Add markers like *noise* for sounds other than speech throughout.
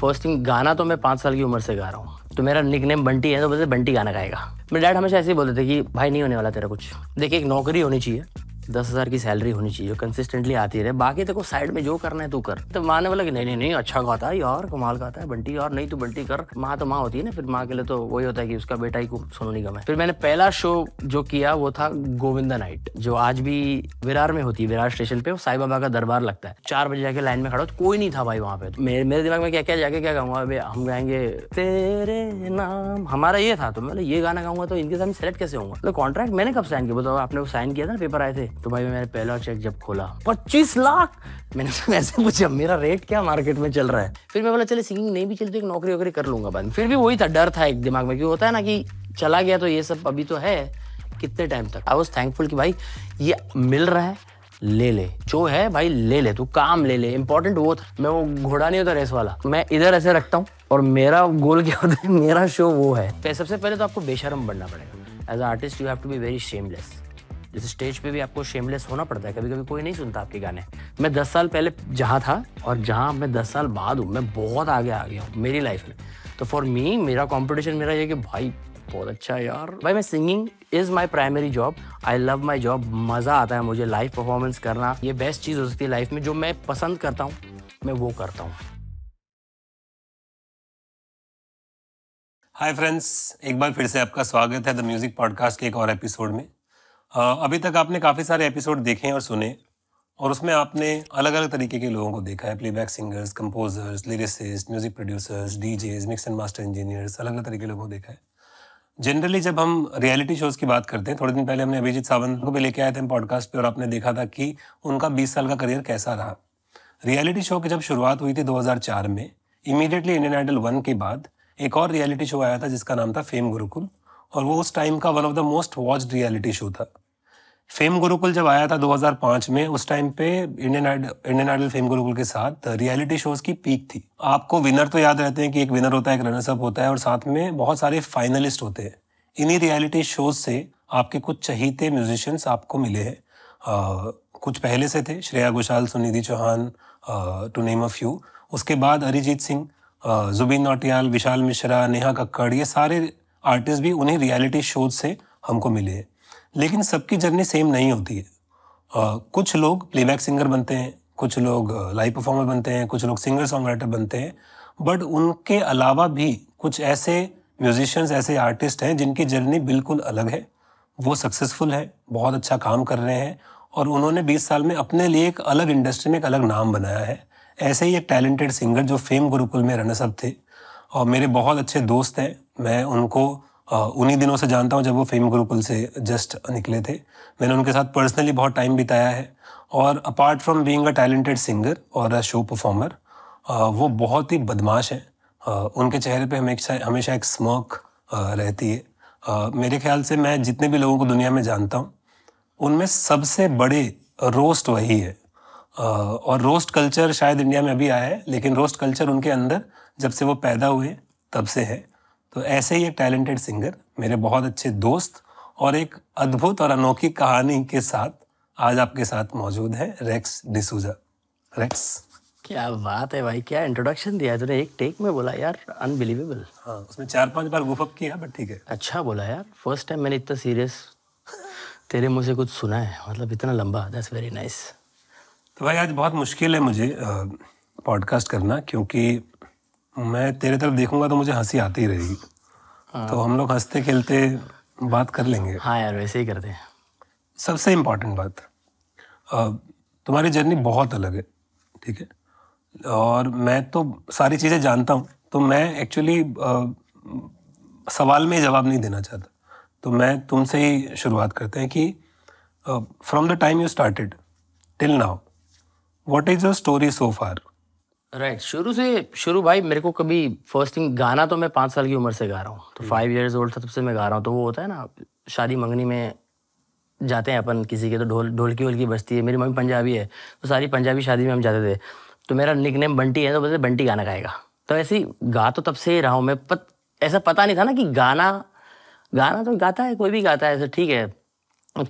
First thing गाना तो मैं पाँच साल की उम्र से गा रहा हूँ तो मेरा निक नेम बंटी है तो बस बंटी गाना गाएगा मेरे डैड हमेशा ऐसे ही बोलते थे कि भाई नहीं होने वाला तेरा कुछ देखिए एक नौकरी होनी चाहिए दस हज़ार की सैलरी होनी चाहिए कंसिस्टेंटली आती रहे बाकी देखो साइड में जो करना है तू कर तो माँ ने बोला कि नहीं नहीं नहीं अच्छा गाता है यार कमाल गाता है बंटी यार नहीं तू बंटी कर माँ तो माँ होती है ना फिर माँ के लिए तो वही होता है कि उसका बेटा ही सोनू निगम है फिर मैंने पहला शो जो किया वो था गोविंदा नाइट जो आज भी विरार में होती है विरार स्टेशन पे साई बाबा का दरबार लगता है चार बजे जाके लाइन में खड़ा हो कोई नहीं था भाई वहाँ पे तो मेरे मेरे दिमाग में क्या क्या जाके क्या गाऊंगा हम गाएंगे तेरे नाम हमारा ये था तो मैं ये गाना गाऊंगा तो इनके सामने सेलेक्ट कैसे होगा तो कॉन्ट्रैक्ट मैंने कब साइन किया बताओ आपने वो साइन किया था ना पेपर आए थे तो भाई मैंने पहला चेक जब खोला पच्चीस लाख मैंने ऐसे तो पूछा मेरा रेट क्या मार्केट में चल रहा है फिर मैं बोला चले सिंगिंग नहीं भी चलती तो एक नौकरी वोकरी कर लूंगा बाद फिर भी वही था डर था एक दिमाग में कि होता है ना कि चला गया तो ये सब अभी तो है कितने टाइम तक आई वॉज थैंकफुल कि भाई ये मिल रहा है ले ले जो है भाई ले ले तू काम ले ले इंपॉर्टेंट वो था मैं वो घोड़ा नहीं होता रेस वाला मैं इधर ऐसे रखता हूँ और मेरा गोल क्या होता है मेरा शो वो है तो सबसे पहले तो आपको बेशरम बनना पड़ेगा as artist you have to be very shameless जैसे स्टेज पे भी आपको शेमलेस होना पड़ता है कभी कभी कोई नहीं सुनता आपके गाने मैं दस साल पहले जहाँ था और जहाँ मैं दस साल बाद हूँ मैं बहुत आगे आ गया हूँ मेरी लाइफ में तो फॉर मी मेरा कॉम्पिटिशन मेरा ये कि भाई बहुत अच्छा यार भाई मैं singing is my primary job I love my job मज़ा आता है मुझे लाइव परफॉर्मेंस करना ये बेस्ट चीज़ हो सकती है लाइफ में जो मैं पसंद करता हूँ मैं वो करता हूँ हाय फ्रेंड्स एक बार फिर से आपका स्वागत है द म्यूज़िक पॉडकास्ट के एक और एपिसोड में अभी तक आपने काफ़ी सारे एपिसोड देखे और सुने और उसमें आपने अलग अलग तरीके के लोगों को देखा है playback singers composers lyricist music producers DJs mix and master engineers अलग अलग तरीके के लोगों को देखा है जनरली जब हम रियलिटी शोज़ की बात करते हैं थोड़े दिन पहले हमने अभिजीत सावंत को भी लेके आए थे पॉडकास्ट पे और आपने देखा था कि उनका 20 साल का करियर कैसा रहा रियलिटी शो की जब शुरुआत हुई थी 2004 में इमीडिएटली इंडियन आइडल वन के बाद एक और रियलिटी शो आया था जिसका नाम था फेम गुरुकुल और वो उस टाइम का one of the most watch reality show था फेम गुरुकुल जब आया था 2005 में उस टाइम पे Indian idol Indian idol fame Gurukul के साथ रियलिटी शोज की पीक थी आपको विनर तो याद रहते हैं कि एक विनर होता है एक रनर्स अप होता है और साथ में बहुत सारे फाइनलिस्ट होते हैं इन्हीं रियलिटी शोज से आपके कुछ चहीते म्यूजिशियंस आपको मिले हैं कुछ पहले से थे Shreya Ghoshal Sunidhi Chauhan to name a few उसके बाद अरिजीत सिंह जुबिन नौटियाल विशाल मिश्रा नेहा कक्कड़ ये सारे आर्टिस्ट भी उन्हीं रियलिटी शोज से हमको मिले हैं लेकिन सबकी जर्नी सेम नहीं होती है आ, कुछ लोग प्लेबैक सिंगर बनते हैं कुछ लोग लाइव परफॉर्मर बनते हैं कुछ लोग सिंगर सॉन्ग राइटर बनते हैं बट उनके अलावा भी कुछ ऐसे म्यूजिशियंस ऐसे आर्टिस्ट हैं जिनकी जर्नी बिल्कुल अलग है वो सक्सेसफुल है बहुत अच्छा काम कर रहे हैं और उन्होंने 20 साल में अपने लिए एक अलग इंडस्ट्री में एक अलग नाम बनाया है ऐसे ही एक टैलेंटेड सिंगर जो फेम गुरुकुल में रनसअप थे और मेरे बहुत अच्छे दोस्त हैं मैं उनको उन्हीं दिनों से जानता हूँ जब वो फेम ग्रुपल से जस्ट निकले थे मैंने उनके साथ पर्सनली बहुत टाइम बिताया है और apart from being a talented singer और अ शो परफॉर्मर वो बहुत ही बदमाश हैं उनके चेहरे पे हमेशा हमेशा एक स्मर्क रहती है मेरे ख्याल से मैं जितने भी लोगों को दुनिया में जानता हूँ उनमें सबसे बड़े रोस्ट वही है और रोस्ट कल्चर शायद इंडिया में अभी आया है लेकिन रोस्ट कल्चर उनके अंदर जब से वो पैदा हुए तब से है तो ऐसे ही एक टैलेंटेड सिंगर मेरे बहुत अच्छे दोस्त और एक अद्भुत और अनोखी कहानी के साथ आज आपके साथ मौजूद है रेक्स डिसूजा रेक्स क्या बात है भाई क्या इंट्रोडक्शन दिया तूने एक टेक में बोला यार अनबिलीवेबल हाँ उसमें चार पांच बार गुफअप किया बट ठीक है अच्छा बोला यार फर्स्ट टाइम मैंने इतना सीरियस तेरे मुंह से कुछ सुना है मतलब इतना लंबा दैट्स वेरी नाइस तो भाई आज बहुत मुश्किल है मुझे पॉडकास्ट करना क्योंकि मैं तेरे तरफ देखूंगा तो मुझे हंसी आती ही रहेगी हाँ। तो हम लोग हंसते खेलते बात कर लेंगे हाँ यार वैसे ही करते हैं सबसे इम्पोर्टेंट बात तुम्हारी जर्नी बहुत अलग है ठीक है और मैं तो सारी चीज़ें जानता हूँ तो मैं एक्चुअली सवाल में जवाब नहीं देना चाहता तो मैं तुमसे ही शुरुआत करते हैं कि from the time you started till now what is your story so far right right. शुरू से शुरू भाई मेरे को कभी फर्स्ट थिंग गाना तो मैं पाँच साल की उम्र से गा रहा हूँ तो फाइव इयर्स ओल्ड था तब से मैं गा रहा हूँ तो वो होता है ना शादी मंगनी में जाते हैं अपन किसी के तो ढोल ढोलकी वोलकी बजती है मेरी मम्मी पंजाबी है तो सारी पंजाबी शादी में हम जाते थे तो मेरा निक नेम बंटी है तो बोलते बंटी गाना गाएगा तो ऐसे गा तो तब से ही रहा हूँ मैं पत, ऐसा पता नहीं था ना कि गाना गाना तो गाता है कोई भी गाता है ऐसे ठीक है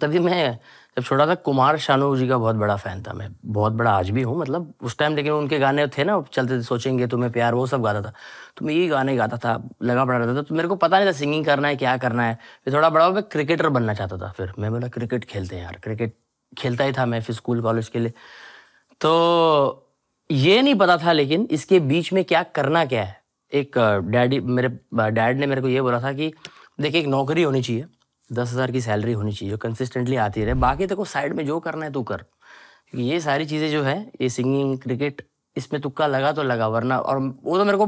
तभी मैं जब छोटा था कुमार शानू जी का बहुत बड़ा फ़ैन था मैं बहुत बड़ा आज भी हूँ मतलब उस टाइम लेकिन उनके गाने थे ना चलते थे सोचेंगे तुम्हें प्यार वो सब गाता था तो मैं ये गाने गाता था लगा पड़ा रहता था तो मेरे को पता नहीं था सिंगिंग करना है क्या करना है फिर थोड़ा बड़ा मैं क्रिकेटर बनना चाहता था फिर मैं बोला क्रिकेट खेलते हैं यार क्रिकेट खेलता ही था मैं फिर स्कूल कॉलेज के लिए तो ये नहीं पता था लेकिन इसके बीच में क्या करना क्या है एक डैडी मेरे डैड ने मेरे को ये बोला था कि देखिए एक नौकरी होनी चाहिए दस हज़ार की सैलरी होनी चाहिए जो कंसिस्टेंटली आती रहे बाकी देखो साइड में जो करना है तू तो कर क्योंकि ये सारी चीज़ें जो है ये सिंगिंग क्रिकेट इसमें तुक्का लगा तो लगा वरना और वो तो मेरे को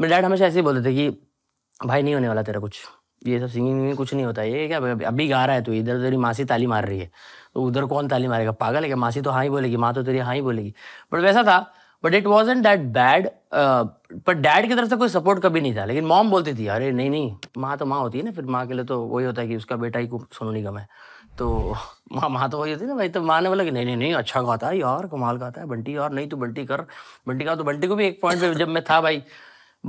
मेरे डैड हमेशा ऐसे ही बोलते थे कि भाई नहीं होने वाला तेरा कुछ ये सब सिंगिंग में कुछ नहीं होता ये क्या अभी गा रहा है तू इधर तेरी मासी ताली मार रही है तो उधर कौन ताली मारेगा पागल है क्या मासी तो हाँ ही बोलेगी माँ तो तेरी हाँ ही बोलेगी बट वैसा था but it was that bad पर डैड की तरफ से कोई सपोर्ट कभी नहीं था लेकिन मॉम बोलती थी अरे नहीं नहीं माँ तो माँ होती है ना फिर माँ के लिए तो वही होता है कि उसका बेटा ही को नहीं निगम है तो *laughs* माँ माँ तो वही होती है ना भाई तो माँ ने बोला कि नहीं नहीं नहीं अच्छा गाता है यार कमाल गाता है बंटी यार नहीं तो बंटी कर बंटी का तो बंटी को भी एक पॉइंट पे जब मैं था भाई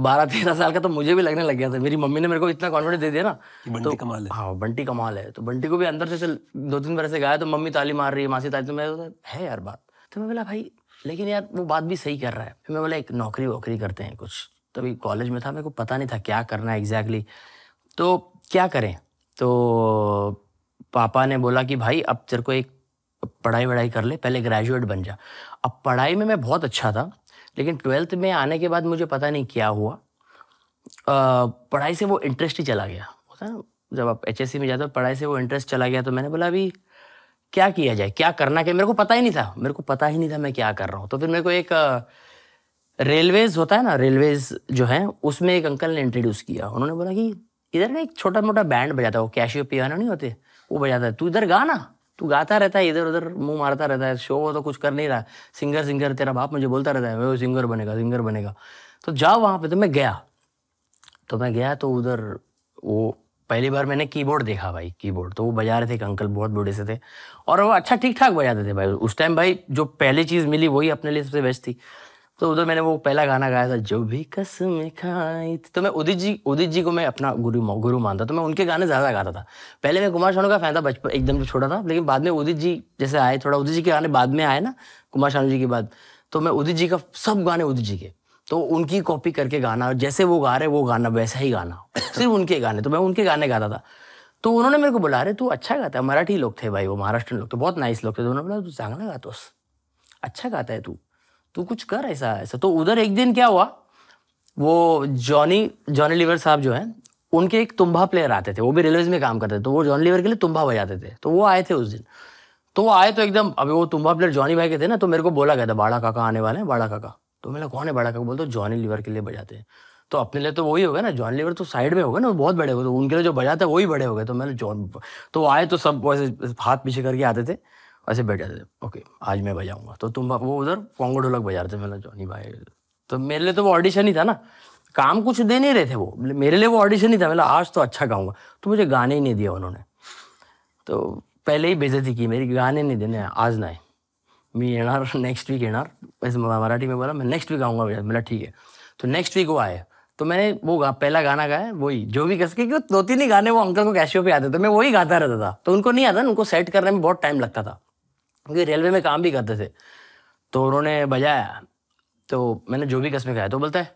बारह तेरह साल का तो मुझे भी लगने लग गया था मेरी मम्मी ने मेरे को इतना कॉन्फिडेंस दे दिया ना बंटी तो, कमाल है हाँ बंटी कमाल है तो बंटी को भी अंदर से दो तीन बरस से गाया तो मम्मी ताली मार रही है मासी ताली तो मैं है यार बात तो मैं बोला भाई लेकिन यार वो बात भी सही कर रहा है फिर मैं बोला एक नौकरी वोकरी करते हैं कुछ तभी कॉलेज में था मेरे को पता नहीं था क्या करना है एग्जैक्टली तो क्या करें तो पापा ने बोला कि भाई अब तेरे को एक पढ़ाई वढ़ाई कर ले पहले ग्रेजुएट बन जा अब पढ़ाई में मैं बहुत अच्छा था लेकिन ट्वेल्थ में आने के बाद मुझे पता नहीं क्या हुआ पढ़ाई से वो इंटरेस्ट ही चला गया होता है ना जब आप एच में जाते हो पढ़ाई से वो इंटरेस्ट चला गया तो मैंने बोला अभी क्या किया जाए क्या करना क्या मेरे को पता ही नहीं था मेरे को पता ही नहीं था मैं क्या कर रहा हूँ तो फिर मेरे को एक रेलवेज होता है ना रेलवेज जो है उसमें एक अंकल ने इंट्रोड्यूस किया उन्होंने बोला कि इधर ना एक छोटा मोटा बैंड बजाता है वो कैशियो पियानो नहीं होते वो बजाता है तू इधर गा ना तू गाता रहता है इधर उधर मुंह मारता रहता है शो तो कुछ कर नहीं रहा सिंगर सिंगर तेरा बाप मुझे बोलता रहता है वो सिंगर बनेगा सिंगर बनेगा तो जाओ वहाँ पे तो मैं गया तो मैं गया तो उधर वो पहली बार मैंने कीबोर्ड देखा भाई कीबोर्ड तो वो बजा रहे थे एक अंकल बहुत बूढ़े से थे और वो अच्छा ठीक ठाक बजाते थे भाई उस टाइम भाई जो पहली चीज़ मिली वही अपने लिए सबसे बेस्ट थी तो उधर मैंने वो पहला गाना गाया था जो भी कसम खाई थी तो मैं उदित जी उदित जी को मैं अपना गुरु गुरु मानता तो मैं उनके गाने ज़्यादा गाता था पहले मैं कुमार शानू का फ़ैन था बचपन एकदम छोटा था लेकिन बाद में उदित जी जैसे आए थोड़ा उदित जी के गाने बाद में आए ना कुमार शानू जी के बाद तो मैं उदित जी का सब गाने उदित जी के तो उनकी कॉपी करके गाना जैसे वो गा रहे वो गाना वैसा ही गाना सिर्फ उनके गाने तो मैं उनके गाने गाता था तो उन्होंने मेरे को बोला रहे तू अच्छा गाता है मराठी लोग थे भाई वो महाराष्ट्र लोग थे बहुत नाइस लोग थे तो उन्होंने बोला तू चांगला गातोस अच्छा गाता है तू तू कुछ कर ऐसा ऐसा तो उधर एक दिन क्या हुआ वो जॉनी जॉनी लिवर साहब जो है उनके एक तुम्बा प्लेयर आते थे वो भी रेलवेज में काम करते थे तो वो जॉनी लिवर के लिए तुम्बा बजाते थे तो वो आए थे उस दिन तो वो आए तो एकदम अभी वो तुम्बा प्लेयर जॉनी भाई के थे ना तो मेरे को बोला गया था बाड़ा काका आने वाले हैं बाड़ा काका तो मेरा कौन है बड़ा काका बोलते जॉनी लीवर के लिए बजाते हैं तो अपने लिए तो वही हो गया ना जॉन लीवर तो साइड में हो गए ना बहुत बड़े हो गए तो उनके लिए जो बजाते हैं वही बड़े हो गए तो मैंने जॉन तो आए तो सब वैसे हाथ पीछे करके आते थे ऐसे बैठ जाते थे ओके आज मैं बजाऊंगा तो तुम वो उधर पोंगो ढोलक बजा रहे थे मैंने जॉनी भाई तो मेरे लिए तो वो ऑडिशन ही था ना काम कुछ दे नहीं रहे थे वो मेरे लिए वो ऑडिशन ही था मैंने आज तो अच्छा गाऊंगा तो मुझे गाने ही नहीं दिया उन्होंने तो पहले ही बेजती की मेरी गाने नहीं देने आज ना है मी येणार नेक्स्ट वीक येणार वैसे मराठी में बोला मैं नेक्स्ट वीक आऊँगा भैया मेरा ठीक है तो नेक्स्ट वीक वो आए तो मैंने वो गा, पहला गाना गाया वही जो भी कस के क्यों दो तीन ही गाने वो अंकल को कैशियो पे आते थे मैं वही गाता रहता था तो उनको नहीं आता उनको सेट करने में बहुत टाइम लगता था क्योंकि रेलवे में काम भी करते थे तो उन्होंने बजाया तो मैंने जो भी कस में गाया तो बोलता है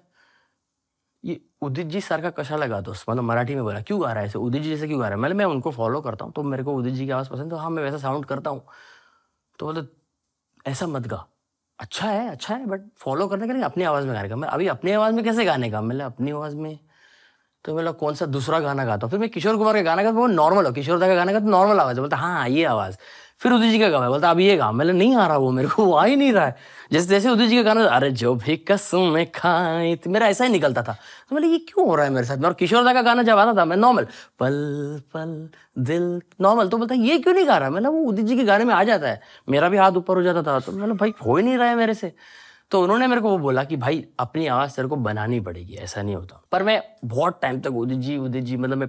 ये उदित जी सर का कशा लगा दोस्त मतलब मराठी में बोला क्यों गा रहा है ऐसे उदित जी जैसे क्यों गा रहा है मतलब मैं उनको फॉलो करता हूँ तो मेरे को उदित जी की आवाज़ पसंद तो हाँ मैं वैसा साउंड करता हूँ तो बोलते ऐसा मत गा अच्छा है अच्छा है बट फॉलो करने के लिए अपनी आवाज़ में गाने का मैं अभी अपनी आवाज़ में कैसे गाने का मतलब अपनी आवाज़ में तो मैं मतलब कौन सा दूसरा गाना गाता हूँ फिर मैं किशोर कुमार का गाना गाता वो नॉर्मल हो किशोर दा का गाना गाता तो नॉर्मल आवाज़ है बोलता हाँ ये आवाज़ फिर उदित जी का गा मैं बोलता अब ये गाँव मैंने नहीं आ रहा वो मेरे को वो आ ही नहीं रहा है जैसे जैसे उदित जी का गाना अरे जो भी कसम में खाए मेरा ऐसा ही निकलता था तो मैंने ये क्यों हो रहा है मेरे साथ में और दा का गाना जब आता था मैं नॉर्मल पल पल दिल नॉर्मल तो बोलता ये क्यों नहीं गा रहा मतलब वो उदित जी के गाने में आ जाता है मेरा भी हाथ ऊपर हो जाता था तो मतलब भाई हो ही नहीं रहा है मेरे से तो उन्होंने मेरे को वो बोला कि भाई अपनी आवाज़ तेरे को बनानी पड़ेगी ऐसा नहीं होता पर मैं बहुत टाइम तक उदित जी उदित जी मतलब मैं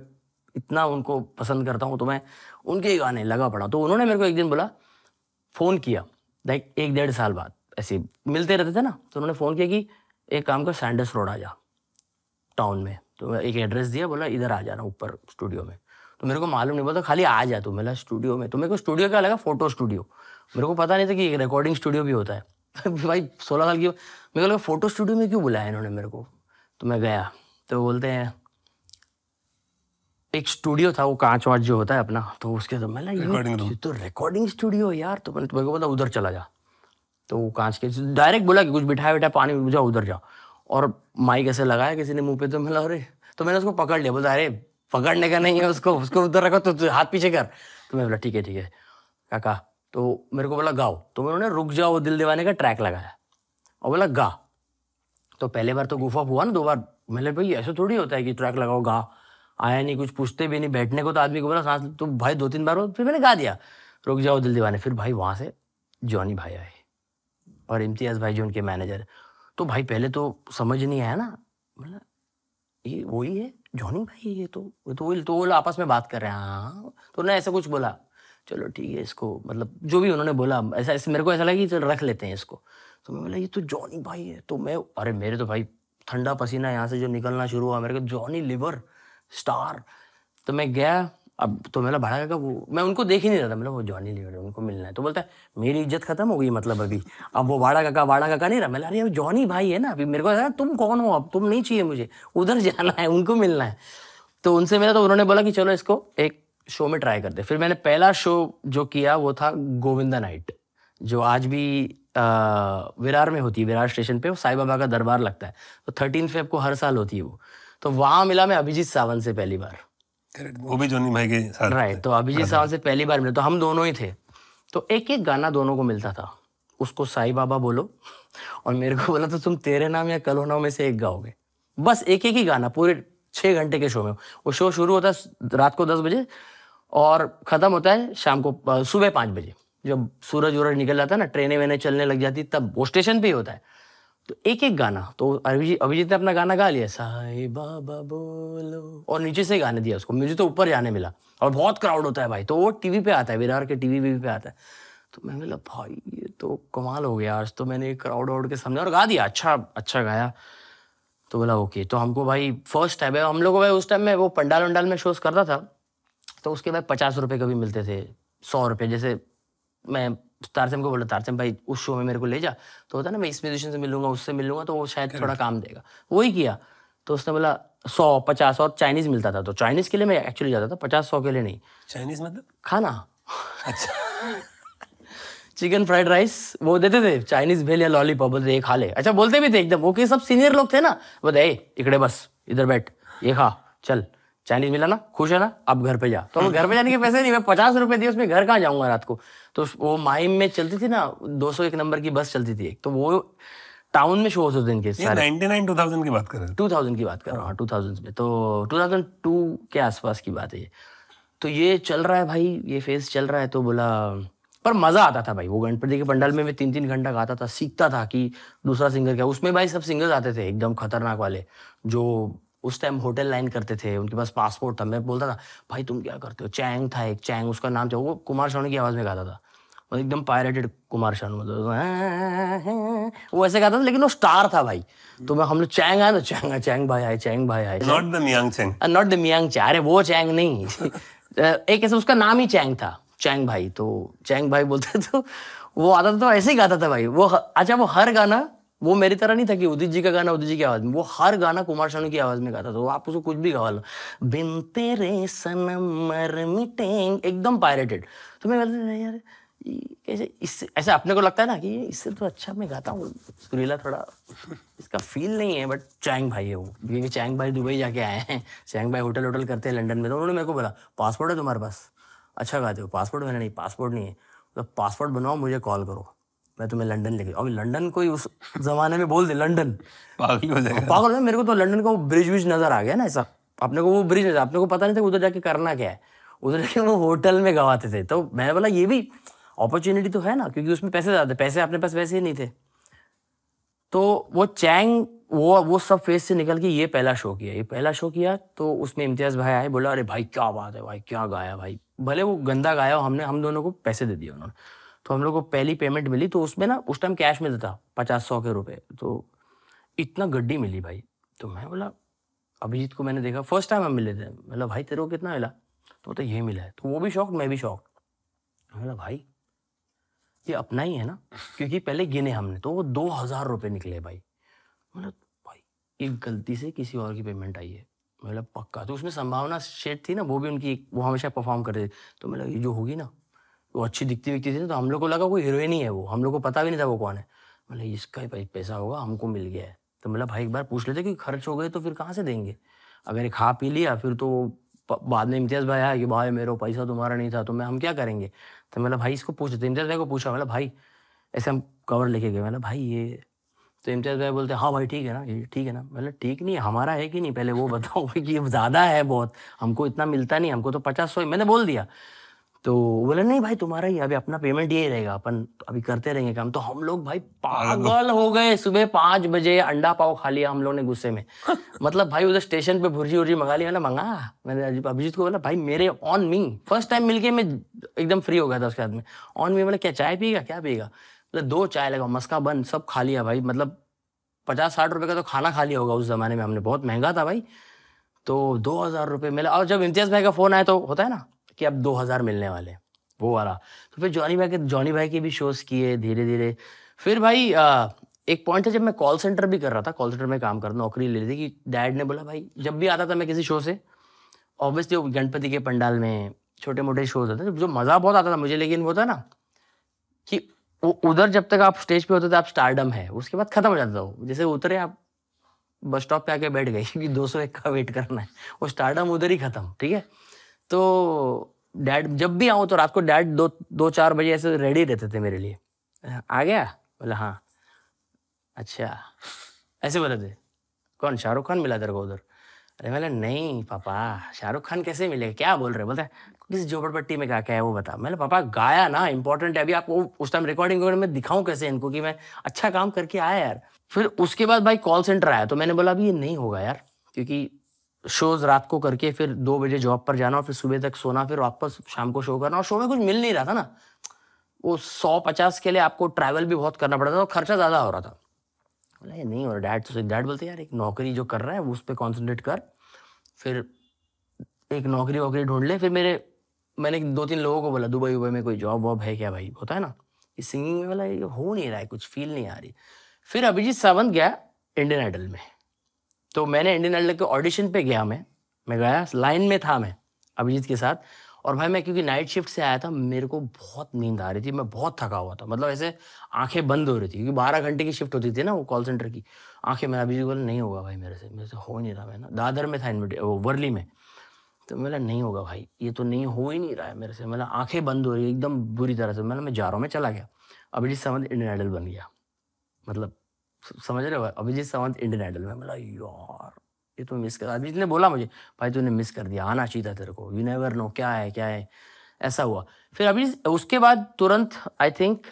इतना उनको पसंद करता हूँ तो मैं उनके गाने लगा पड़ा तो उन्होंने मेरे को एक दिन बोला फ़ोन किया लाइक एक डेढ़ साल बाद ऐसे मिलते रहते थे ना तो उन्होंने फ़ोन किया कि एक काम कर सैंडस रोड आ जा टाउन में तो एक एड्रेस दिया बोला इधर आ जाना ऊपर स्टूडियो में तो मेरे को मालूम नहीं बोला खाली आ जा तू मेरा स्टूडियो में तो मेरे को स्टूडियो क्या लगा फोटो स्टूडियो मेरे को पता नहीं था कि एक रिकॉर्डिंग स्टूडियो भी होता है *laughs* भाई सोलह साल की मेरे को लगा फोटो स्टूडियो में क्यों बुलाया इन्होंने मेरे को तो मैं गया तो बोलते हैं एक स्टूडियो था वो कांच वाच जो होता है अपना तो उसके तो मैं रिकॉर्डिंग तो रिकॉर्डिंग स्टूडियो यार तो मैंने तुम्हें तो बोला उधर चला जा तो वो कांच के डायरेक्ट बोला कि कुछ बिठाया बिठाया पानी बुझा उधर जाओ और माइक ऐसे लगाया किसी ने मुंह पे तो मैं अरे तो मैंने उसको पकड़ लिया बोला अरे पकड़ने का नहीं है उसको उसको उधर रखो तो, तो हाथ पीछे कर तो मैं बोला ठीक है ठीक है काका तो मेरे को बोला गाओ तो मैंने रुक जाओ दिल दीवाने का ट्रैक लगाया और बोला गा तो पहले बार तो गुफा हुआ ना दो बार मैंने भाई ऐसा थोड़ी होता है कि ट्रैक लगाओ गा आया नहीं कुछ पूछते भी नहीं बैठने को तो आदमी को बोला सांस तो भाई दो तीन बार फिर मैंने गा दिया रुक जाओ दिल दीवाने फिर भाई वहाँ से जॉनी भाई आए और इम्तियाज़ भाई जो उनके मैनेजर तो भाई पहले तो समझ नहीं आया ना मतलब ये वही है जॉनी भाई ये तो ये तो वही तो वो आपस में बात कर रहे हैं हाँ, हाँ तो उन्होंने ऐसा कुछ बोला चलो ठीक है इसको मतलब जो भी उन्होंने बोला ऐसा ऐसे मेरे को ऐसा लगा कि चल रख लेते हैं इसको तो मैं बोला ये तो जॉनी भाई है तो मैं अरे मेरे तो भाई ठंडा पसीना यहाँ से जो निकलना शुरू हुआ मेरे को जॉनी लिवर स्टार तो मैं गया अब तो मेरा भाड़ा का वो मैं उनको देख ही नहीं रहा था मतलब वो जॉनी लीवर उनको मिलना है तो बोलता है मेरी इज्जत खत्म हो गई मतलब अभी अब वो भाड़ा काका भाड़ा काका नहीं रहा मैं अरे अब जॉनी भाई है ना अभी मेरे को तुम कौन हो अब तुम नहीं चाहिए मुझे उधर *laughs* जाना है उनको मिलना है तो उनसे मिला तो उन्होंने बोला कि चलो इसको एक शो में ट्राई करते फिर मैंने पहला शो जो किया वो था गोविंदा नाइट जो आज भी विरार में होती है विरार स्टेशन पे वो साई बाबा का दरबार लगता है तो थर्टीन फेब को हर साल होती है वो तो वहां मिला मैं अभिजीत सावंत से पहली बार वो भी जोनी भाई के साथ राइट तो अभिजीत हाँ। सावंत से पहली बार मिले तो हम दोनों ही थे तो एक एक गाना दोनों को मिलता था उसको साई बाबा बोलो और मेरे को बोला तो तुम तेरे नाम या कलो नाम में से एक गाओगे बस एक एक ही गाना पूरे छः घंटे के शो में वो शो शुरू होता है रात को दस बजे और ख़त्म होता है शाम को सुबह पाँच बजे जब सूरज वूरज निकल जाता है ना ट्रेनें वेने चलने लग जाती तब वो स्टेशन पे ही होता है तो एक एक गाना तो अभिजीत अभिजीत ने अपना गाना गा लिया साई बाबा बोलो और नीचे से गाने दिया उसको मुझे तो ऊपर जाने मिला और बहुत क्राउड होता है भाई तो वो टीवी पे आता है विरार के टीवी वीवी पे आता है तो मैं बोला भाई ये तो कमाल हो गया आज तो मैंने क्राउड आउट के समझा और गा दिया अच्छा अच्छा गाया तो बोला ओके तो हमको भाई फर्स्ट टाइम है हम लोग भाई उस टाइम में वो पंडाल वंडाल में शोज करता था तो उसके भाई पचास रुपये कभी मिलते थे सौ रुपये जैसे मैं तो तारसम को बोला तारसम भाई उस शो में मेरे को ले जा तो होता ना मैं इस म्यूजिशियन से मिलूंगा उससे मिलूंगा तो वो शायद थोड़ा काम देगा वही किया तो उसने बोला सौ पचास और चाइनीज मिलता था तो चाइनीज के लिए मैं एक्चुअली जाता था पचास सौ के लिए नहीं चाइनीज मतलब खाना अच्छा चिकन फ्राइड राइस वो देते थे चाइनीज भेल या लॉलीपॉप बोलते ये खा ले अच्छा बोलते भी थे एकदम वो के सब सीनियर लोग थे ना बोलते इकड़े बस इधर बैठ ये खा चल चाइनीज मिला ना खुश है ना अब घर पे जा तो घर पे जाने के पैसे नहीं मैं पचास रुपए दिए उसमें घर कहाँ जाऊंगा रात को तो वो माइम में चलती थी ना दो सौ एक नंबर की बस चलती थी एक तो वो टाउन में शोज होते इनके सारे 99 2000 की बात कर रहे हैं 2000 की बात कर रहा हूँ टू हाँ, थाउजेंड में तो 2002 के आसपास की बात है ये तो ये चल रहा है भाई ये फेज चल रहा है तो बोला पर मजा आता था भाई वो गणपति के पंडाल में मैं तीन तीन घंटा गाता था सीखता था कि दूसरा सिंगर क्या उसमें भाई सब सिंगर्स आते थे एकदम खतरनाक वाले जो उस टाइम होटल लाइन करते थे उनके पास पासपोर्ट था मैं बोलता था भाई तुम क्या करते हो चैंग था एक चैंग उसका नाम था वो कुमार शानू की आवाज़ में गाता था मतलब एकदम पायरेटेड कुमार शानू मतलब तो, वो ऐसे गाता था लेकिन वो स्टार था भाई तो मैं हम लोग चैंग आए तो चैंग चैंग भाई आए चैंग भाई I not the Meiyang Chang not the Meiyang Chang अरे वो चैंग नहीं *laughs* uh, एक ऐसे उसका नाम ही चैंग था चैंग भाई तो चैंग भाई बोलते तो वो आता था तो ऐसे ही गाता था भाई वो अच्छा वो हर गाना वो मेरी तरह नहीं था कि उदित जी का गाना उदित जी की आवाज़ में वो हर गाना कुमार शानू की आवाज़ में गाता था तो आप उसको कुछ भी गवा लो बिन तेरे मर मिटेंग एकदम पायरेटेड तो मैं कहता यार कैसे इससे ऐसे अपने को लगता है ना कि इससे तो अच्छा मैं गाता हूँ सुरीला थोड़ा इसका फील नहीं है बट चैंग भाई है वो क्योंकि चैंग भाई दुबई जाके आए हैं चैंग भाई होटल होटल करते हैं लंडन में तो उन्होंने मेरे को बोला पासपोर्ट है तुम्हारे पास अच्छा गाते हो पासपोर्ट मैंने नहीं पासपोर्ट नहीं है तो पासपोर्ट बनाओ मुझे कॉल करो मैं तुम्हें लंदन ले लेके अभी लंदन कोई उस जमाने में बोल दे लंदन पागल हो जाएगा पागल मेरे को तो लंदन का वो ब्रिज विज नजर आ गया ना ऐसा अपने को वो ब्रिज नजर अपने को पता नहीं था उधर जाके करना क्या है उधर जाके वो होटल में गवाते थे तो मैंने बोला ये भी अपॉर्चुनिटी तो है ना क्योंकि उसमें पैसे ज़्यादा पैसे अपने पास वैसे ही नहीं थे तो वो चैंग वो वो सब फेस से निकल के ये पहला शो किया ये पहला शो किया तो उसमें इम्तियाज़ भाई आए बोला अरे भाई क्या बात है भाई क्या गाया भाई भले वो गंदा गाया हो हमने हम दोनों को पैसे दे दिए उन्होंने तो हम लोग को पहली पेमेंट मिली तो उसमें ना उस टाइम कैश मिलता था पचास सौ के रुपए तो इतना गड्डी मिली भाई तो मैं बोला अभिजीत को मैंने देखा फर्स्ट टाइम हम मिले थे मतलब भाई तेरे को कितना मिला तो बोलते ये मिला है तो वो भी शौक मैं भी शौक बोला भाई ये अपना ही है ना क्योंकि पहले गिने हमने तो वो दो हज़ार रुपये निकले भाई मतलब भाई एक गलती से किसी और की पेमेंट आई है मतलब पक्का तो उसमें संभावना शेड थी ना वो भी उनकी वो हमेशा परफॉर्म करते तो मतलब ये जो होगी ना वो अच्छी दिखती विकती थी तो हम लोग को लगा कोई हीरोइन ही है वो हम लोग को पता भी नहीं था वो कौन है मतलब इसका ही पैसा होगा हमको मिल गया है तो मतलब भाई एक बार पूछ लेते कि खर्च हो गए तो फिर कहाँ से देंगे अगर ये खा पी लिया फिर तो बाद में इम्तियाज़ भाई आया कि भाई मेरा पैसा तुम्हारा नहीं था तो मैं हम क्या करेंगे तो मतलब भाई इसको पूछ देते इम्तियाज़ भाई को पूछा मतलब भाई ऐसे हम कवर लेके गए मतलब भाई ये तो इम्तियाज़ भाई बोलते हाँ भाई ठीक है ना ये ठीक है ना मतलब ठीक नहीं हमारा है कि नहीं पहले वो बताओ *laughs* कि ये ज़्यादा है बहुत हमको इतना मिलता नहीं हमको तो पचास सौ मैंने बोल दिया तो बोले नहीं भाई तुम्हारा ही अभी अपना पेमेंट ये रहेगा अपन अभी करते रहेंगे काम तो हम लोग भाई पागल हो गए सुबह पांच बजे अंडा पाव खा लिया हम लोग ने गुस्से में *laughs* मतलब भाई उधर स्टेशन पे भुर्जी उर्जी मंगा लिया ना मंगा मैंने अभिजीत को बोला भाई मेरे ऑन मी फर्स्ट टाइम मिलके मैं एकदम फ्री हो गया था उसके हाथ में ऑन मी बोला क्या चाय पिएगा क्या पिएगा मतलब दो चाय लगा मस्का बन सब खा लिया भाई मतलब पचास साठ रुपए का तो खाना खा लिया होगा उस जमाने में हमने बहुत महंगा था भाई तो दो हज़ार रुपये मिला और जब इम्तियाज़ भाई का फ़ोन आया तो होता है ना कि अब हज़ार मिलने वाले वो वाला तो फिर जॉनी भाई के जॉनी भाई के भी शोज़ किए धीरे धीरे फिर भाई आ, एक पॉइंट था जब मैं कॉल सेंटर भी कर रहा था कॉल सेंटर में काम कर नौकरी ले रही थी कि डैड ने बोला भाई जब भी आता था मैं किसी शो से ऑब्वियसली वो गणपति के पंडाल में छोटे मोटे शोज होते थे जो मज़ा बहुत आता था मुझे लेकिन वो था ना कि वो उधर जब तक आप स्टेज पे होते थे आप स्टारडम है उसके बाद खत्म हो जाता था वो जैसे उतरे आप बस स्टॉप पे आके बैठ गए क्योंकि *laughs* दो सौ एक का वेट करना है वो स्टारडम उधर ही खत्म ठीक है तो डैड जब भी आऊँ तो रात को डैड दो दो चार बजे ऐसे रेडी रहते थे मेरे लिए आ गया बोला हाँ अच्छा ऐसे बोले थे कौन शाहरुख खान मिला तेरे को उधर अरे मैंने नहीं पापा शाहरुख खान कैसे मिलेगा क्या बोल रहे बोलते किस झोपड़पट्टी में गा क्या है वो बता मैंने पापा गाया ना इंपॉर्टेंट है अभी आपको उस टाइम रिकॉर्डिंग में दिखाऊं कैसे इनको कि मैं अच्छा काम करके आया यार फिर उसके बाद भाई कॉल सेंटर आया तो मैंने बोला अभी ये नहीं होगा यार क्योंकि शोज रात को करके फिर दो बजे जॉब पर जाना और फिर सुबह तक सोना फिर वापस शाम को शो करना और शो में कुछ मिल नहीं रहा था ना वो सौ पचास के लिए आपको ट्रैवल भी बहुत करना पड़ता था और खर्चा ज़्यादा हो रहा था बोला ये नहीं हो रहा डैड तो डैड बोलते यार एक नौकरी जो कर रहा है उस पर कॉन्सेंट्रेट कर फिर एक नौकरी वोकरी ढूंढ ले फिर मेरे मैंने दो तीन लोगों को बोला दुबई वुबई में कोई जॉब वॉब है क्या भाई होता है ना ये सिंगिंग में बोला ये हो नहीं रहा है कुछ फील नहीं आ रही फिर अभिजीत सावंत गया इंडियन आइडल में तो मैंने इंडियन आइडल के ऑडिशन पे गया मैं मैं गया लाइन में था मैं अभिजीत के साथ और भाई मैं क्योंकि नाइट शिफ्ट से आया था मेरे को बहुत नींद आ रही थी मैं बहुत थका हुआ था मतलब ऐसे आंखें बंद हो रही थी क्योंकि बारह घंटे की शिफ्ट होती थी ना वो कॉल सेंटर की आंखें मैं अभिजीत बोला नहीं होगा भाई मेरे से मेरे से हो नहीं रहा मैं ना दादर में था इन्विटे वो वर्ली में तो बोला नहीं होगा भाई ये तो नहीं हो ही नहीं रहा है मेरे से मतलब आंखें बंद हो रही एकदम बुरी तरह से मतलब मैं जा रहा हूँ मैं चला गया अभिजीत सावंत इंडियन आइडल बन गया मतलब समझ रहे हो अभिजीत सावंत इंडियन आइडल में बोला यार ये तो मिस कर अभिजीत ने बोला मुझे भाई तूने मिस कर दिया आना चाहिए था तेरे को यू नेवर नो क्या है क्या है ऐसा हुआ फिर अभी उसके बाद तुरंत I think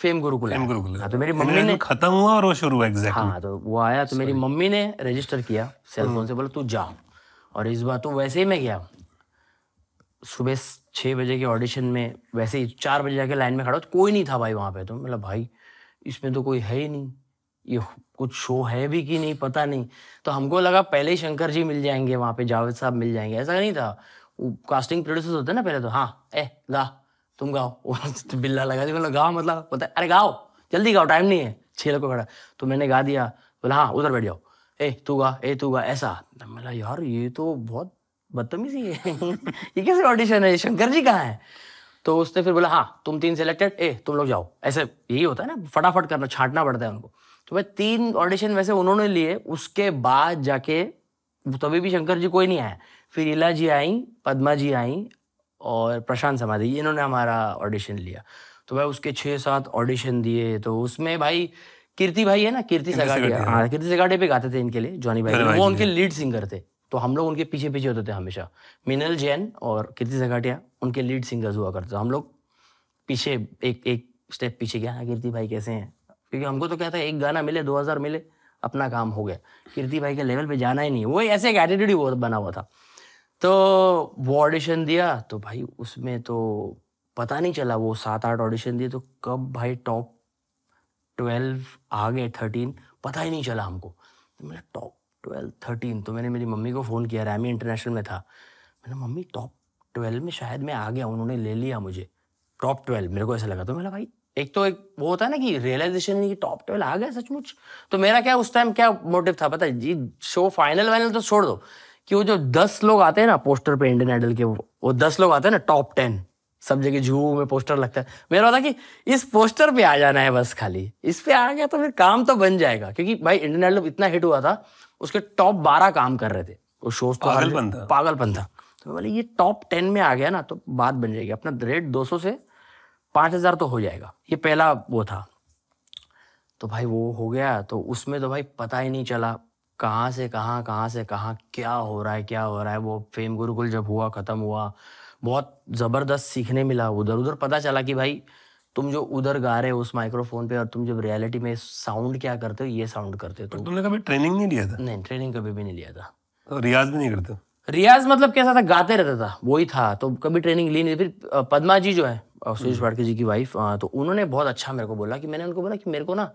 fame Gurukul fame Gurukul हाँ, तो मेरी मम्मी ने खत्म हुआ और वो शुरू हुआ एग्जैक्टली हाँ तो वो आया तो मेरी मम्मी ने रजिस्टर किया सेल फोन हम्म। से बोला तू जा और इस बार तो वैसे ही मैं गया सुबह छः बजे के ऑडिशन में वैसे ही चार बजे जाके लाइन में खड़ा हो तो कोई नहीं था भाई वहाँ पे तो मतलब भाई इसमें तो कोई है ही नहीं ये कुछ शो है भी कि नहीं पता नहीं तो हमको लगा पहले ही शंकर जी मिल जाएंगे वहाँ पे जावेद साहब मिल जाएंगे ऐसा नहीं था कास्टिंग प्रोड्यूसर्स होते ना पहले तो हाँ ए गा तुम गाओ तो *laughs* बिल्ला लगा दिया मतलब गाओ मतलब पता अरे गाओ जल्दी गाओ टाइम नहीं है छह को खड़ा तो मैंने गा दिया बोला हाँ उधर बैठ जाओ ए तू गा ए तू गा ऐसा मतलब यार ये तो बहुत बदतमीजी है *laughs* ये कैसे ऑडिशन है शंकर जी कहाँ है तो उसने फिर बोला हाँ तुम तीन सिलेक्टेड ए तुम लोग जाओ ऐसे यही होता है ना फटाफट करना छाटना पड़ता है उनको तो भाई तीन ऑडिशन वैसे उन्होंने लिए उसके बाद जाके तभी भी शंकर जी कोई नहीं आया फिर इला जी आई पदमा जी आई और प्रशांत समाधि इन्होंने हमारा ऑडिशन लिया तो भाई उसके छः सात ऑडिशन दिए तो उसमें भाई कीर्ति भाई है ना कीर्ति सगाटिया हाँ, हाँ कीर्ति सगाटे पे गाते थे इनके लिए जॉनी भाई वो उनके लीड सिंगर थे तो हम लोग उनके पीछे पीछे होते थे हमेशा मिनल जैन और कीर्ति सगाटिया उनके लीड सिंगर्स हुआ करते थे हम लोग पीछे एक एक स्टेप पीछे गया हाँ, कीर्ति भाई कैसे हैं क्योंकि हमको तो क्या था एक गाना मिले दो हज़ार मिले अपना काम हो गया कीर्ति भाई के लेवल पे जाना ही नहीं वो ऐसे एक एटीट्यूड ही बना हुआ था तो वो ऑडिशन दिया तो भाई उसमें तो पता नहीं चला वो सात आठ ऑडिशन दिए तो कब भाई टॉप ट्वेल्व आ गए थर्टीन पता ही नहीं चला हमको तो मैंने टॉप ट्वेल्व थर्टीन तो मैंने मेरी मम्मी को फ़ोन किया रैमी इंटरनेशनल में था मैंने मम्मी टॉप ट्वेल्व में शायद मैं आ गया उन्होंने ले लिया मुझे टॉप ट्वेल्व मेरे को ऐसा लगा तो मैंने भाई एक तो एक वो होता है ना कि रियलाइजेशन की टॉप टेबल आ गया सचमुच तो मेरा क्या उस टाइम क्या मोटिव था पता है जी शो फाइनल वाइनल तो छोड़ दो कि वो जो दस लोग आते हैं ना पोस्टर पे इंडियन आइडल के वो, वो दस लोग आते हैं ना टॉप टेन सब जगह जू में पोस्टर लगता है मेरा होता कि इस पोस्टर पे आ जाना है बस खाली इस पे आ गया तो फिर काम तो बन जाएगा क्योंकि भाई इंडियन आइडल इतना हिट हुआ था उसके टॉप बारह काम कर रहे थे वो शो तो पागलपन था पागलपन था तो बोले ये टॉप टेन में आ गया ना तो बात बन जाएगी अपना रेट दो से पाँच हज़ार तो हो जाएगा ये पहला वो था तो भाई वो हो गया तो उसमें तो भाई पता ही नहीं चला कहाँ से कहाँ कहाँ से कहाँ क्या हो रहा है क्या हो रहा है वो फेम गुरुकुल जब हुआ ख़त्म हुआ बहुत ज़बरदस्त सीखने मिला उधर उधर पता चला कि भाई तुम जो उधर गा रहे हो उस माइक्रोफोन पे और तुम जब रियलिटी में साउंड क्या करते हो ये साउंड करते हो तो तुमने कभी ट्रेनिंग नहीं लिया था नहीं ट्रेनिंग कभी भी नहीं लिया था तो रियाज भी नहीं करते रियाज मतलब कैसा था गाते रहता था वही था तो कभी ट्रेनिंग ली नहीं फिर पदमा जी जो है सुरेश भाडके हम्म। जी की वाइफ तो उन्होंने बहुत अच्छा मेरे को बोला कि मैंने उनको बोला कि मेरे को ना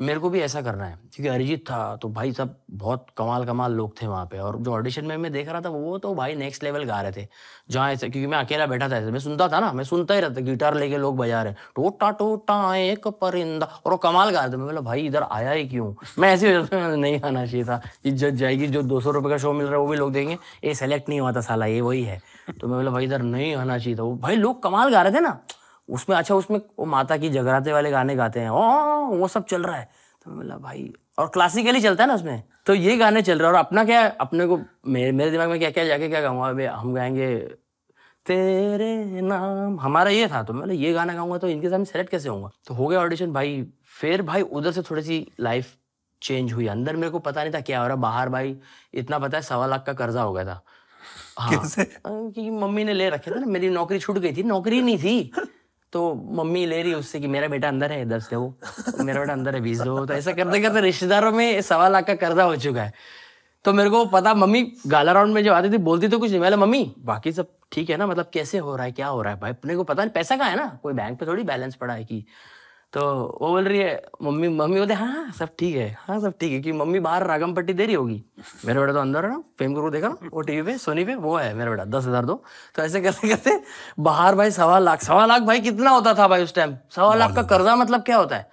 मेरे को भी ऐसा करना है क्योंकि अरिजीत था तो भाई सब बहुत कमाल कमाल लोग थे वहाँ पे और जो ऑडिशन में मैं देख रहा था वो तो भाई नेक्स्ट लेवल गा रहे थे जहाँ ऐसे क्योंकि मैं अकेला बैठा था ऐसे मैं सुनता था ना मैं सुनता ही रहता गिटार लेके लोग बजा रहे हैं टोटा टोटा एक परिंदा और वो कमाल गा रहे थे मैं बोला भाई इधर आया ही क्यों मैं ऐसी वजह से नहीं आना चाहिए था इज्जत जाएगी जो दो सौ रुपये का शो मिल रहा है वो भी लोग देंगे ये सेलेक्ट नहीं हुआ था साला ये वही है तो मैं बोला भाई इधर नहीं आना चाहिए था वो भाई लोग कमाल गा रहे थे ना उसमें अच्छा उसमें वो माता की जगराते वाले गाने गाते हैं ओ वो सब चल रहा है तो मैं बोला भाई और क्लासिकली चलता है ना उसमें तो ये गाने चल रहे हैं और अपना क्या अपने को मेरे मेरे दिमाग में क्या क्या जाके क्या गाऊंगा हम गाएंगे तेरे नाम हमारा ये था तो मैं ये गाना गाऊंगा तो इनके सामने सेलेक्ट कैसे होगा तो हो गया ऑडिशन भाई फिर भाई उधर से थोड़ी सी लाइफ चेंज हुई अंदर मेरे को पता नहीं था क्या हो रहा बाहर भाई इतना पता है सवा लाख का कर्जा हो गया था हाँ। कैसे कि मम्मी ने ले रखे थे ना मेरी नौकरी छूट गई थी नौकरी नहीं थी तो मम्मी ले रही उससे कि मेरा बेटा अंदर है दस दो मेरा बेटा अंदर है बीस दो तो ऐसा करते करते रिश्तेदारों में सवा लाख का कर्जा हो चुका है तो मेरे को पता मम्मी गाला राउंड में जब आती थी बोलती तो कुछ नहीं मैं मम्मी बाकी सब ठीक है ना मतलब कैसे हो रहा है क्या हो रहा है भाई अपने को पता नहीं पैसा का है ना कोई बैंक पे थोड़ी बैलेंस पड़ा है कि तो वो बोल रही है मम्मी मम्मी बोलते हाँ, हाँ सब ठीक है हाँ सब ठीक है कि मम्मी बाहर रागम पट्टी दे रही होगी मेरा बेटा तो अंदर है ना प्रेम गुरु देखा ना वो टीवी पे सोनी पे वो है मेरा बेटा दस हज़ार दो तो ऐसे करते करते बाहर भाई सवा लाख सवा लाख भाई कितना होता था भाई उस टाइम सवा लाख का कर्जा मतलब क्या होता है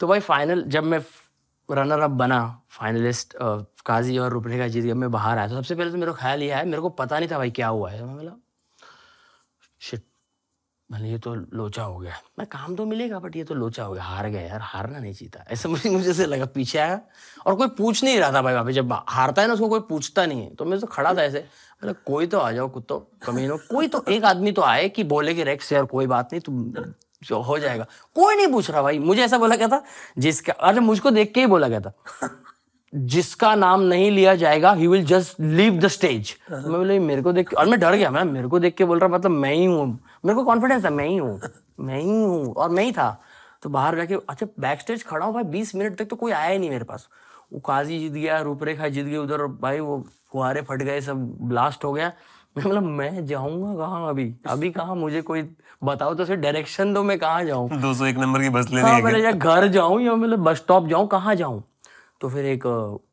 तो भाई फाइनल जब मैं रनर अप बना फाइनलिस्ट काजी और का जीत जब मैं बाहर आया तो सबसे पहले तो मेरा ख्याल ये आया मेरे को पता नहीं था भाई क्या हुआ है तो मतलब शिट मैंने ये तो लोचा हो गया मैं काम तो मिलेगा बट ये तो लोचा हो गया हार गया यार हारना नहीं चीता ऐसे मुझे मुझे से लगा पीछे आया और कोई पूछ नहीं रहा था भाई वहाँ पे जब हारता है ना उसको कोई पूछता नहीं है तो मैं तो खड़ा था ऐसे मतलब कोई तो आ जाओ कुत्तो कमी कोई तो एक आदमी तो आए कि बोले कि रेक्स यार कोई बात नहीं तुम हो जाएगा कोई नहीं पूछ रहा भाई मुझे ऐसा बोला गया था जिसका अरे मुझको देख के ही बोला गया था जिसका नाम नहीं लिया जाएगा he will just leave the stage मैं बोले मेरे को देख और मैं डर गया मैं मेरे को देख के बोल रहा मतलब मैं ही हूँ मेरे को कॉन्फिडेंस था मैं ही हूँ मैं ही हूँ और मैं ही था तो बाहर जाके अच्छा बैक स्टेज खड़ा हूँ भाई बीस मिनट तक तो कोई आया ही नहीं मेरे पास वो काजी जीत गया रूपरेखा जीत गई उधर भाई वो फुहारे फट गए सब ब्लास्ट हो गया *laughs* मैं मतलब मैं जाऊंगा कहाँ अभी अभी कहाँ मुझे कोई बताओ तो सिर्फ डायरेक्शन दो मैं कहाँ जाऊँ *laughs* दो सौ एक नंबर की बस ले हाँ, घर जाऊँ या मतलब बस स्टॉप जाऊँ कहाँ जाऊँ तो फिर एक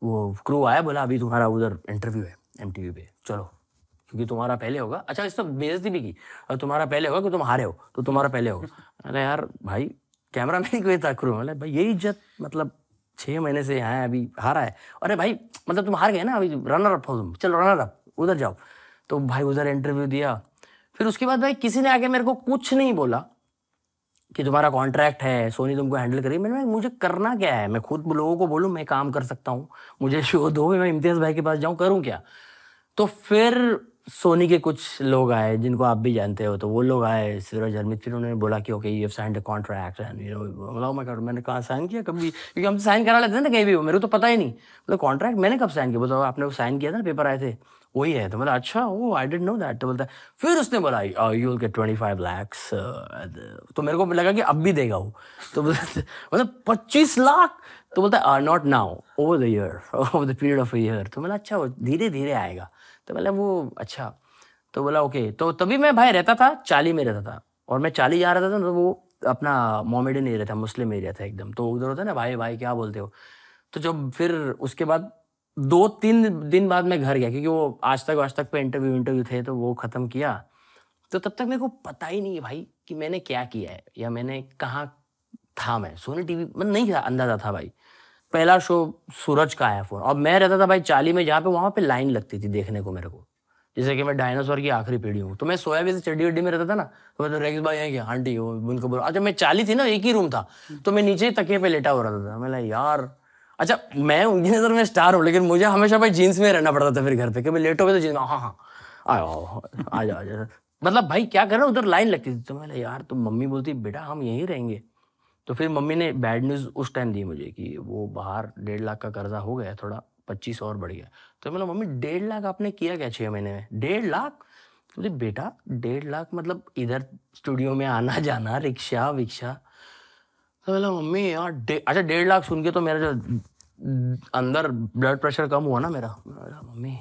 वो क्रू आया बोला अभी तुम्हारा उधर इंटरव्यू है एम पे चलो क्योंकि तुम्हारा पहले होगा अच्छा तो बेजती भी की और तुम्हारा पहले होगा कि तुम हारे हो तो तुम्हारा पहले होगा अरे *laughs* यार भाई कैमरा मैन कोई था क्रू मतलब भाई यही इज्जत मतलब छः महीने से यहाँ अभी हारा है अरे भाई मतलब तुम हार गए ना अभी रनर अप हो तुम चलो रनर अप उधर जाओ तो भाई उधर इंटरव्यू दिया फिर उसके बाद भाई किसी ने आके मेरे को कुछ नहीं बोला कि तुम्हारा कॉन्ट्रैक्ट है सोनी तुमको हैंडल करी मैंने मुझे करना क्या है मैं खुद लोगों को बोलूँ मैं काम कर सकता हूँ मुझे शो *laughs* दो मैं इम्तियाज़ भाई के पास जाऊँ करूँ क्या तो फिर सोनी के कुछ लोग आए जिनको आप भी जानते हो तो वो लोग आए सूरज हरमित फिर उन्होंने बोला कि okay you have signed a contract and you know god मैंने कहा साइन किया कभी क्योंकि हम साइन तो करा लेते हैं ना कहीं भी मेरे को तो पता ही नहीं मतलब कॉन्ट्रैक्ट मैंने कब साइन किया बताओ आपने वो साइन किया था ना पेपर आए थे वही है तो बोला अच्छा वो आई डेंट नो दैट तो बोलता फिर उसने बोला you will get twenty five lakhs तो मेरे को लगा कि अब भी देगा वो तो मतलब पच्चीस लाख तो बोलता है not now over the year over the period of year तो मतलब अच्छा वो धीरे धीरे आएगा तो मतलब वो अच्छा तो बोला ओके तो तभी मैं भाई रहता था चाली में रहता था और मैं चाली जा रहा था तो वो अपना मोमेडन एरिया था मुस्लिम एरिया था एकदम तो उधर होता ना भाई भाई क्या बोलते हो तो जब फिर उसके बाद दो तीन दिन बाद मैं घर गया क्योंकि वो आज तक आज तक पे इंटरव्यू इंटरव्यू थे तो वो ख़त्म किया तो तब तक मेरे को पता ही नहीं है भाई कि मैंने क्या किया है या मैंने कहाँ था मैं सोनी टीवी मतलब नहीं था अंदाजा था भाई पहला शो सूरज का आया फोन और मैं रहता था भाई चाली में जहाँ पे वहाँ पे लाइन लगती थी देखने को मेरे को जैसे कि मैं डायनासोर की आखिरी पीढ़ी हूँ तो मैं सोया भी चड्डी वड्डी में रहता था ना तो मैं तो रेगिस भाई हैं आंटी हो उनको बोलो अच्छा मैं चाली थी ना एक ही रूम था तो मैं नीचे तकिए पे लेटा हो रहा था मैं यार अच्छा मैं उनकी नज़र में स्टार हूँ लेकिन मुझे हमेशा भाई जींस में रहना पड़ता था फिर घर पे कभी लेट हो गए तो जीन्स हाँ हाँ, हाँ। आओ जाओ आ जाओ आ जाओ मतलब भाई क्या कर रहे उधर लाइन लगती थी तो मैं यार तो मम्मी बोलती बेटा हम यहीं रहेंगे तो फिर मम्मी ने बैड न्यूज़ उस टाइम दी मुझे कि वो बाहर डेढ़ लाख का कर्जा हो गया थोड़ा पच्चीस और बढ़ गया तो मैंने मम्मी डेढ़ लाख आपने किया क्या छः महीने में डेढ़ लाख बोले तो बेटा डेढ़ लाख मतलब इधर स्टूडियो में आना जाना रिक्शा विक्शा तो बोला मम्मी यार अच्छा डेढ़ लाख सुन के तो मेरा जो अंदर ब्लड प्रेशर कम हुआ ना मेरा मम्मी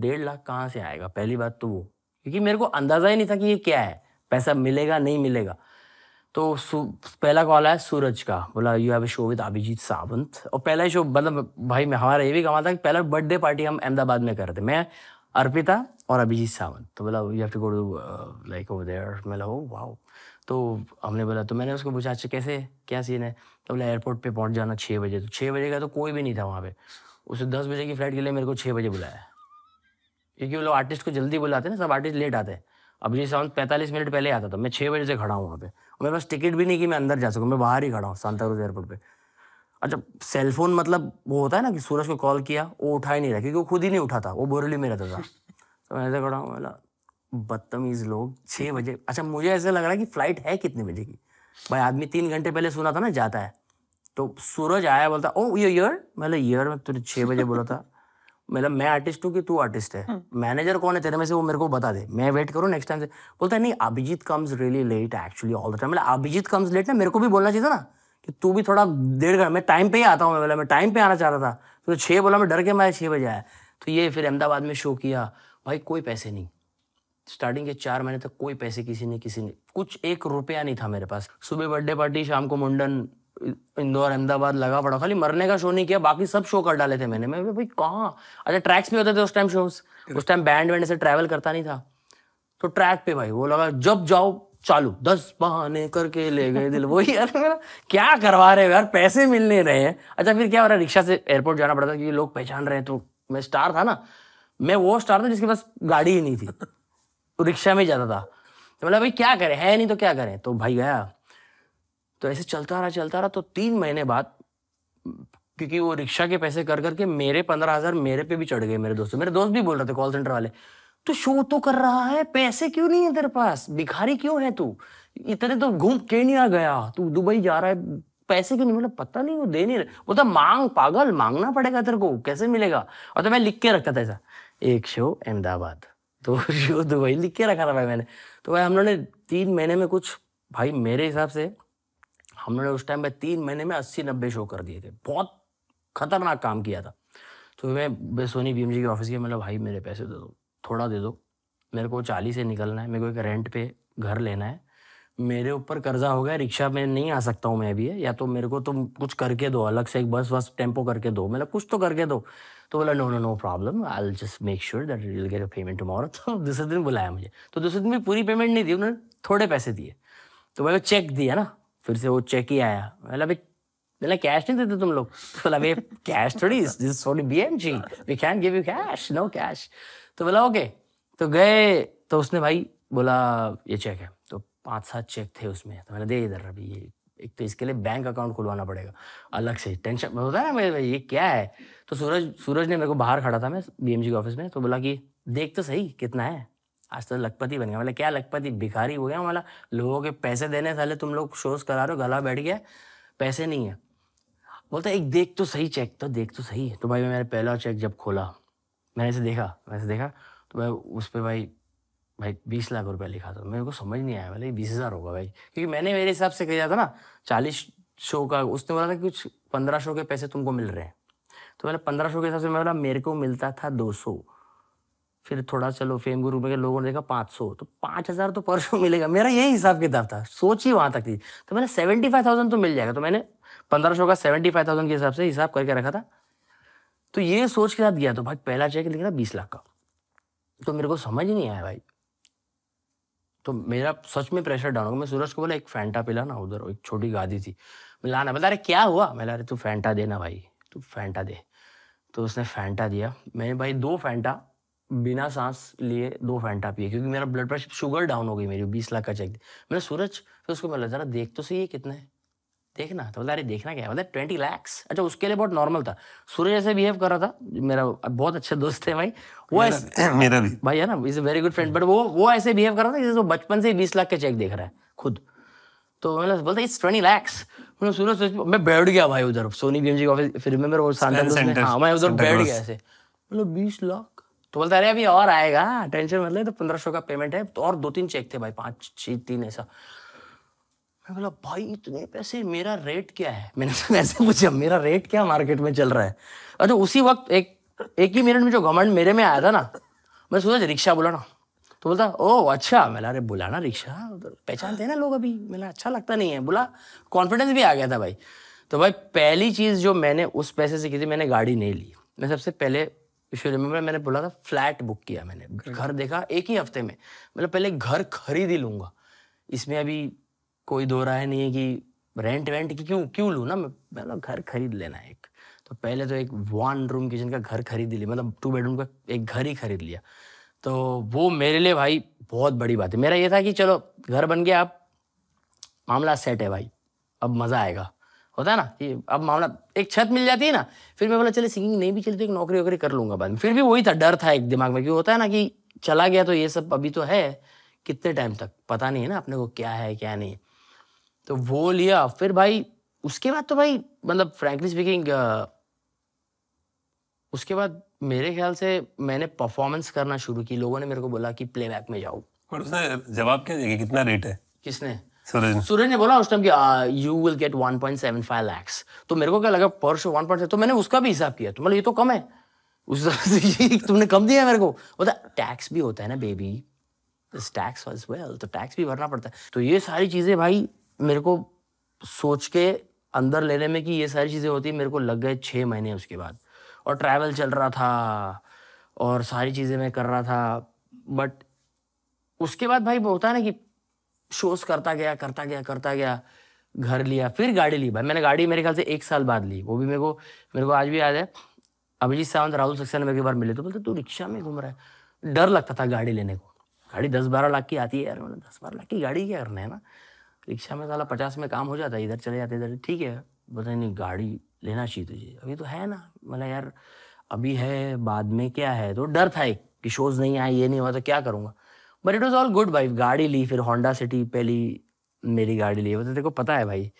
डेढ़ लाख कहाँ से आएगा पहली बात तो वो क्योंकि मेरे को अंदाज़ा ही नहीं था कि ये क्या है पैसा मिलेगा नहीं मिलेगा तो पहला कॉल आया सूरज का बोला you have show with Abhijeet Sawant और पहला शो मतलब भाई मैं हमारा ये भी कमा था कि पहला बर्थडे पार्टी हम अहमदाबाद में करते मैं अर्पिता और अभिजीत सावंत तो बोला you have to go to like over there मैं लो वाओ oh, तो हमने बोला तो मैंने उसको पूछा अच्छा कैसे क्या सीन है तो बोला एयरपोर्ट पे पहुंच जाना छः बजे तो छः बजे का तो कोई भी नहीं था वहाँ पे उसे दस बजे की फ्लाइट के लिए मेरे को छः बजे बुलाया क्योंकि वो लोग आर्टिस्ट को जल्दी बुलाते ना सब आर्टिस्ट लेट आते हैं अभिजीत सावंत पैंतालीस मिनट पहले आता था मैं छः बजे से खड़ा हूँ वहाँ पे और मेरे पास टिकट भी नहीं कि मैं अंदर जा सकूँ मैं बाहर ही खड़ा हूँ सांता क्रूज एयरपोर्ट पर अच्छा सेलफोन मतलब वो होता है ना कि सूरज को कॉल किया वो उठा ही नहीं रहा क्योंकि वो खुद ही नहीं उठाता वो बोरली में रहता था तो मैं ऐसे खड़ा हूँ बोला बदतमीज़ लोग छः बजे अच्छा मुझे ऐसा लग रहा है कि फ़्लाइट है कितने बजे की भाई आदमी तीन घंटे पहले सुना था ना जाता है तो सूरज आया बोलता ओ ये ईयर मतलब ईयर में तुझे छह बजे बोला था मतलब *laughs* मैं आर्टिस्ट हूँ कि तू आर्टिस्ट है मैनेजर हम्म। कौन है तेरे में से वो मेरे को बता दे मैं वेट करूँ नेक्स्ट टाइम से बोलता है नहीं Abhijeet comes really late actually all the time मतलब अभिजीत कम्स लेट ना मेरे को भी बोलना चाहिए था ना कि तू भी थोड़ा देर कर मैं टाइम पे ही आता हूँ मैं टाइम पे आना चाह रहा था तो छः बोला मैं डर के मैं छः बजे आया तो ये फिर अहमदाबाद में शो किया भाई कोई पैसे नहीं स्टार्टिंग के चार महीने तक कोई पैसे किसी ने किसी ने कुछ एक रुपया नहीं था मेरे पास सुबह बर्थडे पार्टी शाम को मुंडन इंदौर अहमदाबाद लगा पड़ा खाली मरने का शो नहीं किया बाकी सब शो कर डाले थे मैंने मैं भाई कहाँ अच्छा ट्रैक्स में होते थे उस टाइम शोज उस टाइम बैंड वैंड से ट्रैवल करता नहीं था तो ट्रैक पे भाई वो लगा जब जाओ चालू दस बहाने करके ले गए दिल वही यार मेरा क्या करवा रहे हो यार पैसे मिल नहीं रहे हैं अच्छा फिर क्या हो रहा है रिक्शा से एयरपोर्ट जाना पड़ता क्योंकि लोग पहचान रहे तो मैं स्टार था ना मैं वो स्टार था जिसके पास गाड़ी ही नहीं थी तो रिक्शा में ही जाता था तो बोला भाई क्या करें है नहीं तो क्या करें तो भाई गया तो ऐसे चलता रहा चलता रहा तो तीन महीने बाद क्योंकि वो रिक्शा के पैसे कर करके मेरे पंद्रह हजार मेरे पे भी चढ़ गए मेरे दोस्तों मेरे दोस्त भी बोल रहे थे कॉल सेंटर वाले तो शो तो कर रहा है पैसे क्यों नहीं है तेरे पास भिखारी क्यों है तू इतने तो घूम के नहीं आ गया तू दुबई जा रहा है पैसे क्यों नहीं मतलब पता नहीं वो दे नहीं रहे वो तो मांग पागल मांगना पड़ेगा तेरे को कैसे मिलेगा और तो मैं लिख के रखा था ऐसा एक शो अहमदाबाद तो शो दुबई लिख के रखा था भाई मैंने तो भाई हम लोगों ने तीन महीने में कुछ भाई मेरे हिसाब से हम लोगों ने उस टाइम पे तीन महीने में अस्सी नब्बे शो कर दिए थे बहुत खतरनाक काम किया था तो मैं सोनी एम जी के ऑफिस के मतलब भाई मेरे पैसे दे दो थोड़ा दे दो मेरे को चालीस से निकलना है मेरे को एक रेंट पे घर लेना है मेरे ऊपर कर्जा हो गया रिक्शा में नहीं आ सकता हूँ मैं अभी या तो मेरे को तुम कुछ करके दो अलग से एक बस वस टेम्पो करके दो मतलब कुछ तो करके दो तो बोला no no no problem I will just make sure that you get a payment tomorrow तो दूसरे दिन बुलाया मुझे तो दूसरे दिन भी पूरी पेमेंट नहीं दी उन्होंने थोड़े पैसे दिए तो मैंने चेक दिया ना फिर से वो चेक ही आया मैंने अभी मैंने कैश नहीं देते तुम लोग *laughs* बोला भाई कैश थोड़ी this is B BMG we can give you cash no cash तो बोला ओके तो गए तो उसने भाई बोला ये चेक है तो पांच सात चेक थे उसमें तो मैंने दे इधर अभी ये एक तो इसके लिए बैंक अकाउंट खुलवाना पड़ेगा अलग से टेंशन होता है ना मैं ये क्या है तो सूरज सूरज ने मेरे को बाहर खड़ा था मैं बीएमजी के ऑफिस में तो बोला कि देख तो सही कितना है आज तो लखपति बन गया मतलब क्या लखपति भिखारी हो गया मतलब लोगों के पैसे देने साले तुम लोग शोज करा रहे हो गला बैठ गया पैसे नहीं है बोलता एक देख तो सही चेक तो देख तो सही तो भाई मैंने पहला चेक जब खोला मैंने इसे देखा मैंने देखा तो भाई उस पर भाई भाई बीस लाख रुपया लिखा था मेरे को समझ नहीं आया भाई बीस हज़ार होगा भाई क्योंकि मैंने मेरे हिसाब से खरीदा था ना चालीस शो का उसने बोला था कुछ पंद्रह सौ के पैसे तुमको मिल रहे हैं तो मैंने पंद्रह सौ के हिसाब से मैं बोला मेरे को मिलता था दो सौ फिर थोड़ा चलो फेम गुरु में के लोगों ने देखा पाँच सौ तो पाँच हज़ार तो शो मिलेगा मेरा यही हिसाब किताब था सोच ही वहाँ तक थी तो मैंने सेवेंटी फाइव थाउजेंड तो मिल जाएगा तो मैंने पंद्रह सौ का सेवेंटी फाइव थाउजेंड के हिसाब से हिसाब करके रखा था तो ये सोच के साथ गया तो भाई पहला चेक लिखा था बीस लाख का तो मेरे को समझ नहीं आया भाई तो मेरा सच में प्रेशर डाउन हो गया मैं सूरज को बोला एक फैंटा पिला ना उधर एक छोटी गादी थी लाना बता रहे क्या हुआ मैं ला रहे तू फैंटा देना भाई तू फैंटा दे तो उसने फैंटा दिया मैंने भाई दो फैंटा बिना सांस लिए दो फैंटा पिए क्योंकि मेरा ब्लड प्रेशर शुगर डाउन हो गई मेरी बीस लाख का चेक मैंने सूरज फिर तो उसको मैं ज़रा देख तो सही है कितना है देखना तो बोला अरे देखना क्या बोला ट्वेंटी लैक्स अच्छा उसके लिए बहुत नॉर्मल था सूर्य जैसे बिहेव कर रहा था मेरा बहुत अच्छे दोस्त है भाई वो मेरा, ऐसे, मेरा भी भाई है ना is a very good friend but वो वो ऐसे बिहेव कर रहा था जैसे वो बचपन से बीस लाख के चेक देख रहा है खुद तो मैंने बोलता इट्स ट्वेंटी लैक्स मैंने सूर्य सोच मैं बैठ गया भाई उधर सोनी बीएमजी का ऑफिस फिर मैं मेरे सांता हाँ मैं उधर बैठ गया ऐसे मतलब बीस लाख तो बोलता अरे अभी और आएगा हाँ, टेंशन मतलब तो पंद्रह सौ का पेमेंट है तो और दो तीन चेक थे भाई पाँच छः तीन ऐसा मैं बोला भाई इतने पैसे मेरा रेट क्या है मैंने तो ऐसे पूछा मेरा रेट क्या मार्केट में चल रहा है अच्छा उसी वक्त एक एक ही मिनट में जो घमंड मेरे में आया था ना मैं सोचा अच्छा, रिक्शा बुलाना तो बोलता ओ अच्छा मैं अरे बुलाना रिक्शा तो पहचानते हैं ना लोग अभी मेरा अच्छा लगता नहीं है बुला कॉन्फिडेंस भी आ गया था भाई तो भाई पहली चीज़ जो मैंने उस पैसे से की थी मैंने गाड़ी नहीं ली मैं सबसे पहले रिमेम्बर मैंने बोला था फ्लैट बुक किया मैंने घर देखा एक ही हफ्ते में मतलब पहले घर खरीद ही लूंगा इसमें अभी कोई दो राय नहीं है कि रेंट वेंट की क्यों क्यों लूँ ना मैं मतलब घर खरीद लेना है एक तो पहले तो एक वन रूम किचन का घर खरीद लिया मतलब टू बेडरूम का एक घर ही खरीद लिया तो वो मेरे लिए भाई बहुत बड़ी बात है मेरा ये था कि चलो घर बन गया आप मामला सेट है भाई अब मज़ा आएगा होता है ना कि अब मामला एक छत मिल जाती है ना फिर मैं बोला चले सिंगिंग नहीं भी चली तो एक नौकरी वोकरी कर लूंगा बाद में फिर भी वही था डर था एक दिमाग में कि होता है ना कि चला गया तो ये सब अभी तो है कितने टाइम तक पता नहीं है ना अपने को क्या है क्या नहीं तो वो लिया फिर भाई उसके बाद तो भाई मतलब फ्रेंकली स्पीकिंग उसके बाद मेरे ख्याल से मैंने परफॉर्मेंस करना शुरू की लोगों ने मेरे को बोला कि प्लेबैक में जाओ और उसने जवाब क्या देगा कितना रेट है किसने सूरज ने बोला उस टाइम कि यू विल गेट 1.75 लाख्स तो मेरे को क्या लगा पर शो 1.7 तो मैंने उसका भी हिसाब किया तो मतलब ये तो कम है उस *laughs* तुमने कम दिया मेरे को बोला मतलब टैक्स भी होता है ना बेबी टैक्स एज वेल तो टैक्स भी भरना पड़ता है तो ये सारी चीज़ें भाई मेरे को सोच के अंदर लेने में कि ये सारी चीज़ें होती मेरे को लग गए छः महीने उसके बाद और ट्रैवल चल रहा था और सारी चीज़ें मैं कर रहा था बट उसके बाद भाई होता है ना कि शोज करता गया करता गया करता गया घर लिया फिर गाड़ी ली भाई मैंने गाड़ी मेरे ख्याल से एक साल बाद ली वो भी मेरे को मेरे को आज भी याद है अभिजीत सावंत राहुल सक्सेना मेरे बार मिले तो बोलते तू रिक्शा में घूम रहा है डर लगता था गाड़ी लेने को गाड़ी दस बारह लाख की आती है यार मैंने दस बारह लाख की गाड़ी क्या करना है ना रिक्शा में साला पचास में काम हो जाता है इधर चले जाते इधर ठीक है बोलते नहीं गाड़ी लेना चाहिए तुझे अभी तो है ना मतलब यार अभी है बाद में क्या है तो डर था एक कि शोज नहीं आए ये नहीं हुआ तो क्या करूँगा but it was all good भाई गाड़ी ली फिर होंडा सिटी पहली मेरी गाड़ी ली बोलते देखो पता है भाई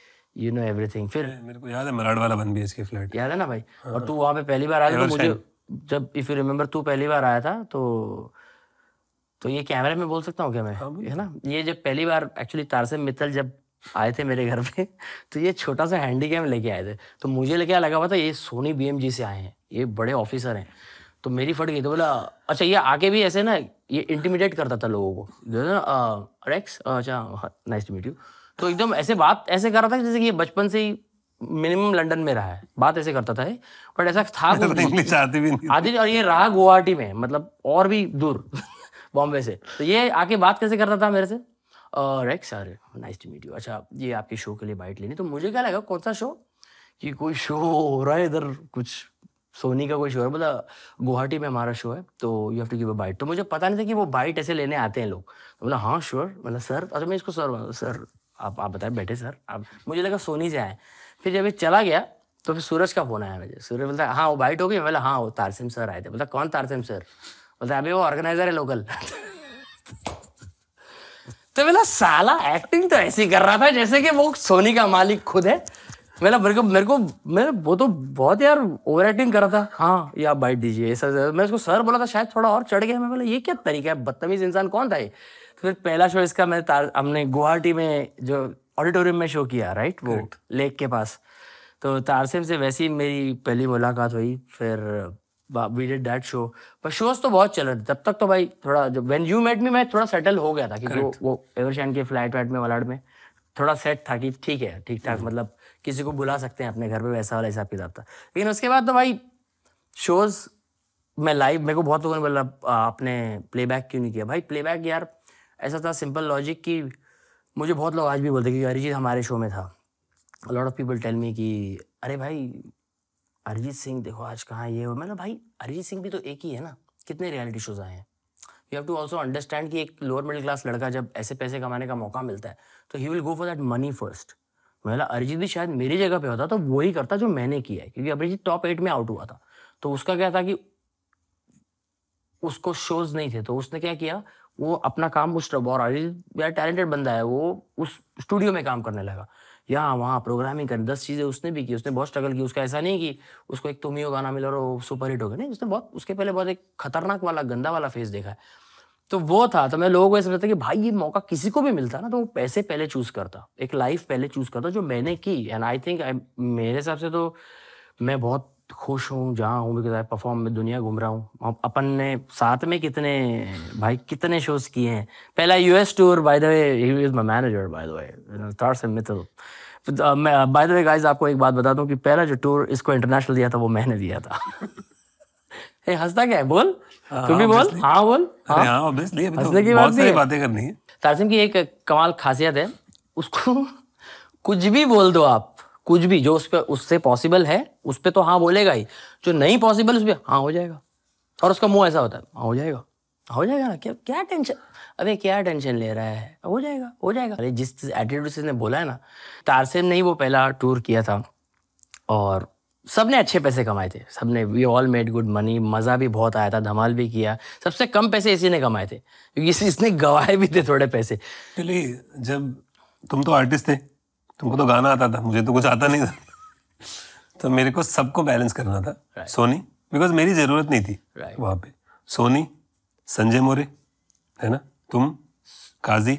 यू नो एवरीथिंग फिर मेरे को याद है मराड़ वाला बन के फ्लैट याद है ना भाई और हाँ। तू वहाँ पे पहली बार आया तो मुझे जब इफ यू रिमेम्बर तू पहली बार आया था तो तो ये कैमरे में बोल सकता हूँ क्या मैं हाँ, है ना ये जब पहली बार एक्चुअली तारसिम मित्तल जब आए थे मेरे घर पे *laughs* तो ये छोटा सा हैंडी कैम लेके आए थे तो मुझे लेके लगा हुआ था ये सोनी बी से आए हैं ये बड़े ऑफिसर हैं तो मेरी फट गई तो बोला अच्छा ये आके भी ऐसे ना ये इंटीमिडेट करता था लोगों को जो है ना अरेक्स अच्छा नाइस टू मीट यू तो एकदम ऐसे बात ऐसे कर रहा था जैसे कि ये बचपन से ही मिनिमम लंदन में रहा है बात ऐसे करता था बट ऐसा था *laughs* आदि और ये रहा गुवाहाटी में मतलब और भी दूर बॉम्बे से तो ये आके बात कैसे करता था मेरे से right sir nice to meet you अच्छा ये आपके शो के लिए बाइट लेनी तो मुझे क्या लगा कौन सा शो कि कोई शो हो रहा है इधर कुछ सोनी का कोई शो है बोला गुवाहाटी में हमारा शो है तो you have to give a bite तो मुझे पता नहीं था कि वो बाइट ऐसे लेने आते हैं लोग तो बोला हाँ श्योर मतलब सर अच्छा मैं इसको सर सर आप आप बताए बैठे सर आप मुझे लगा सोनी से आए फिर जब ये चला गया तो फिर सूरज का फोन आया मुझे सूरज बोलता हाँ वो बाइट हो गई बोला हाँ वो तारसिम सर आए थे बोला कौन तारसिम सर बोलता अभी वो ऑर्गेनाइजर है लोकल तो मेरा साला एक्टिंग तो ऐसी कर रहा था जैसे कि वो सोनी का मालिक खुद है मेरा मेरे को मेरे को मेरे वो तो बहुत यार ओवर एक्टिंग कर रहा था हाँ ये आप बाइट दीजिए ऐसा मैं उसको सर बोला था शायद थोड़ा और चढ़ गया मैं बोला ये क्या तरीका है बदतमीज इंसान कौन था ये तो फिर पहला शो इसका मैं हमने गुवाहाटी में जो ऑडिटोरियम में शो किया राइट वो लेक के पास तो तारसेम से वैसी मेरी पहली मुलाकात हुई फिर वी डिड दैट शो पर शोज तो बहुत चल रहे थे तब तक तो भाई थोड़ा जब व्हेन यू मेट मी मैं थोड़ा सेटल हो गया था कि वो एवरशैन के फ्लैट वैट में वलाड में थोड़ा सेट था कि ठीक है ठीक ठाक hmm. मतलब किसी को बुला सकते हैं अपने घर पे वैसा वाला हिसाब किताब था लेकिन उसके बाद तो भाई शोज मैं लाइव मेरे को बहुत लोगों ने बोला आपने प्लेबैक क्यों नहीं किया भाई प्लेबैक यार ऐसा था सिंपल लॉजिक कि मुझे बहुत लोग आज भी बोलते कि अरिजीत हमारे शो में था lot of people tell me कि अरे भाई अरिजीत सिंह देखो आज कहाँ ये हो मैंने भाई अरिजीत सिंह भी तो एक ही है ना कितने रियलिटी शोज आए हैं you have to also understand कि एक लोअर मिडिल क्लास लड़का जब ऐसे पैसे कमाने का मौका मिलता है तो he will go for that money first मतलब अरिजीत भी शायद मेरी जगह पे होता तो वही करता जो मैंने किया है क्योंकि अरिजीत टॉप एट में आउट हुआ था तो उसका क्या था कि उसको शोज नहीं थे तो उसने क्या किया वो अपना काम उस और अरिजीत टैलेंटेड बंदा है वो उस स्टूडियो में काम करने लगा या वहाँ प्रोग्रामिंग कर दस चीज़ें उसने भी की उसने बहुत स्ट्रगल की उसका ऐसा नहीं कि उसको एक तुम गाना मिला और वो सुपर हिट हो गया नहीं उसने बहुत उसके पहले बहुत एक खतरनाक वाला गंदा वाला फेस देखा है तो वो था तो मैं लोगों को ये समझता कि भाई ये मौका किसी को भी मिलता ना तो वो पैसे पहले चूज करता एक लाइफ पहले चूज करता जो मैंने की एंड आई थिंक मेरे हिसाब से तो मैं बहुत खुश हूँ जहाँ हूँ बिकॉज आई परफॉर्म में दुनिया घूम रहा हूँ अपन ने साथ में कितने भाई कितने शोज किए हैं पहला US tour by the way he is my manager by the way stars and मिथल बाय द वे गाइस आपको एक बात बता दूं कि पहला जो टूर इसको इंटरनेशनल दिया था वो मैंने दिया था ए *laughs* हंसता क्या है बोल हाँ, तुम भी बोल हाँ बोल हाँ। हाँ, तो हंसने की बात नहीं बातें करनी है तारसिम की एक कमाल खासियत है उसको *laughs* कुछ भी बोल दो आप कुछ भी जो उस पर उससे पॉसिबल है उस पर तो हाँ बोलेगा ही जो नहीं पॉसिबल उस पर हाँ हो जाएगा और उसका मुंह ऐसा होता है हाँ हो जाएगा हाँ हो जाएगा ना क्या क्या टेंशन अबे क्या टेंशन ले रहा है हो जाएगा हो जाएगा अरे जिस एटीट्यूड से बोला है ना तारसे ने ही वो पहला टूर किया था और सब ने अच्छे पैसे कमाए थे सब ने we all made good money मज़ा भी बहुत आया था धमाल भी किया सबसे कम पैसे इसी ने कमाए थे क्योंकि इसने गवाए भी थे थोड़े पैसे जब तुम तो आर्टिस्ट थे तुमको तो गाना आता था मुझे तो कुछ आता नहीं था *laughs* तो मेरे को सबको बैलेंस करना था सोनी बिकॉज मेरी ज़रूरत नहीं थी वहां पे सोनी संजय मोरे है ना तुम काजी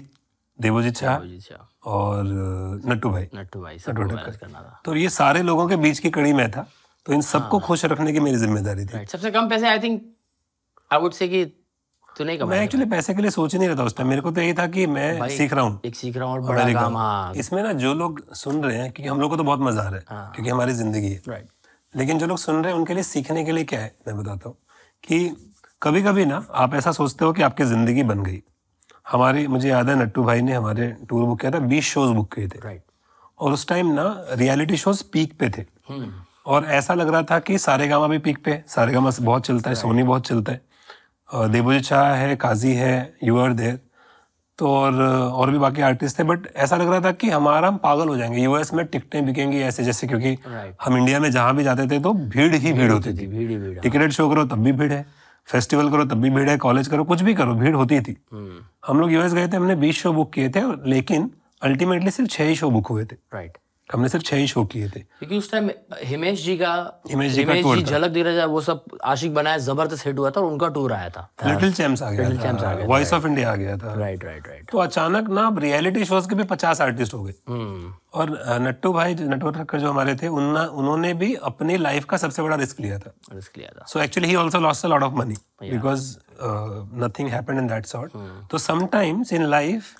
देवोजी चाह और नट्टू भाई नट्टू भाई सब करना था तो ये सारे लोगों के बीच की कड़ी मैं था तो इन सबको हाँ, खुश रखने की मेरी जिम्मेदारी थी सबसे कम पैसे I think I would say कि तो नहीं कमाया मैं एक्चुअली पैसे के लिए सोच नहीं रहा था उस टाइम मेरे को तो यही था कि मैं सीख रहा हूँ एक सीख रहा हूँ और बड़ा काम हाँ। इसमें ना जो लोग सुन रहे हैं क्योंकि हम लोग को तो बहुत मजा आ रहा है हाँ। क्योंकि हमारी जिंदगी है लेकिन जो लोग सुन रहे हैं उनके लिए सीखने के लिए क्या है मैं बताता हूँ कि कभी कभी ना आप ऐसा सोचते हो कि आपकी ज़िंदगी बन गई हमारे मुझे याद है नट्टू भाई ने हमारे टूर बुक किया था बीस शोज बुक किए थे राइट और उस टाइम ना रियलिटी शोज पीक पे थे हम्म। और ऐसा लग रहा था कि सारे गामा भी पीक पे सारे गामा बहुत चलता है सोनी बहुत चलता है देवोजी शाह है काजी है यू आर देर तो और और भी बाकी आर्टिस्ट थे बट ऐसा लग रहा था कि हमारा हम पागल हो जाएंगे यूएस में टिकटें बिकेंगी ऐसे जैसे क्योंकि right. हम इंडिया में जहाँ भी जाते थे तो भीड़ ही भीड़ होती थी भीड़ ही भीड़ हाँ। टिकट शो करो तब भी भीड़ है फेस्टिवल करो तब भी भीड़ है कॉलेज करो कुछ भी करो भीड़ होती थी हम्म। हम लोग यूएस गए थे हमने बीस शो बुक किए थे लेकिन अल्टीमेटली सिर्फ छह ही शो बुक हुए थे राइट हमने सिर्फ छह ही शो किए थे क्योंकि उस टाइम हिमेश जी का हिमेश जी हिमेश का जी झलक दे रहा वो सब आशिक बनाया जबरदस्त हिट हुआ था और उनका टूर आया था लिटिल चैम्स आ गया था वॉइस ऑफ इंडिया आ गया था राइट राइट राइट तो अचानक ना अब रियलिटी शोज के भी पचास आर्टिस्ट हो गए हम्म। और नट्टू भाई नट्टू ठक्कर जो हमारे थे उन्होंने भी अपनी लाइफ का सबसे बड़ा रिस्क लिया था रिस्क लिया था so actually he also lost a lot of money because nothing happened in that sort तो समटाइम्स इन लाइफ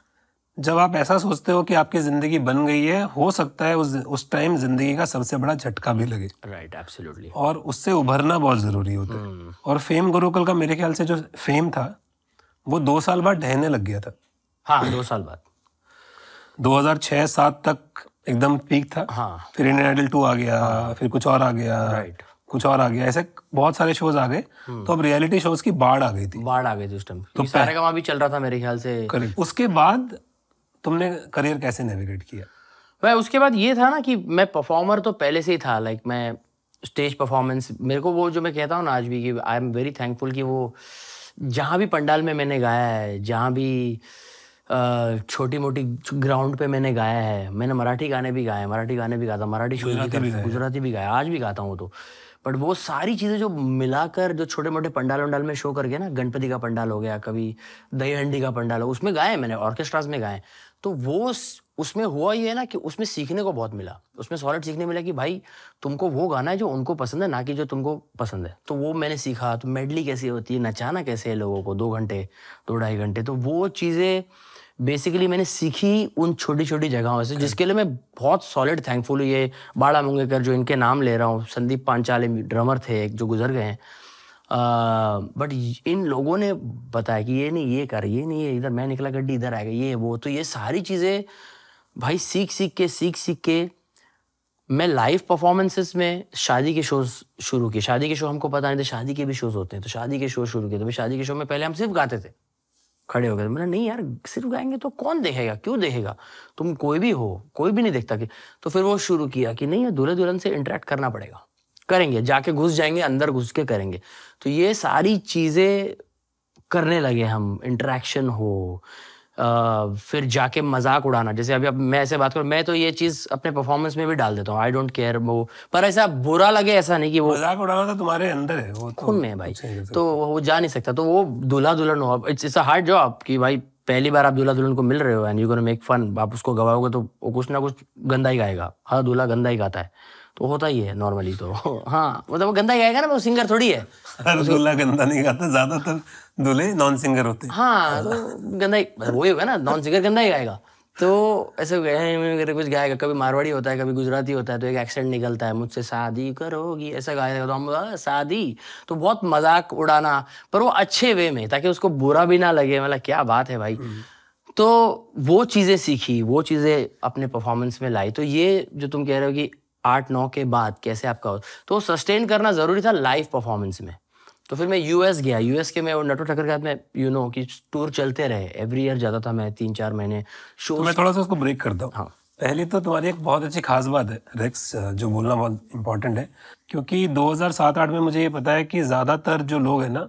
जब आप ऐसा सोचते हो कि आपकी जिंदगी बन गई है हो सकता है उस उस टाइम जिंदगी का सबसे बड़ा झटका भी लगे राइट right, एब्सोल्युटली और उससे उभरना बहुत जरूरी होता है hmm. और फेम गुरुकुल का मेरे ख्याल से जो फेम था वो दो साल बाद ढहने लग गया था हाँ दो साल बाद 2006 सात तक एकदम पीक था हाँ फिर इंडियन आइडल टू आ गया हाँ. फिर कुछ और आ गया राइट right. कुछ और आ गया ऐसे बहुत सारे शोज आ गए हम्म। तो अब रियलिटी शोज की बाढ़ आ गई थी बाढ़ आ गई थी उस टाइम तो सारे काम अभी चल रहा था मेरे ख्याल से करेक्ट उसके बाद तुमने करियर कैसे नेविगेट किया वह उसके बाद ये था ना कि मैं परफॉर्मर तो पहले से ही था लाइक मैं स्टेज परफॉर्मेंस मेरे को वो जो मैं कहता हूँ ना आज भी कि आई एम वेरी थैंकफुल कि वो जहाँ भी पंडाल में मैंने गाया है जहाँ भी छोटी मोटी ग्राउंड पे मैंने गाया है मैंने मराठी गाने भी गाए मराठी गाने भी गाता मराठी गुजराती भी गुजराती भी गाया आज भी गाता हूँ तो बट वो सारी चीज़ें जो मिलाकर जो छोटे मोटे पंडाल वंडाल में शो करके ना गणपति का पंडाल हो गया कभी दही हंडी का पंडाल हो उसमें गाए मैंने ऑर्केस्ट्राज में गाए तो वो उसमें हुआ ये है ना कि उसमें सीखने को बहुत मिला उसमें सॉलिड सीखने मिला कि भाई तुमको वो गाना है जो उनको पसंद है ना कि जो तुमको पसंद है तो वो मैंने सीखा तो मेडली कैसी होती है नचाना कैसे है लोगों को दो घंटे दो ढाई घंटे तो वो चीज़ें बेसिकली मैंने सीखी उन छोटी छोटी जगहों से जिसके लिए मैं बहुत सॉलिड थैंकफुल ये बाड़ा मुंगेकर जो इनके नाम ले रहा हूँ संदीप पांचाले ड्रमर थे एक जो गुजर गए हैं बट uh, इन लोगों ने बताया कि ये नहीं ये कर ये नहीं ये इधर मैं निकला गड्डी इधर आएगा ये वो तो ये सारी चीज़ें भाई सीख सीख के सीख सीख के मैं लाइव परफॉर्मेंसेस में शादी के शोज शुरू किए शादी के शो हमको पता नहीं था शादी के भी शोज होते हैं तो शादी के शो शुरू किए तो भाई शादी के शो में पहले हम सिर्फ गाते थे खड़े हो गए मैंने नहीं यार सिर्फ गाएंगे तो कौन देखेगा क्यों देखेगा तुम कोई भी हो कोई भी नहीं देखता कि तो फिर वो शुरू किया कि नहीं यार दूल्हे दुल्हन से इंटरेक्ट करना पड़ेगा करेंगे जाके घुस जाएंगे अंदर घुस के करेंगे तो ये सारी चीज़ें करने लगे हम इंटरेक्शन हो आ, फिर जाके मजाक उड़ाना जैसे अभी अब मैं ऐसे बात करूँ मैं तो ये चीज़ अपने परफॉर्मेंस में भी डाल देता हूँ आई डोंट केयर वो पर ऐसा बुरा लगे ऐसा नहीं कि वो मजाक उड़ाना तो तुम्हारे अंदर है वो तो में भाई तो वो जा नहीं सकता तो वो दूल्हा दुल्हन हो it's it's a hard job कि भाई पहली बार आप दूल्हा दुल्हन को मिल रहे हो and you gonna make fun आप उसको गवाओगे तो वो कुछ ना कुछ गंदा ही गाएगा हर हाँ, दूल्हा गंदा ही गाता है तो होता ही है नॉर्मली तो हाँ मतलब वो गंदा ही गाएगा ना वो सिंगर थोड़ी है *laughs* रसगुल्ला गंदा नहीं गाता ज्यादातर दूल्हे नॉन सिंगर होते हैं हाँ तो गंदा ही वही होगा ना नॉन सिंगर गंदा ही गाएगा तो ऐसे गए कुछ गाएगा कभी मारवाड़ी होता है कभी गुजराती होता है तो एक एक्सेंट निकलता है मुझसे शादी करोगी ऐसा गाएगा तो हम शादी तो बहुत मजाक उड़ाना पर वो अच्छे वे में ताकि उसको बुरा भी ना लगे मतलब क्या बात है भाई हम्म। तो वो चीज़ें सीखी वो चीज़ें अपने परफॉर्मेंस में लाई तो ये जो तुम कह रहे हो कि आठ नौ के बाद कैसे आपका हो तो सस्टेन करना ज़रूरी था लाइव परफॉर्मेंस में तो फिर मैं यूएस गया यूएस के मैं और नटो ठक्कर के साथ में यू नो कि टूर चलते रहे एवरी ईयर जाता था मैं तीन चार महीने शो तो मैं थोड़ा सा उसको ब्रेक करता हूँ हाँ पहले तो तुम्हारी एक बहुत अच्छी खास बात है रेक्स जो बोलना बहुत इंपॉर्टेंट है क्योंकि 2007-8 में मुझे ये पता है कि ज़्यादातर जो लोग हैं ना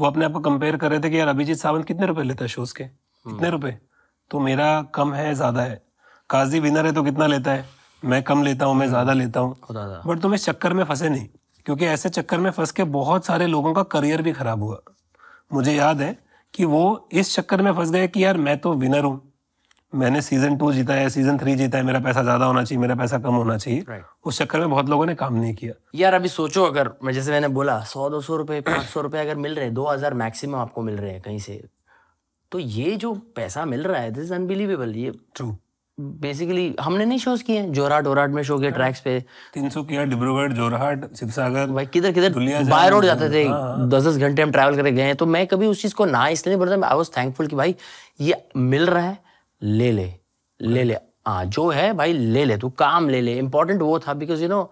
वो अपने आप को कंपेयर कर रहे थे कि यार अभिजीत सावंत कितने रुपए लेता है शोज़ के कितने हम्म। रुपए तो मेरा कम है ज़्यादा है काजी विनर है तो कितना लेता है मैं कम लेता हूँ मैं ज्यादा लेता हूँ बट तुम इस चक्कर में फंसे नहीं क्योंकि ऐसे चक्कर में फंस के बहुत सारे लोगों का करियर भी खराब हुआ मुझे याद है कि वो इस चक्कर में फंस गए कि यार मैं तो विनर हूँ मैंने सीजन टू जीता है सीजन थ्री जीता है मेरा पैसा ज्यादा होना चाहिए मेरा पैसा कम होना चाहिए right. उस चक्कर में बहुत लोगों ने काम नहीं किया यार अभी सोचो अगर मैं जैसे मैंने बोला सौ दो सौ रुपए पांच सौ रुपए अगर मिल रहे हैं दो हज़ार मैक्सिमम आपको मिल रहे हैं कहीं से तो ये जो पैसा मिल रहा है दिस अनबिलीवेबल ये ट्रू बेसिकली हमने नहीं शोज किए जोराट ओराट में शो किए ट्रैक्स हाँ। पे तीन सौ किया डिब्रूगढ़ जोराट शिवसागर भाई किधर किधर बाय रोड जाते थे हाँ, हाँ। दस दस घंटे हम ट्रैवल करके गए तो मैं कभी उस चीज़ को ना इसलिए नहीं बोलता आई वॉज थैंकफुल कि भाई ये मिल रहा है ले ले ले ले आ, जो है भाई ले ले तू काम ले ले इम्पॉर्टेंट वो था बिकॉज यू नो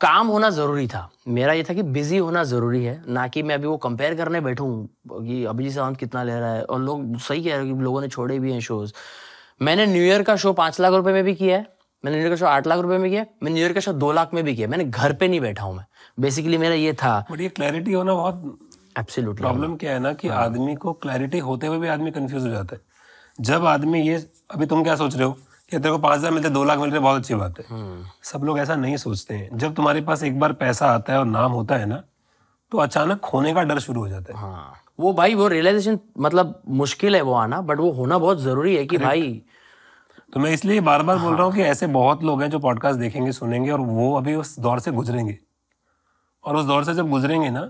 काम होना ज़रूरी था मेरा ये था कि बिजी होना ज़रूरी है ना कि मैं अभी वो कंपेयर करने बैठू कि अभिजीत सावंत कितना ले रहा है और लोग सही कह रहे हैं कि लोगों ने छोड़े भी हैं शोज़ मैंने न्यू ईयर का शो पांच लाख रुपए में भी किया है मैंने न्यू ईयर का शो आठ लाख रुपए में किया मैंने न्यू ईयर का शो दो लाख में भी किया मैंने घर पे नहीं बैठा हूं मैं बेसिकली मेरा ये था बट ये क्लैरिटी होना बहुत एब्सोल्युटली प्रॉब्लम हाँ। क्या है ना कि हाँ। आदमी को क्लैरिटी होते हुए भी आदमी कंफ्यूज हो जाता है जब आदमी ये अभी तुम क्या सोच रहे हो कि तेरे को पांच हज़ार मिलते दो लाख मिलते बहुत अच्छी बात है हम्म। सब लोग ऐसा नहीं सोचते हैं जब तुम्हारे पास एक बार पैसा आता है और नाम होता है ना तो अचानक खोने का डर शुरू हो जाता है हाँ। वो भाई वो रियलाइजेशन मतलब मुश्किल है वो आना बट वो होना बहुत ज़रूरी है कि Correct. भाई तो मैं इसलिए बार बार हाँ. बोल रहा हूँ हाँ। कि ऐसे बहुत लोग हैं जो पॉडकास्ट देखेंगे सुनेंगे और वो अभी उस दौर से गुजरेंगे और उस दौर से जब गुजरेंगे ना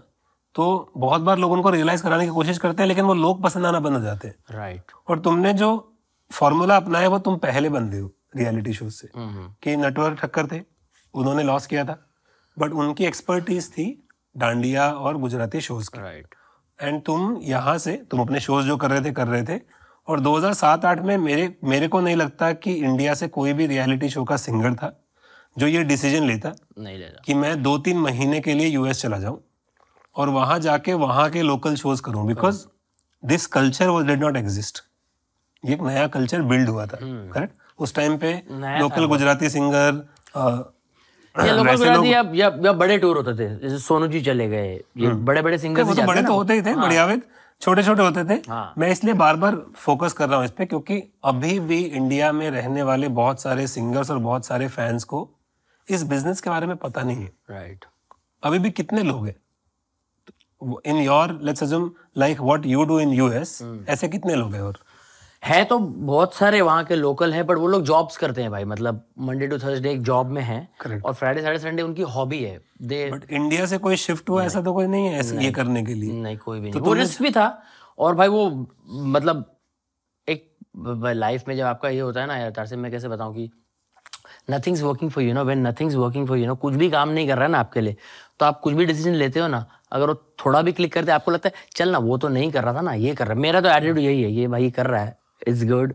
तो बहुत बार लोग उनको रियलाइज कराने की कोशिश करते हैं लेकिन वो लोग पसंद आना बन जाते हैं राइट right. और तुमने जो फॉर्मूला अपनाया वो तुम पहले रहे हो रियलिटी शो से कि नटवर ठक्कर थे उन्होंने लॉस किया था बट उनकी एक्सपर्टीज थी डांडिया और गुजराती शोज की राइट right. एंड तुम यहाँ से तुम अपने शोज जो कर रहे थे कर रहे थे और 2007-8 में मेरे मेरे को नहीं लगता कि इंडिया से कोई भी रियलिटी शो का सिंगर था जो ये डिसीजन लेता नहीं लेता कि मैं दो तीन महीने के लिए यूएस चला जाऊं और वहां जाके वहां के लोकल शोज करूं because this culture was did not exist ये एक नया कल्चर बिल्ड हुआ था करेक्ट हम्म। उस टाइम पे लोकल गुजराती सिंगर *clears throat* बड़े टूर होते थे जैसे सोनू जी चले गए ये हम्म। बड़े बड़े सिंगर तो बड़े तो होते ही थे छोटे छोटे होते थे हाँ। मैं इसलिए बार बार फोकस कर रहा हूँ इस पर क्योंकि अभी भी इंडिया में रहने वाले बहुत सारे सिंगर्स और बहुत सारे फैंस को इस बिजनेस के बारे में पता नहीं है राइट अभी भी कितने लोग हैं in your let's like what you do in US ऐसे कितने लोग हैं और है तो बहुत सारे वहाँ के लोकल हैं बट वो लोग जॉब्स करते हैं भाई मतलब मंडे टू थर्सडे एक जॉब में है Correct. और फ्राइडे सैटरडे संडे उनकी हॉबी है दे बट इंडिया से कोई शिफ्ट हुआ ऐसा तो कोई नहीं है नहीं, ये करने के लिए नहीं कोई भी तो नहीं वो रिस्क भी था और भाई वो मतलब एक लाइफ में जब आपका ये होता है ना यार से मैं कैसे बताऊँ कि nothing working for you know when nothing working for you know कुछ भी काम नहीं कर रहा है ना आपके लिए तो आप कुछ भी डिसीजन लेते हो ना अगर वो थोड़ा भी क्लिक करते आपको लगता है चल ना वो तो नहीं कर रहा था ना ये कर रहा है मेरा तो एटीट्यूड यही है ये भाई कर रहा है इज गुड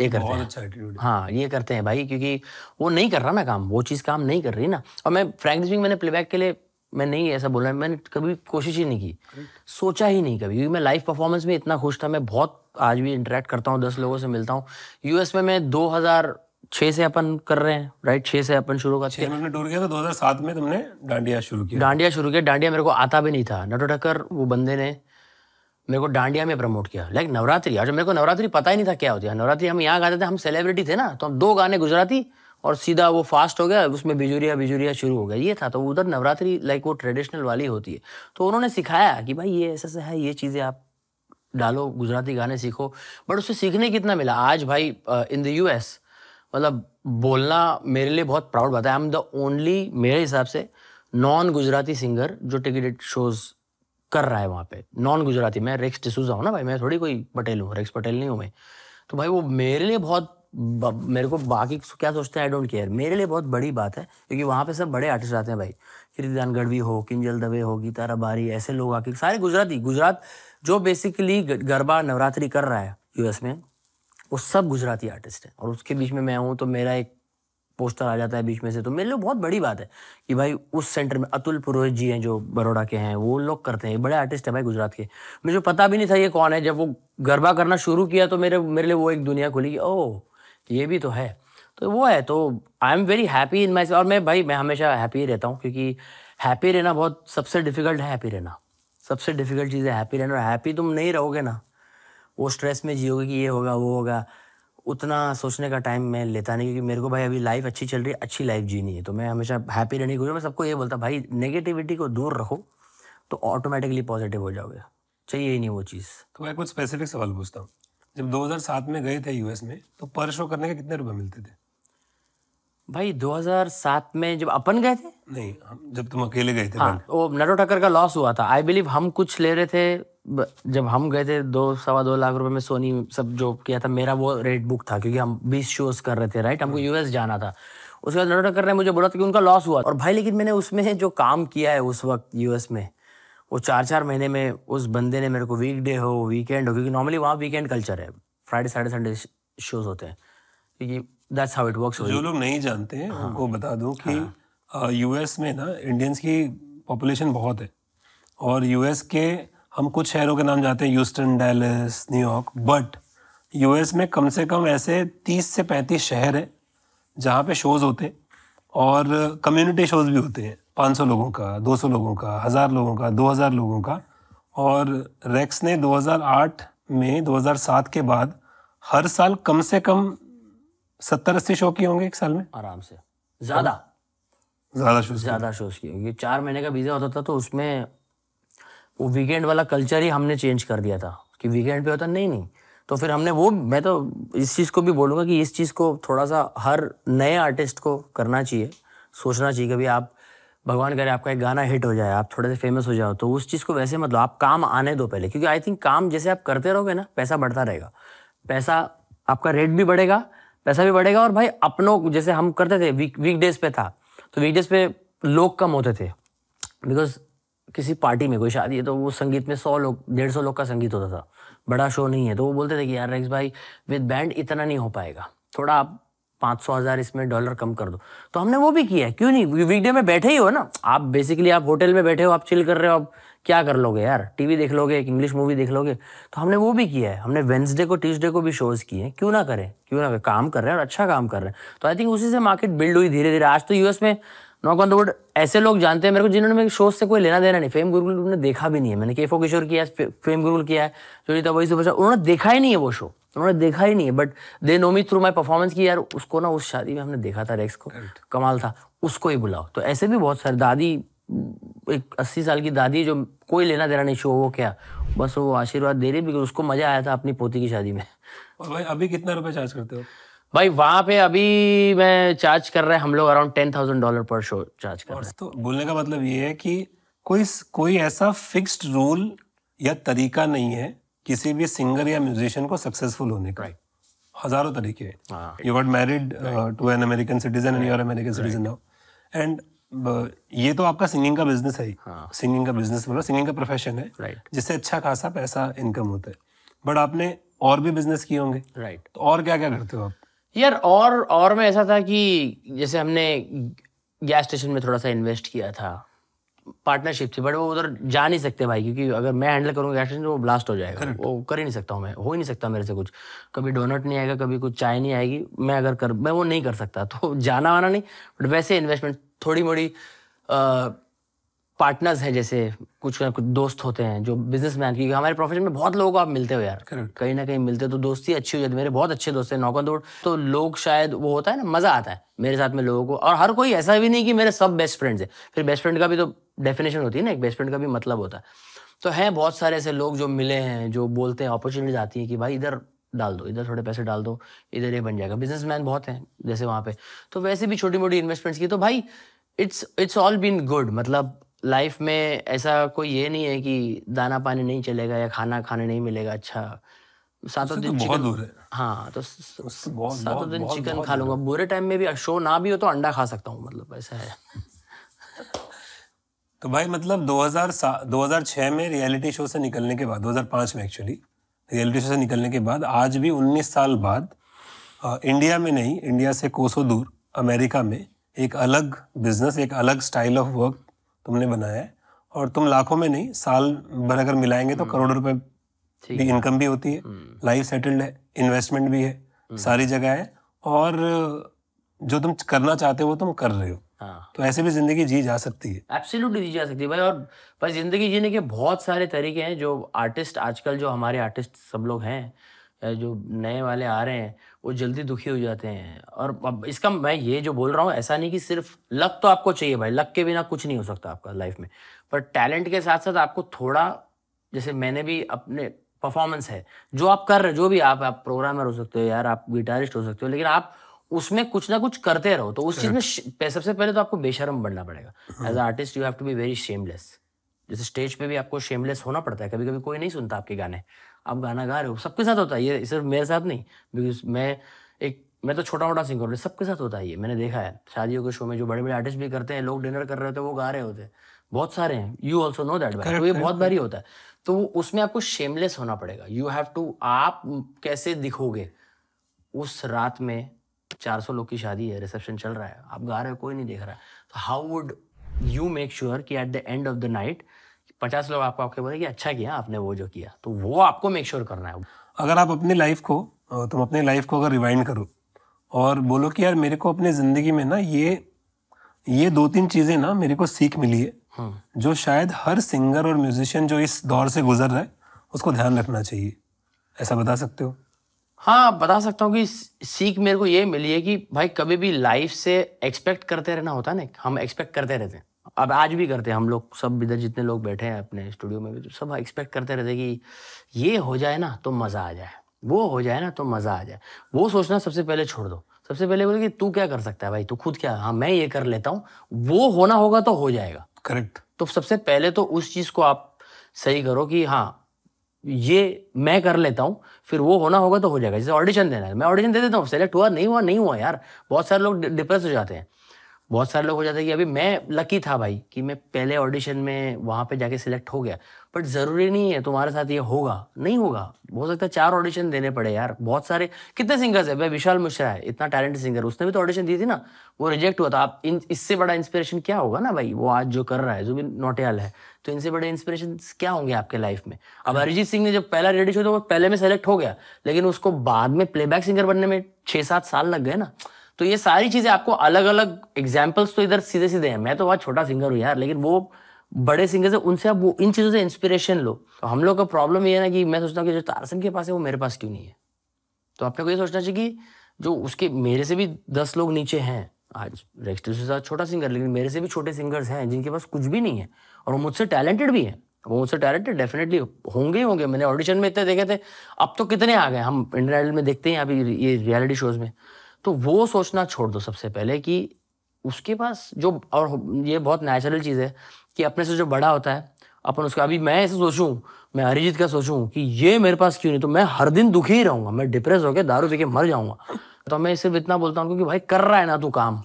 ये करते हैं अच्छा हाँ ये करते हैं भाई क्योंकि वो नहीं कर रहा ना काम वो चीज़ काम नहीं कर रही ना और मैं फ्रैंक स्पीकिंग मैंने प्लेबैक के लिए मैं नहीं ऐसा बोल रहा मैंने कभी कोशिश ही नहीं की सोचा ही नहीं कभी क्योंकि मैं लाइव परफॉर्मेंस में इतना खुश था मैं बहुत आज भी इंटरेक्ट करता हूँ दस लोगों से मिलता हूँ यूएस में मैं दो हजार छः से अपन कर रहे हैं राइट छः से अपन शुरू करते हैं टूर किया था 2007 में तुमने डांडिया शुरू किया डांडिया शुरू किया डांडिया मेरे को आता भी नहीं था नटो ठक्कर वो बंदे ने मेरे को डांडिया में प्रमोट किया लाइक नवरात्रि आज मेरे को नवरात्रि पता ही नहीं था क्या होती है नवरात्रि हम यहाँ गाते थे हम सेलिब्रिटी थे ना तो हम दो गाने गुजराती और सीधा वो फास्ट हो गया उसमें बिजुरिया बिजुरिया शुरू हो गया ये था तो उधर नवरात्रि लाइक वो ट्रेडिशनल वाली होती है तो उन्होंने सिखाया कि भाई ये ऐसा ऐसा है ये चीज़ें आप डालो गुजराती गाने सीखो बट उससे सीखने कितना मिला आज भाई इन द यू एस मतलब बोलना मेरे लिए बहुत प्राउड बात है आई एम द ओनली मेरे हिसाब से नॉन गुजराती सिंगर जो टिकटेड शोज़ कर रहा है वहाँ पे नॉन गुजराती मैं रेक्स डिसूजा हूँ ना भाई मैं थोड़ी कोई पटेल हूँ रेक्स पटेल नहीं हूँ मैं तो भाई वो मेरे लिए बहुत मेरे को बाकी क्या सोचते हैं आई डोंट केयर मेरे लिए बहुत बड़ी बात है क्योंकि वहाँ पे सब बड़े आर्टिस्ट आते हैं भाई किरदान गढ़वी हो किंजल दवे हो गीता रबारी ऐसे लोग आके सारे गुजराती गुजरात जो बेसिकली गरबा नवरात्रि कर रहा है यूएस में वो सब गुजराती आर्टिस्ट हैं और उसके बीच में मैं हूँ तो मेरा एक पोस्टर आ जाता है बीच में से तो मेरे लिए बहुत बड़ी बात है कि भाई उस सेंटर में अतुल पुरोहित जी हैं जो बड़ोड़ा के हैं वो लोग करते हैं बड़े आर्टिस्ट हैं भाई गुजरात के मुझे पता भी नहीं था ये कौन है जब वो गरबा करना शुरू किया तो मेरे मेरे लिए वो एक दुनिया खुली ओ ये भी तो है तो वो है तो I am very happy in my और मैं भाई मैं हमेशा हैप्पी रहता हूँ क्योंकि हैप्पी रहना बहुत सबसे डिफ़िकल्ट है हैप्पी रहना सबसे डिफ़िकल्ट चीज़ है हैप्पी रहना और हैप्पी तुम नहीं रहोगे ना वो स्ट्रेस में जियोगे कि ये होगा वो होगा उतना सोचने का टाइम मैं लेता नहीं क्योंकि मेरे को भाई अभी लाइफ अच्छी चल रही है अच्छी लाइफ जीनी है तो मैं हमेशा हैप्पी रहने की मैं सबको ये बोलता भाई नेगेटिविटी को दूर रखो तो ऑटोमेटिकली पॉजिटिव हो जाओगे चाहिए ही नहीं वो चीज़ तो मैं कुछ स्पेसिफिक सवाल पूछता हूँ जब 2007 में गए थे यूएस में तो पर शो करने के कितने रुपए मिलते थे भाई 2007 में जब अपन गए थे नहीं जब तुम अकेले गए थे हाँ, वो नटो ठक्कर का लॉस हुआ था आई बिलीव हम कुछ ले रहे थे जब हम गए थे दो सवा दो लाख रुपए में सोनी सब जो किया था मेरा वो रेट बुक था क्योंकि हम बीस शोज कर रहे थे राइट हमको यूएस हम्म। जाना था उसके बाद नोटा कर रहे हैं मुझे बोला था कि उनका लॉस हुआ और भाई लेकिन मैंने उसमें जो काम किया है उस वक्त यूएस में वो चार चार महीने में उस बंदे ने मेरे को वीक डे हो वीकेंड हो क्योंकि नॉर्मली वहाँ वीकेंड कल्चर है फ्राइडे सैटरडे संडे शोज होते हैं क्योंकि दैट्स हाउ इट वर्क्स जो लोग नहीं जानते हैं हाँ, उनको बता दूं कि यूएस हाँ। में ना इंडियंस की पॉपुलेशन बहुत है और यूएस के हम कुछ शहरों के नाम जाते हैं Houston Dallas New York but US में कम से कम ऐसे तीस से पैंतीस शहर हैं जहाँ पे शोज़ होते हैं और कम्युनिटी शोज़ भी होते हैं पाँच सौ लोगों का दो सौ लोगों का हज़ार लोगों का दो हज़ार लोगों का और रेक्स ने 2008 में 2007 के बाद हर साल कम से कम सत्तर अस्सी शो किए होंगे एक साल में आराम से ज़्यादा ज़्यादा शोज ज़्यादा शोज किए क्योंकि चार महीने का वीज़ा होता था तो उसमें वो वीकेंड वाला कल्चर ही हमने चेंज कर दिया था कि वीकेंड पे होता नहीं नहीं तो फिर हमने वो मैं तो इस चीज़ को भी बोलूँगा कि इस चीज़ को थोड़ा सा हर नए आर्टिस्ट को करना चाहिए सोचना चाहिए कभी आप भगवान करे आपका एक गाना हिट हो जाए आप थोड़े से फेमस हो जाओ तो उस चीज़ को वैसे मतलब आप काम आने दो पहले क्योंकि आई थिंक काम जैसे आप करते रहोगे ना पैसा बढ़ता रहेगा पैसा आपका रेट भी बढ़ेगा पैसा भी बढ़ेगा और भाई अपनों जैसे हम करते थे वीक वीकडेज पे था तो वीकडेज पे लोग कम होते थे बिकॉज किसी पार्टी में कोई शादी है तो वो संगीत में सौ लोग डेढ़ सौ लोग का संगीत होता था बड़ा शो नहीं है तो वो बोलते थे कि यार रेक्स भाई विद बैंड इतना नहीं हो पाएगा थोड़ा आप पाँच सौ हज़ार इसमें डॉलर कम कर दो तो हमने वो भी किया है क्यों नहीं वीकडे में बैठे ही हो ना आप बेसिकली आप होटल में बैठे हो आप चिल कर रहे हो आप क्या कर लोगे यार टीवी देख लोगे एक इंग्लिश मूवी देख लोगे तो हमने वो भी किया है हमने वेंसडे को ट्यूसडे को भी शोज़ किए हैं क्यों ना करें क्यों ना करें काम कर रहे हैं और अच्छा काम कर रहे हैं तो आई थिंक उसी से मार्केट बिल्ड हुई धीरे धीरे आज तो यूएस में नॉक ऑन द वुड ऐसे लोग जानते हैं मेरे को जिन्होंने मेरे शो से कोई लेना देना नहीं फेम गुरुकुल ने देखा भी नहीं है मैंने केफो किशोर किया है फेम गुरुकुल किया है जो सुनीता वही सुबह उन्होंने देखा ही नहीं है वो शो उन्होंने देखा ही नहीं है but they know me through my performance की यार उसको ना उस शादी में हमने देखा था रेक्स को कमाल था उसको ही बुलाओ तो ऐसे भी बहुत सारे दादी एक अस्सी साल की दादी जो कोई लेना देना नहीं शो वो क्या बस वो आशीर्वाद दे रही बिकॉज उसको मजा आया था अपनी पोती की शादी में और भाई अभी कितना रुपए चार्ज करते हो भाई वहाँ पे अभी मैं चार्ज कर रहे है हम लोग अराउंड टेन थाउजेंड डॉलर पर शो चार्ज कर रहे हैं तो बोलने का मतलब ये है कि कोई कोई ऐसा फिक्स्ड रूल या तरीका नहीं है किसी भी सिंगर या म्यूजिशियन को सक्सेसफुल होने का हजारों तरीके हैं you got married to an American citizen and your American citizen now and ये तो आपका सिंगिंग का बिजनेस है सिंगिंग हाँ। का बिजनेस बोलो सिंगिंग का प्रोफेशन है जिससे अच्छा खासा पैसा इनकम होता है बट आपने और भी बिजनेस किए होंगे राइट तो और क्या क्या करते हो आप यार और और में ऐसा था कि जैसे हमने गैस स्टेशन में थोड़ा सा इन्वेस्ट किया था पार्टनरशिप थी बट वो उधर जा नहीं सकते भाई क्योंकि अगर मैं हैंडल करूँगा गैस स्टेशन तो वो ब्लास्ट हो जाएगा Correct. वो कर ही नहीं सकता हूँ मैं हो ही नहीं सकता मेरे से कुछ कभी डोनट नहीं आएगा कभी कुछ चाय नहीं आएगी मैं अगर कर मैं वो नहीं कर सकता *laughs* तो जाना वाना नहीं बट वैसे इन्वेस्टमेंट थोड़ी मोड़ी पार्टनर्स हैं जैसे कुछ ना कुछ दोस्त होते हैं जो बिजनेस मैन क्योंकि हमारे प्रोफेशन में बहुत लोग आप मिलते हो यार कहीं ना कहीं मिलते हो तो दोस्ती अच्छी हो जाती है मेरे बहुत अच्छे दोस्त हैं नौकर दौड़ तो लोग शायद वो होता है ना मजा आता है मेरे साथ में लोगों को और हर कोई ऐसा भी नहीं कि मेरे सब बेस्ट फ्रेंड्स हैं फिर बेस्ट फ्रेंड का भी तो डेफिनेशन होती है ना एक बेस्ट फ्रेंड का भी मतलब होता है तो हैं बहुत सारे ऐसे लोग जो मिले हैं जो बोलते हैं अपॉर्चुनिटीज आती है कि भाई इधर डाल दो इधर थोड़े पैसे डाल दो इधर ये बन जाएगा बिजनेसमैन बहुत हैं जैसे वहाँ पे तो वैसे भी छोटी मोटी इन्वेस्टमेंट्स की तो भाई it's it's all been good मतलब लाइफ में ऐसा कोई ये नहीं है कि दाना पानी नहीं चलेगा या खाना खाने नहीं मिलेगा अच्छा सातों तो दिन चिकन दूर है हाँ तो सातों दिन चिकन खा लूंगा बुरे टाइम में भी शो ना भी हो तो अंडा खा सकता हूँ मतलब ऐसा है *laughs* तो भाई मतलब 2000 2006 में रियलिटी शो से निकलने के बाद 2005 में एक्चुअली रियलिटी शो से निकलने के बाद आज भी 19 साल बाद आ, इंडिया में नहीं इंडिया से कोसों दूर अमेरिका में एक अलग बिजनेस एक अलग स्टाइल ऑफ वर्क तुमने बनाया है और तुम लाखों में नहीं साल भर अगर मिलाएंगे तो हम्म। करोड़ रुपए भी इनकम भी होती है लाइफ हम्म। सेटल्ड है इन्वेस्टमेंट भी है हम्म। सारी जगह है और जो तुम करना चाहते हो वो तुम कर रहे हो हाँ। तो ऐसे भी जिंदगी जी जा सकती है एब्सोल्युटली जी जा सकती है भाई और भाई जिंदगी जीने के बहुत सारे तरीके हैं जो आर्टिस्ट आजकल जो हमारे आर्टिस्ट सब लोग हैं जो नए वाले आ रहे हैं वो जल्दी दुखी हो जाते हैं और अब इसका मैं ये जो बोल रहा हूँ ऐसा नहीं कि सिर्फ लक तो आपको चाहिए भाई लक के बिना कुछ नहीं हो सकता आपका लाइफ में पर टैलेंट के साथ साथ आपको थोड़ा जैसे मैंने भी अपने परफॉर्मेंस है जो आप कर रहे हो जो भी आप आप प्रोग्रामर हो सकते हो यार आप गिटारिस्ट हो सकते हो लेकिन आप उसमें कुछ ना कुछ करते रहो तो उस चीज में सबसे पहले तो आपको बेशरम बनना पड़ेगा as a artist you have to be very shameless जैसे स्टेज पे भी आपको शेमलेस होना पड़ता है कभी कभी कोई नहीं सुनता आपके गाने आप गाना गा रहे हो सबके साथ होता है ये सिर्फ मेरे साथ नहीं बिकॉज मैं एक मैं तो छोटा मोटा सिंगर हूँ सबके साथ होता है ये मैंने देखा है शादियों के शो में जो बड़े बड़े आर्टिस्ट भी करते हैं लोग डिनर कर रहे होते हैं वो गा रहे होते हैं बहुत सारे हैं यू ऑल्सो नो दैट तो ये बहुत बारी होता है तो उसमें आपको शेमलेस होना पड़ेगा यू हैव टू आप कैसे दिखोगे उस रात में 400 लोग की शादी है रिसेप्शन चल रहा है आप गा रहे हो कोई नहीं देख रहा है तो how would you make sure कि at the end of the night पचास लोग आपको आपके बोले कि अच्छा किया आपने वो जो किया तो वो आपको मेक श्योर sure करना है अगर आप अपनी लाइफ को तुम अपने लाइफ को अगर रिवाइंड करो और बोलो कि यार मेरे को अपने ज़िंदगी में ना ये ये दो तीन चीज़ें ना मेरे को सीख मिली है हम्म। जो शायद हर सिंगर और म्यूजिशियन जो इस दौर से गुजर रहा है उसको ध्यान रखना चाहिए ऐसा बता सकते हो हाँ बता सकता हूँ कि सीख मेरे को ये मिली है कि भाई कभी भी लाइफ से एक्सपेक्ट करते रहना होता है ना हम एक्सपेक्ट करते रहते हैं अब आज भी करते हैं हम लोग सब इधर जितने लोग बैठे हैं अपने स्टूडियो में भी तो सब एक्सपेक्ट करते रहते कि ये हो जाए ना तो मज़ा आ जाए वो हो जाए ना तो मज़ा आ जाए वो सोचना सबसे पहले छोड़ दो सबसे पहले बोले कि तू क्या कर सकता है भाई तू खुद क्या हाँ मैं ये कर लेता हूँ वो होना होगा तो हो जाएगा करेक्ट तो सबसे पहले तो उस चीज़ को आप सही करो कि हाँ ये मैं कर लेता हूँ फिर वो होना होगा तो हो जाएगा जैसे ऑडिशन देना है मैं ऑडिशन दे देता हूँ सेलेक्ट हुआ नहीं हुआ नहीं हुआ यार बहुत सारे लोग डिप्रेस हो जाते हैं बहुत सारे लोग हो जाते हैं कि अभी मैं लकी था भाई कि मैं पहले ऑडिशन में वहाँ पे जाके सिलेक्ट हो गया बट ज़रूरी नहीं है तुम्हारे साथ ये होगा नहीं होगा हो सकता है चार ऑडिशन देने पड़े यार बहुत सारे कितने सिंगर्स है भाई विशाल मिश्रा है इतना टैलेंटेड सिंगर उसने भी तो ऑडिशन दी थी ना वो रिजेक्ट हुआ था आप इन इससे बड़ा इंस्पिरेशन क्या होगा ना भाई वो आज जो कर रहा है जो भी नोटियाल है तो इनसे बड़े इंस्पिरेशन क्या होंगे आपके लाइफ में अब हम्म। अरिजीत सिंह ने जब पहला रेडी शो था वो पहले में सेलेक्ट हो गया लेकिन उसको बाद में प्लेबैक सिंगर बनने में छह सात साल लग गए ना तो ये सारी चीज़ें आपको अलग अलग एग्जाम्पल्स तो इधर सीधे सीधे हैं मैं तो बहुत छोटा सिंगर हूँ यार लेकिन वो बड़े सिंगर से उनसे आप वो इन चीज़ों से इंस्पिरेशन लो तो हम लोग का प्रॉब्लम ये है ना कि मैं सोचता हूँ कि जो तारसन के पास है वो मेरे पास क्यों नहीं है तो आपने को ये सोचना चाहिए कि जो उसके मेरे से भी दस लोग नीचे हैं आज रेक्स से छोटा सिंगर लेकिन मेरे से भी छोटे सिंगर्स हैं जिनके पास कुछ भी नहीं है और वो मुझसे टैलेंटेड भी हैं वो मुझसे टैलेंटेड डेफिनेटली होंगे ही होंगे मैंने ऑडिशन में इतने देखे थे अब तो कितने आ गए हम इंडियन आइडल में देखते हैं अभी ये रियलिटी शोज में तो वो सोचना छोड़ दो सबसे पहले कि उसके पास जो और ये बहुत नेचुरल चीज़ है कि अपने से जो बड़ा होता है अपन उसका अभी मैं ऐसे सोचूं मैं अरिजीत का सोचूं कि ये मेरे पास क्यों नहीं तो मैं हर दिन दुखी ही रहूंगा मैं डिप्रेस होकर दारू पी के मर जाऊंगा तो मैं सिर्फ इतना बोलता हूँ कि भाई कर रहा है ना तू काम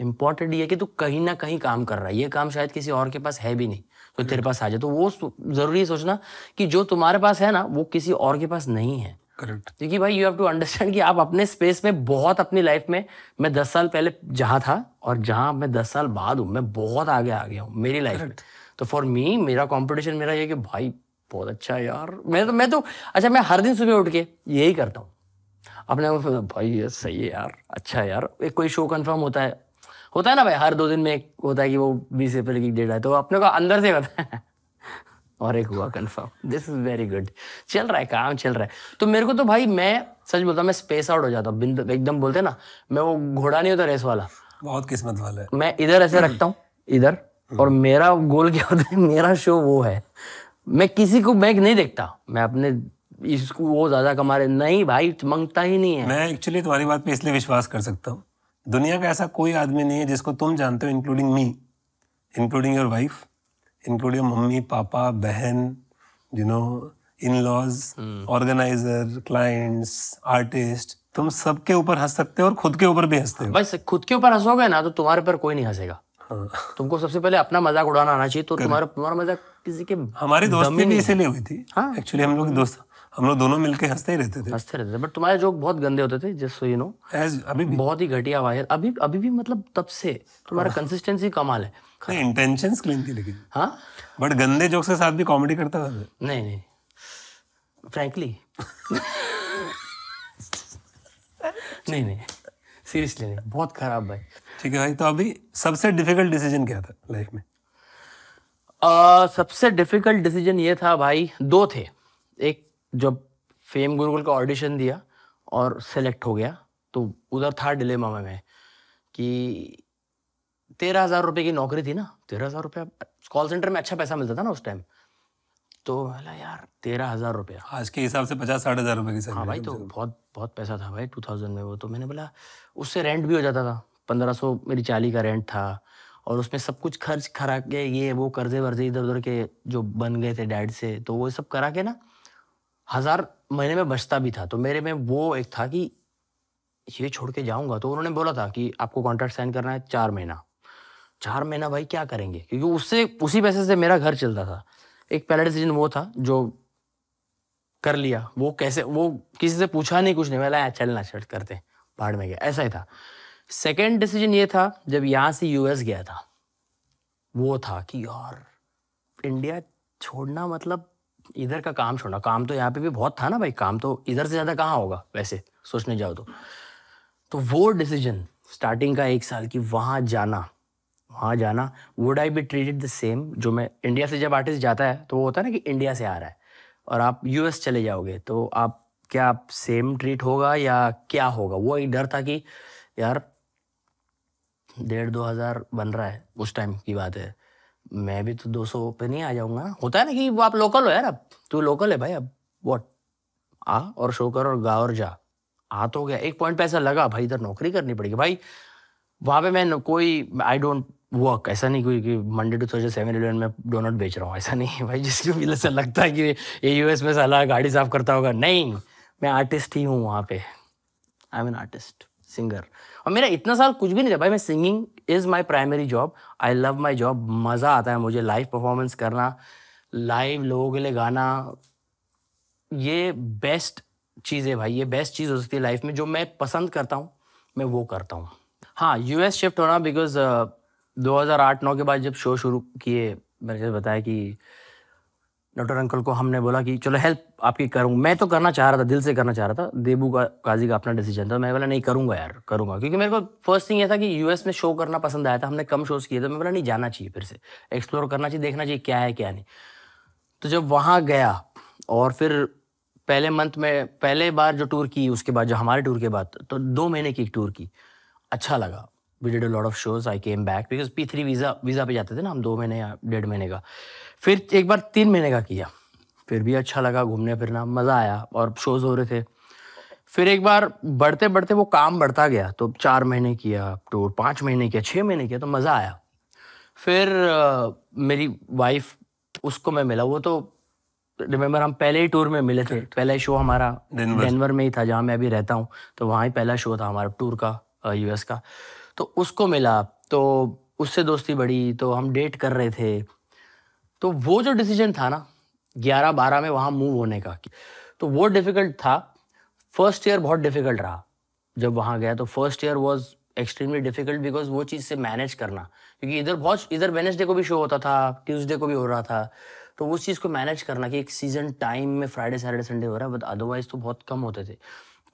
इंपॉर्टेंट ये कि तू कहीं ना कहीं काम कर रहा है ये काम शायद किसी और के पास है भी नहीं तो तेरे हम्म। पास आ जाए तो वो जरूरी सोचना कि जो तुम्हारे पास है ना वो किसी और के पास नहीं है क्योंकि भाई यू हैव टू अंडरस्टैंड कि आप अपने स्पेस में बहुत अपनी लाइफ में मैं दस साल पहले जहां था और जहां मैं दस साल बाद हूं मैं बहुत आगे आ गया हूं मेरी लाइफ में तो फॉर मी मेरा कॉम्पिटिशन मेरा ये कि भाई बहुत अच्छा यार मैं तो मैं तो अच्छा मैं हर दिन सुबह उठ के यही करता हूँ अपने आप भाई ये सही है यार अच्छा है यार एक कोई शो कन्फर्म होता है होता है ना भाई हर दो दिन में एक होता है कि वो बीस अप्रैल की डेट है तो अपने को अंदर से पता है और एक हुआ confirm this is very good चल रहा है काम चल रहा है तो मेरे को तो भाई मैं सच बोलता मैं स्पेस आउट हो जाता हूँ एकदम बोलते ना मैं वो घोड़ा नहीं होता रेस वाला बहुत किस्मत वाला है मैं इधर ऐसे रखता हूँ इधर और हम्म। मेरा गोल क्या होता है मेरा शो वो है मैं किसी को मैं नहीं देखता मैं अपने इसको वो ज्यादा कमा रहे नहीं भाई मंगता ही नहीं है मैं एक्चुअली तुम्हारी बात पे इसलिए विश्वास कर सकता हूँ दुनिया का ऐसा कोई आदमी नहीं है जिसको तुम जानते हो including me including your wife including mummy papa बहन you know in laws organiser clients artist तुम सबके ऊपर हंस सकते हो और खुद के ऊपर भी हंसते हो भाई खुद के ऊपर हंसोगे ना तो तुम्हारे पर कोई नहीं हंसेगा हाँ। तुमको सबसे पहले अपना मजाक उड़ाना आना चाहिए तो तुम्हारा तुम्हारा मजाक किसी के हमारी दोस्ती भी इसीलिए हुई थी हाँ एक्चुअली हम लोग दोस्त हम लोग दोनों मिलके हंसते ही रहते थे हंसते रहते थे बट तुम्हारे जोक बहुत गंदे होते थे just so you know as अभी बहुत ही घटिया वायर अभी अभी भी मतलब तब से तुम्हारा कंसिस्टेंसी हाँ। कमाल है इंटेंशंस क्लीन थी लेकिन हाँ बट गंदे जोक्स के साथ भी कॉमेडी करता था नहीं नहीं फ्रैंकली नहीं नहीं सीरियसली नहीं बहुत खराब भाई ठीक है भाई तो अभी सबसे डिफिकल्ट डिसीजन क्या था लाइफ में आ, सबसे डिफिकल्ट डिसीजन ये था भाई दो थे एक जब फेम गुरुकुल का ऑडिशन दिया और सेलेक्ट हो गया तो उधर था डिलेमा में मैं कि तेरह हज़ार रुपये की नौकरी थी ना तेरह हज़ार रुपया कॉल सेंटर में अच्छा पैसा मिलता था ना उस टाइम तो बोला यार तेरह हज़ार रुपया आज हाँ, के हिसाब से पचास साठ हज़ार रुपये की हाँ भाई तो बहुत बहुत पैसा था भाई टू थाउजेंड में वो तो मैंने बोला उससे रेंट भी हो जाता था पंद्रह सौ मेरी चाली का रेंट था और उसमें सब कुछ खर्च करा के ये वो कर्जे वर्जे इधर उधर के जो बन गए थे डैड से तो वो सब करा के ना हज़ार महीने में बचता भी था तो मेरे में वो एक था कि ये छोड़ के जाऊंगा तो उन्होंने बोला था कि आपको कॉन्ट्रैक्ट साइन करना है चार महीना चार महीना भाई क्या करेंगे क्योंकि उससे उसी पैसे से मेरा घर चलता था एक पहला डिसीजन वो था जो कर लिया वो कैसे वो किसी से पूछा नहीं कुछ नहीं मैं चलना शर्ट करते पहाड़ में गया ऐसा ही था सेकेंड डिसीजन ये था जब यहाँ से यूएस गया था वो था कि यार इंडिया छोड़ना मतलब इधर का काम छोड़ना काम तो यहाँ पे भी बहुत था ना भाई काम तो इधर से ज़्यादा कहाँ होगा वैसे सोचने जाओ तो तो वो डिसीजन स्टार्टिंग का एक साल की वहां जाना वहाँ जाना would I be treated the same जो मैं इंडिया से जब आर्टिस्ट जाता है तो वो होता है ना कि इंडिया से आ रहा है और आप यूएस चले जाओगे तो आप क्या आप सेम ट्रीट होगा या क्या होगा वो एक डर था कि यार डेढ़ दो हज़ार बन रहा है उस टाइम की बात है मैं भी तो दो सौ पे नहीं आ जाऊँगा होता है ना कि वो आप लोकल हो यार अब तू लोकल है भाई अब वॉट आ और शो कर और गा और जा आ तो गया एक पॉइंट पैसा लगा भाई इधर नौकरी करनी पड़ेगी भाई वहाँ पे मैं कोई आई डोंट वर्क ऐसा नहीं कोई कि Monday to Thursday seven eleven में डोनट बेच रहा हूँ ऐसा नहीं है भाई जिसको वजह से लगता है कि ये यूएस में साला गाड़ी साफ करता होगा नहीं मैं आर्टिस्ट ही हूँ वहाँ पे I am an artist singer और मेरा इतना साल कुछ भी नहीं था भाई मैं singing is my primary job I love my job मज़ा आता है मुझे लाइव परफॉर्मेंस करना लाइव लोगों के लिए गाना ये बेस्ट चीज़ है भाई ये बेस्ट चीज़ हो सकती है लाइफ में जो मैं पसंद करता हूँ मैं वो करता हूँ हाँ यूएस शिफ्ट होना बिकॉज 2008-9 के बाद जब शो शुरू किए मैंने जैसे बताया कि डॉक्टर अंकल को हमने बोला कि चलो हेल्प आपकी करूँ मैं तो करना चाह रहा था दिल से करना चाह रहा था देबू का काजी का अपना डिसीजन था मैं बोला नहीं करूँगा यार करूँगा क्योंकि मेरे को फर्स्ट थिंग ये था कि यूएस में शो करना पसंद आया था हमने कम शोज़ किए थे मैं बोला नहीं जाना चाहिए फिर से एक्सप्लोर करना चाहिए देखना चाहिए क्या है क्या नहीं तो जब वहाँ गया और फिर पहले मंथ में पहले बार जो टूर की उसके बाद जो हमारे टूर के बाद तो दो महीने की एक टूर की अच्छा लगा we did a lot of shows I came back because P three visa visa पे जाते थे ना हम दो महीने या डेढ़ महीने का फिर एक बार तीन महीने का किया फिर भी अच्छा लगा घूमने फिरना मज़ा आया और शोज़ हो रहे थे फिर एक बार बढ़ते बढ़ते वो काम बढ़ता गया तो चार महीने किया टूर तो पाँच महीने किया छः महीने किया तो मज़ा आया फिर uh, मेरी वाइफ उसको मैं मिला वो तो रिमेम्बर हम पहले ही टूर में मिले थे पहला शो हमारा डेनवर में ही था जहाँ मैं अभी रहता हूँ तो वहाँ ही पहला शो था हमारा टूर का यूएस का तो उसको मिला तो उससे दोस्ती बढ़ी तो हम डेट कर रहे थे तो वो जो डिसीजन था ना ग्यारह बारह में वहाँ मूव होने का तो वो डिफ़िकल्ट था फर्स्ट ईयर बहुत डिफ़िकल्ट रहा जब वहाँ गया तो first year was extremely difficult because वो चीज़ से मैनेज करना क्योंकि इधर बहुत इधर वेनेसडे को भी शो होता था ट्यूसडे को भी हो रहा था तो उस चीज़ को मैनेज करना कि एक सीज़न टाइम में फ्राइडे सैटरडे संडे हो रहा है बट अदरवाइज तो बहुत कम होते थे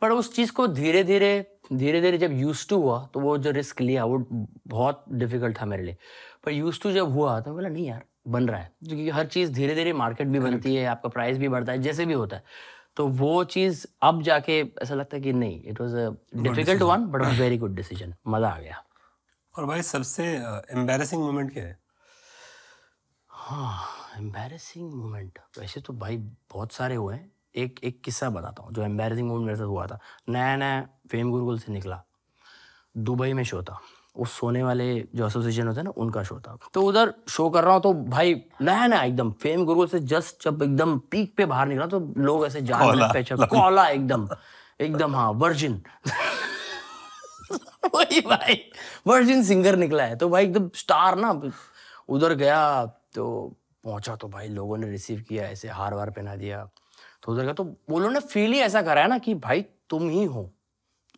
पर उस चीज़ को धीरे धीरे धीरे धीरे जब यूज टू हुआ तो वो जो रिस्क लिया वो बहुत डिफिकल्ट था मेरे लिए पर यूज टू जब हुआ तो बोला नहीं यार बन रहा है क्योंकि हर चीज़ धीरे धीरे मार्केट भी बनती है आपका प्राइस भी बढ़ता है जैसे भी होता है तो वो चीज़ अब जाके ऐसा लगता है कि नहीं it was a difficult one but very good decision मज़ा आ गया और भाई सबसे एम्बेरसिंग मोमेंट क्या है हाँ एम्बेरसिंग मोमेंट वैसे तो भाई बहुत सारे हुए हैं एक एक किस्सा बताता हूँ जो एम्बेरसिंग मोमेंट मेरे साथ हुआ था नया नया फेम गुरुकुल से निकला दुबई में शो था उस सोने वाले जो एसोसिएशन होते हैं ना उनका शो था तो उधर शो कर रहा हूँ तो भाई नया नया एकदम फेम गुरुकुल से जस्ट जब एकदम पीक पे बाहर निकला तो लोग ऐसे कॉला अच्छा, एकदम एकदम हाँ वर्जिन *laughs* वही भाई वर्जिन सिंगर निकला है तो भाई एकदम स्टार ना उधर गया तो पहुंचा तो भाई लोगों ने रिसीव किया ऐसे हार वार पहना दिया तो उधर गया तो बोलो ने फील ही ऐसा करा है ना कि भाई तुम ही हो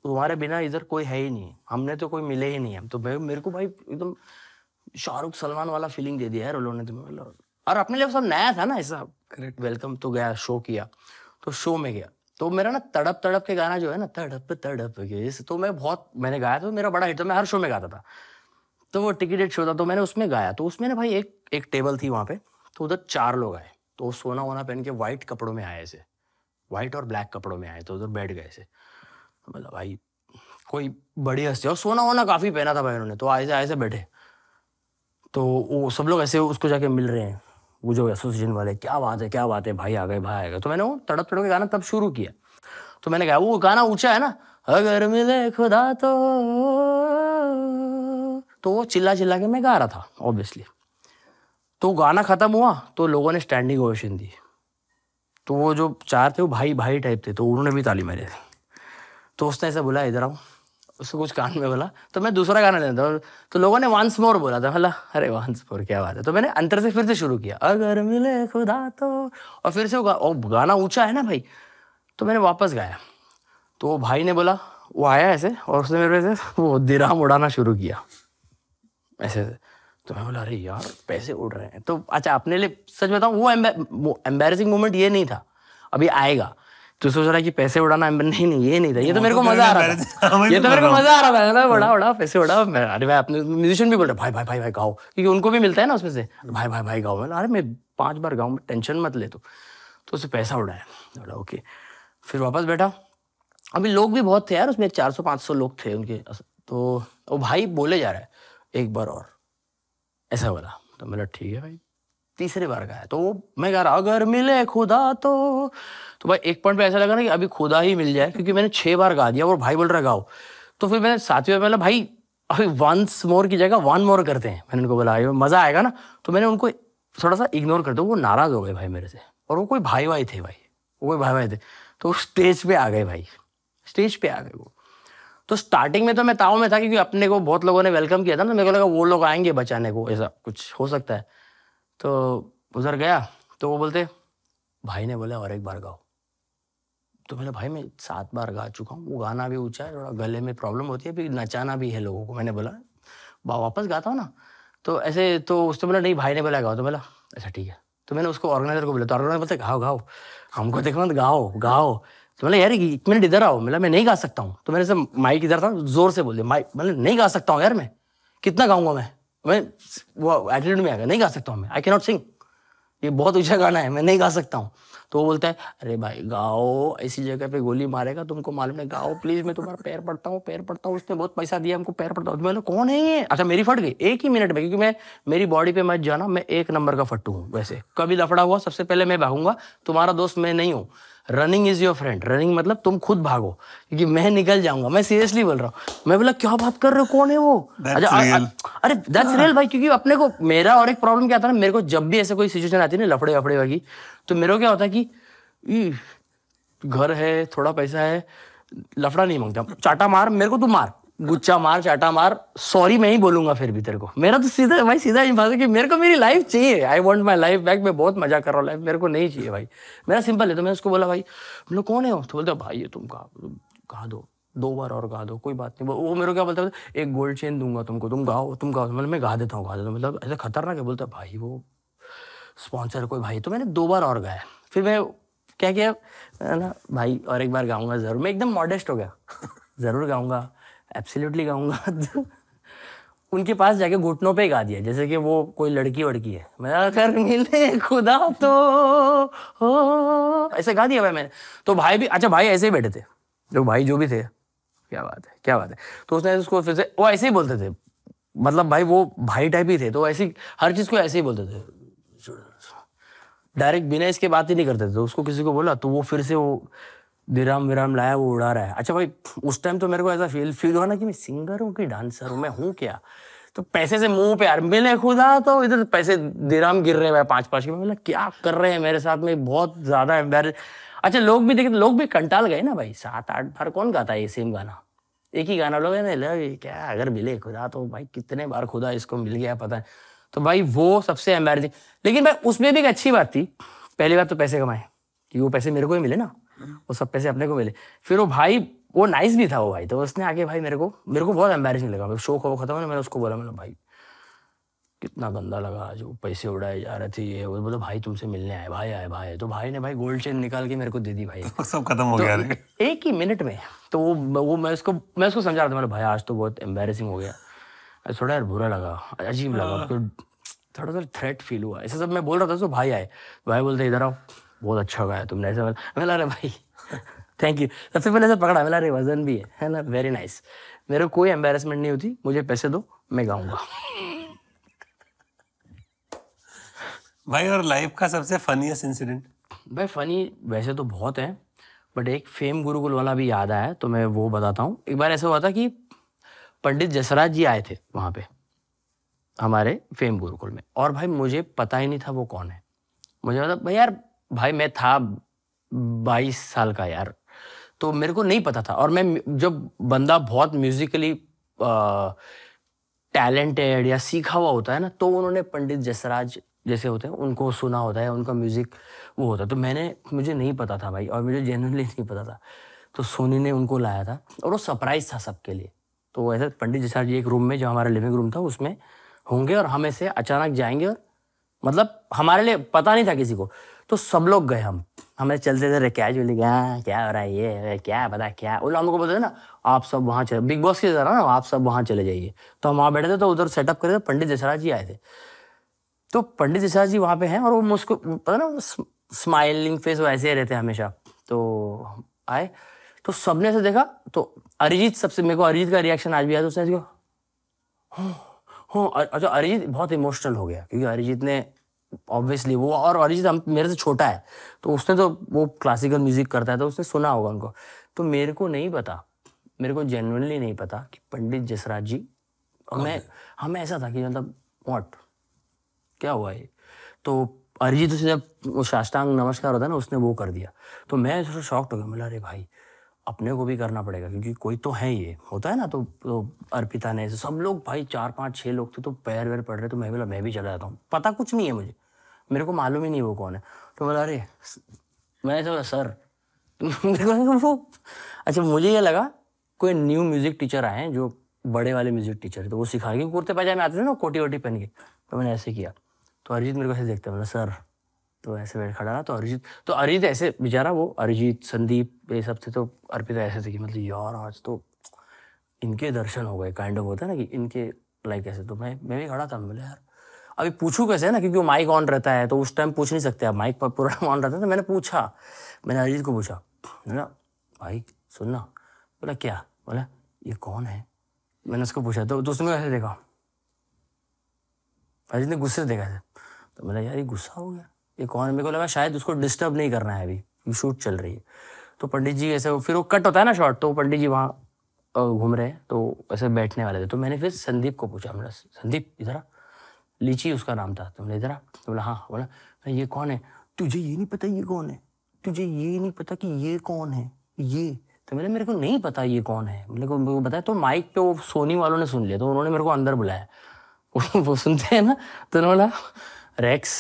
तुम्हारे बिना इधर कोई है ही नहीं हमने तो कोई मिले ही नहीं हम तो मेरे को भाई एकदम शाहरुख सलमान वाला फीलिंग दे दिया यार ने तुम्हें तो। और अपने लिए सब नया था ना ऐसा करेक्ट वेलकम तो गया शो किया तो शो में गया तो मेरा ना तड़प तड़प के गाना जो है ना तड़प तड़प के तो मैं बहुत मैंने गाया तो मेरा बड़ा हिट था मैं हर शो में गाता था तो वो टिकटेड शो था तो मैंने उसमें गाया तो उसमें ना भाई एक एक टेबल थी वहाँ पे तो उधर चार लोग आए तो सोना वोना पहन के व्हाइट कपड़ों में आए ऐसे व्हाइट और ब्लैक कपड़ों में आए तो उधर बैठ गए ऐसे मतलब भाई कोई बड़ी हंसती और सोना वोना काफ़ी पहना था भाई उन्होंने तो ऐसे ऐसे बैठे तो वो सब लोग ऐसे उसको जाके मिल रहे हैं वो जो एसोसिएशन वाले क्या बात है क्या बात है भाई आ गए भाई आ गए तो मैंने वो तड़प तड़प के गाना तब शुरू किया तो मैंने कहा वो गाना ऊंचा है ना अगर मिले खुदा तो तो वो चिल्ला चिल्ला के मैं गा रहा था ऑब्वियसली तो गाना ख़त्म हुआ तो लोगों ने स्टैंडिंग ओवेशन दी तो वो जो चार थे वो भाई भाई टाइप थे तो उन्होंने भी ताली मारी तो उसने ऐसे बोला इधर आओ उसको कुछ कान में बोला तो मैं दूसरा गाना लेता हूँ तो लोगों ने वंस मोर बोला था मतलब अरे वंस मोर क्या बात है तो मैंने अंतर से फिर से शुरू किया अगर मिले खुदा तो और फिर से वो गा, गाना ऊंचा है ना भाई तो मैंने वापस गाया तो वो भाई ने बोला वो आया ऐसे और उसने मेरे से वो दिराम उड़ाना शुरू किया ऐसे ऐसे तो मैं बोला अरे यार पैसे उड़ रहे हैं तो अच्छा अपने लिए सच बताऊँ वो एम्बेरसिंग मोमेंट ये नहीं था अभी आएगा तू तो सोच रहा कि पैसे उड़ाना नहीं नहीं ये नहीं था ये तो मेरे को तो तो मजा आ रहा था ये तो मेरे को मजा आ रहा था बड़ा बड़ा हाँ। पैसे उड़ा अरे भाई अपने म्यूजिशियन भी बोल रहे भाई भाई भाई भाई गाओ क्योंकि उनको भी मिलता है ना उसमें से भाई भाई भाई गाओ अरे मैं पांच बार गाऊँ टेंशन मत ले तो उससे पैसा उड़ाया बोला ओके फिर वापस बैठा अभी लोग भी बहुत थे यार उसमें चार सौ पाँच सौ लोग थे उनके तो वो भाई बोले जा रहा है एक बार और ऐसा बोला तो मेरा ठीक है भाई तीसरी बार गाया तो मैं कह रहा अगर मिले खुदा तो तो भाई एक पॉइंट पे ऐसा लगा ना कि अभी खुदा ही मिल जाए क्योंकि मैंने छह बार गा दिया और भाई बोल रहा गाओ तो फिर मैंने सातवीं बार बोला भाई अभी वंस मोर की जगह वन मोर करते हैं मैंने उनको बोला मज़ा आएगा ना तो मैंने उनको थोड़ा सा इग्नोर कर दो वो नाराज़ हो गए भाई मेरे से और वो कोई भाई भाई थे भाई वो कोई भाई भाई थे तो स्टेज पे आ गए भाई स्टेज पे आ गए वो तो स्टार्टिंग में तो मैं ताओ में था क्योंकि अपने को बहुत लोगों ने वेलकम किया था ना तो मेरे को लगा वो लोग आएंगे बचाने को ऐसा कुछ हो सकता है तो उधर गया तो वो बोलते भाई ने बोला और एक बार गाओ तो मैंने भाई मैं सात बार गा चुका हूँ वो गाना भी ऊंचा है थोड़ा गले में प्रॉब्लम होती है फिर नचाना भी है लोगों को मैंने बोला वापस गाता हूँ ना तो ऐसे तो उसने बोला नहीं भाई ने बोला गाओ तो बोला अच्छा ठीक है तो मैंने उसको ऑर्गेनाइजर को बोला तो ऑर्गेनाइजर बोलते गाओ गाओ हमको देखो मत गाओ गाओ तो मैंने यार एक मिनट इधर आओ बोला मैं नहीं गा सकता हूँ तो मैंने माइक इधर था जोर से बोल दिया माइक मतलब नहीं गा सकता हूँ यार मैं कितना गाऊंगा मैं मैं वो एटीट्यूड में आ गया नहीं गा सकता हूँ मैं आई कैनॉट सिंग ये बहुत ऊंचा गाना है मैं नहीं गा सकता हूँ तो वो बोलता है अरे भाई गाओ ऐसी जगह पे गोली मारेगा तुमको मालूम है गाओ प्लीज मैं तुम्हारा पैर पड़ता हूँ पैर पड़ता हूँ उसने बहुत पैसा दिया हमको पैर पड़ता हूँ तो मैंने कौन है ये अच्छा मेरी फट गई एक ही मिनट में क्योंकि मैं मेरी बॉडी पे मत जाना मैं एक नंबर का फटू हूँ वैसे कभी लफड़ा हुआ सबसे पहले मैं भागूंगा तुम्हारा दोस्त मैं नहीं हूँ running is your friend running मतलब तुम खुद भागो क्योंकि मैं निकल जाऊंगा मैं सीरियसली बोल रहा हूँ मैं बोला क्या बात कर रहे हो कौन है वो अच्छा अरे दैट्स रियल हाँ। भाई क्योंकि अपने को मेरा और एक प्रॉब्लम क्या था ना मेरे को जब भी ऐसे कोई सिचुएशन आती है ना लफड़े वफड़े वाली तो मेरे को क्या होता है कि घर है थोड़ा पैसा है लफड़ा नहीं मांगता चाटा मार मेरे को तू मार गुच्छा मार चाटा मार सॉरी मैं ही बोलूंगा फिर भी तेरे को मेरा तो सीधा भाई सीधा है कि मेरे को मेरी लाइफ चाहिए I want my life back मैं बहुत मजा कर रहा हूँ लाइफ मेरे को नहीं चाहिए भाई मेरा सिंपल है तो मैंने उसको बोला भाई बोलो कौन है तो बोलते भाई ये तुम कहा कहा दो दो बार और गा दो कोई बात नहीं वो मेरे को क्या बोलता है एक गोल्ड चेन दूंगा तुमको तुम गाओ तुम गाओ मतलब मैं गा देता हूँ गा देता हूँ मतलब ऐसा खतरनाक है बोलता भाई वो स्पॉन्सर कोई भाई तो मैंने दो बार और गाया फिर मैं क्या किया ना भाई और एक बार गाऊंगा जरूर मैं एकदम मॉडेस्ट हो गया *laughs* जरूर गाऊंगा एब्सोल्युटली कहूँगा *laughs* उनके पास जाके घुटनों पे गा दिया जैसे कि वो कोई लड़की वड़की है मैं अगर मिले खुदा तो हो ऐसे गा दिया भाई मैंने तो भाई भी अच्छा भाई ऐसे ही बैठे थे जो भाई जो भी थे क्या बात है क्या बात है तो उसने उसको फिर से वो ऐसे ही बोलते थे मतलब भाई वो भाई टाइप ही थे तो ऐसे हर चीज़ को ऐसे ही बोलते थे डायरेक्ट बिना इसके बात ही नहीं करते थे तो उसको किसी को बोला तो वो फिर से वो विराम विराम लाया वो उड़ा रहा है अच्छा भाई उस टाइम तो मेरे को ऐसा फील फील हुआ ना कि मैं सिंगर हूँ कि डांसर हूँ मैं हूँ क्या तो पैसे से मुंह पे यार मैंने खुदा तो इधर पैसे दिराम गिर रहे हैं पांच पांच के मतलब क्या कर रहे हैं मेरे साथ में बहुत ज़्यादा एम्बेर अच्छा लोग भी देखे लोग भी कंटाल गए ना भाई सात आठ बार कौन गाता है ये सेम गाना एक ही गाना लोग क्या अगर मिले खुदा तो भाई कितने बार खुदा इसको मिल गया पता है तो भाई वो सबसे एम्बेरसिंग लेकिन भाई उसमें भी एक अच्छी बात थी पहली बात तो पैसे कमाए कि वो पैसे मेरे को ही मिले ना वो सब पैसे अपने को मिले फिर वो भाई वो नाइस भी था वो भाई तो उसने आके भाई मेरे को मेरे को बहुत एम्बेसिंग लगा शो खो खत्म है मैंने उसको बोला मैंने भाई कितना गंदा लगा जो पैसे उड़ाए जा रहे थे ये वो बोले भाई तुमसे मिलने आए भाई आए भाई तो भाई ने भाई गोल्ड चेन निकाल के मेरे को दे दी भाई *laughs* तो सब खत्म हो तो गया एक ही मिनट में तो वो वो मैं उसको मैं उसको समझा रहा था मैंने भाई आज तो बहुत एम्बेसिंग हो गया थोड़ा यार बुरा लगा अजीब लगा हाँ। थोड़ा सा थ्रेट फील हुआ ऐसे सब मैं बोल रहा था उसको तो भाई आए तो भाई बोलते इधर आओ बहुत अच्छा गाया तुमने ऐसा मिला मतलब, अरे भाई थैंक यू सबसे पहले ऐसा पकड़ा मिला अरे वजन भी है है ना वेरी नाइस मेरे कोई एम्बेरसमेंट नहीं होती मुझे पैसे दो मैं गाऊंगा भाई और लाइफ का सबसे फनीस्ट इंसिडेंट भाई फनी वैसे तो बहुत है बट एक फेम गुरुकुल वाला भी याद आया तो मैं वो बताता हूँ एक बार ऐसा हुआ था कि पंडित जसराज जी आए थे वहाँ पे हमारे फेम गुरुकुल में और भाई मुझे पता ही नहीं था वो कौन है मुझे मतलब भाई यार भाई मैं था बाईस साल का यार तो मेरे को नहीं पता था और मैं जब बंदा बहुत म्यूजिकली टैलेंटेड या सीखा हुआ होता है ना तो उन्होंने पंडित जसराज जैसे होते हैं उनको सुना होता है उनका म्यूज़िक वो होता है तो मैंने मुझे नहीं पता था भाई और मुझे जेनरली नहीं पता था तो सोनी ने उनको लाया था और वो सरप्राइज़ था सबके लिए तो ऐसे पंडित जसराज एक रूम में जो हमारा लिविंग रूम था उसमें होंगे और हम ऐसे अचानक जाएंगे और मतलब हमारे लिए पता नहीं था किसी को तो सब लोग गए हम हमें चलते थे कैच बोली गया क्या हो रहा है ये क्या पता क्या वो लोग को बोलते ना आप सब वहाँ चले बिग बॉस की तरह ना आप सब वहाँ चले जाइए तो हम वहाँ बैठे थे तो उधर सेटअप करे थे पंडित जसराज जी आए थे तो पंडित जसराज जी वहाँ पे हैं और वो मुझको पता ना स्माइलिंग फेस वो ऐसे ही रहते हमेशा तो आए तो सबने से देखा तो अरिजीत सबसे मेरे को अरिजीत का रिएक्शन आज भी आया तो उसने अच्छा अरिजीत बहुत इमोशनल हो गया क्योंकि अरिजीत ने ऑब्वियसली वो और अरिजीत हम मेरे से छोटा है तो उसने तो वो क्लासिकल म्यूजिक करता है तो उसने सुना होगा उनको तो मेरे को नहीं पता मेरे को जेनवनली नहीं पता कि पंडित जसराज जी मैं हमें ऐसा था कि मतलब वॉट क्या हुआ ये तो अरिजीत उसने जब वो साष्टांग नमस्कार होता है ना उसने वो कर दिया तो मैं थोड़ा शॉक्ट हो गया बोला अरे भाई अपने को भी करना पड़ेगा क्योंकि कोई तो है ये होता है ना तो, तो अर्पिता ने सब लोग भाई चार पाँच छह लोग थे तो पैर वैर पड़ रहे तो मैं बोला मैं भी चला जाता हूँ पता कुछ नहीं है मुझे मेरे को मालूम ही नहीं वो कौन है तो बोला अरे मैंने सोचा तो सर *laughs* वो अच्छा मुझे ये लगा कोई न्यू म्यूजिक टीचर आए हैं जो बड़े वाले म्यूजिक टीचर तो वो सिखा के कुर्ते पायजामे आते थे ना कोटी वोटी पहन के तो मैंने ऐसे किया तो अरिजीत मेरे को ऐसे देखते बोला सर तो ऐसे बैठ खड़ा रहा तो अरिजीत तो अरिजीत ऐसे बेचारा वो अरिजीत संदीप ये सब थे तो अर्पिता ऐसे थे कि मतलब यार आज तो इनके दर्शन हो गए काइंड ऑफ होता है ना कि इनके लाइक ऐसे तो मैं मैं भी खड़ा था मैं बोला यार अभी पूछू कैसे ना क्योंकि वो माइक ऑन रहता है तो उस टाइम पूछ नहीं सकते आप माइक पर पूरा *laughs* ऑन रहता है तो मैंने पूछा मैंने अरिजीत को पूछा है ना भाई सुनना बोला क्या बोला ये कौन है मैंने उसको पूछा तो दोस्तों कैसे देखा अरिजीत ने गुस्से देखा था तो बोला यार ये गुस्सा हो गया ये कौन है मेरे को लगा शायद उसको डिस्टर्ब नहीं करना है अभी शूट चल रही है तो पंडित जी ऐसे फिर वो कट होता है ना शॉर्ट तो पंडित जी वहाँ घूम रहे हैं तो ऐसे बैठने वाले थे तो मैंने फिर संदीप को पूछा मेरा संदीप इधर लीची उसका नाम था तुमने इधर तो बोला हाँ बोला तो ये कौन है तुझे ये नहीं पता ये कौन है तुझे ये नहीं पता कि ये कौन है ये तो मैंने मेरे को नहीं पता ये कौन है मेरे को, को बताया तो माइक पे वो सोनी वालों ने सुन लिया तो उन्होंने मेरे को अंदर बुलाया *laughs* वो सुनते हैं ना तो उन्होंने बोला Rex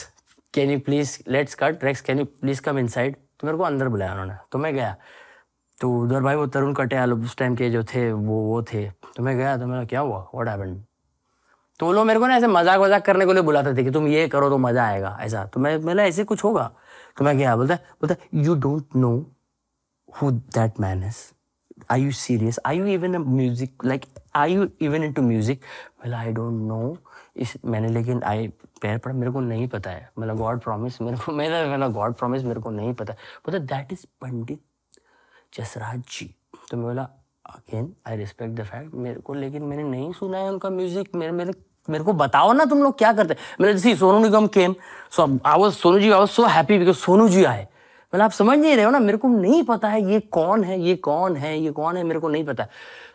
can you please let's cut Rex can you please come in तो मेरे को अंदर बुलाया उन्होंने तो मैं गया तो उधर भाई वो तरुण कटे उस टाइम के जो थे वो वो थे तो मैं गया तो मेरा क्या हुआ वॉट हैपन तो वो लोग मेरे को ना ऐसे मजाक वजाक करने के लिए बुलाते थे कि तुम ये करो तो मजा आएगा ऐसा तो मैं बोला ऐसे कुछ होगा तो मैं क्या बोलता बोलता you don't know who that man is I you serious I you even music like I you even into music बोला आई डोंट नो इस मैंने लेकिन आई पैर पड़ा मेरे को नहीं पता है मतलब गॉड प्रॉमिस मेरे को मेरा मतलब गॉड प्रॉमिस मेरे को नहीं पता बोलता दैट इज पंडित जसराज जी तो मैं बोला again I respect the fact मेरे को लेकिन मैंने नहीं सुना है उनका म्यूज़िक मेरे मेरे मेरे को बताओ ना तुम लोग क्या करते मेरे जैसे Sonu Nigam came so I was Sonu ji I was so happy because Sonu ji आए मतलब आप समझ नहीं रहे हो ना मेरे को नहीं पता है ये कौन है ये कौन है ये कौन है मेरे को नहीं पता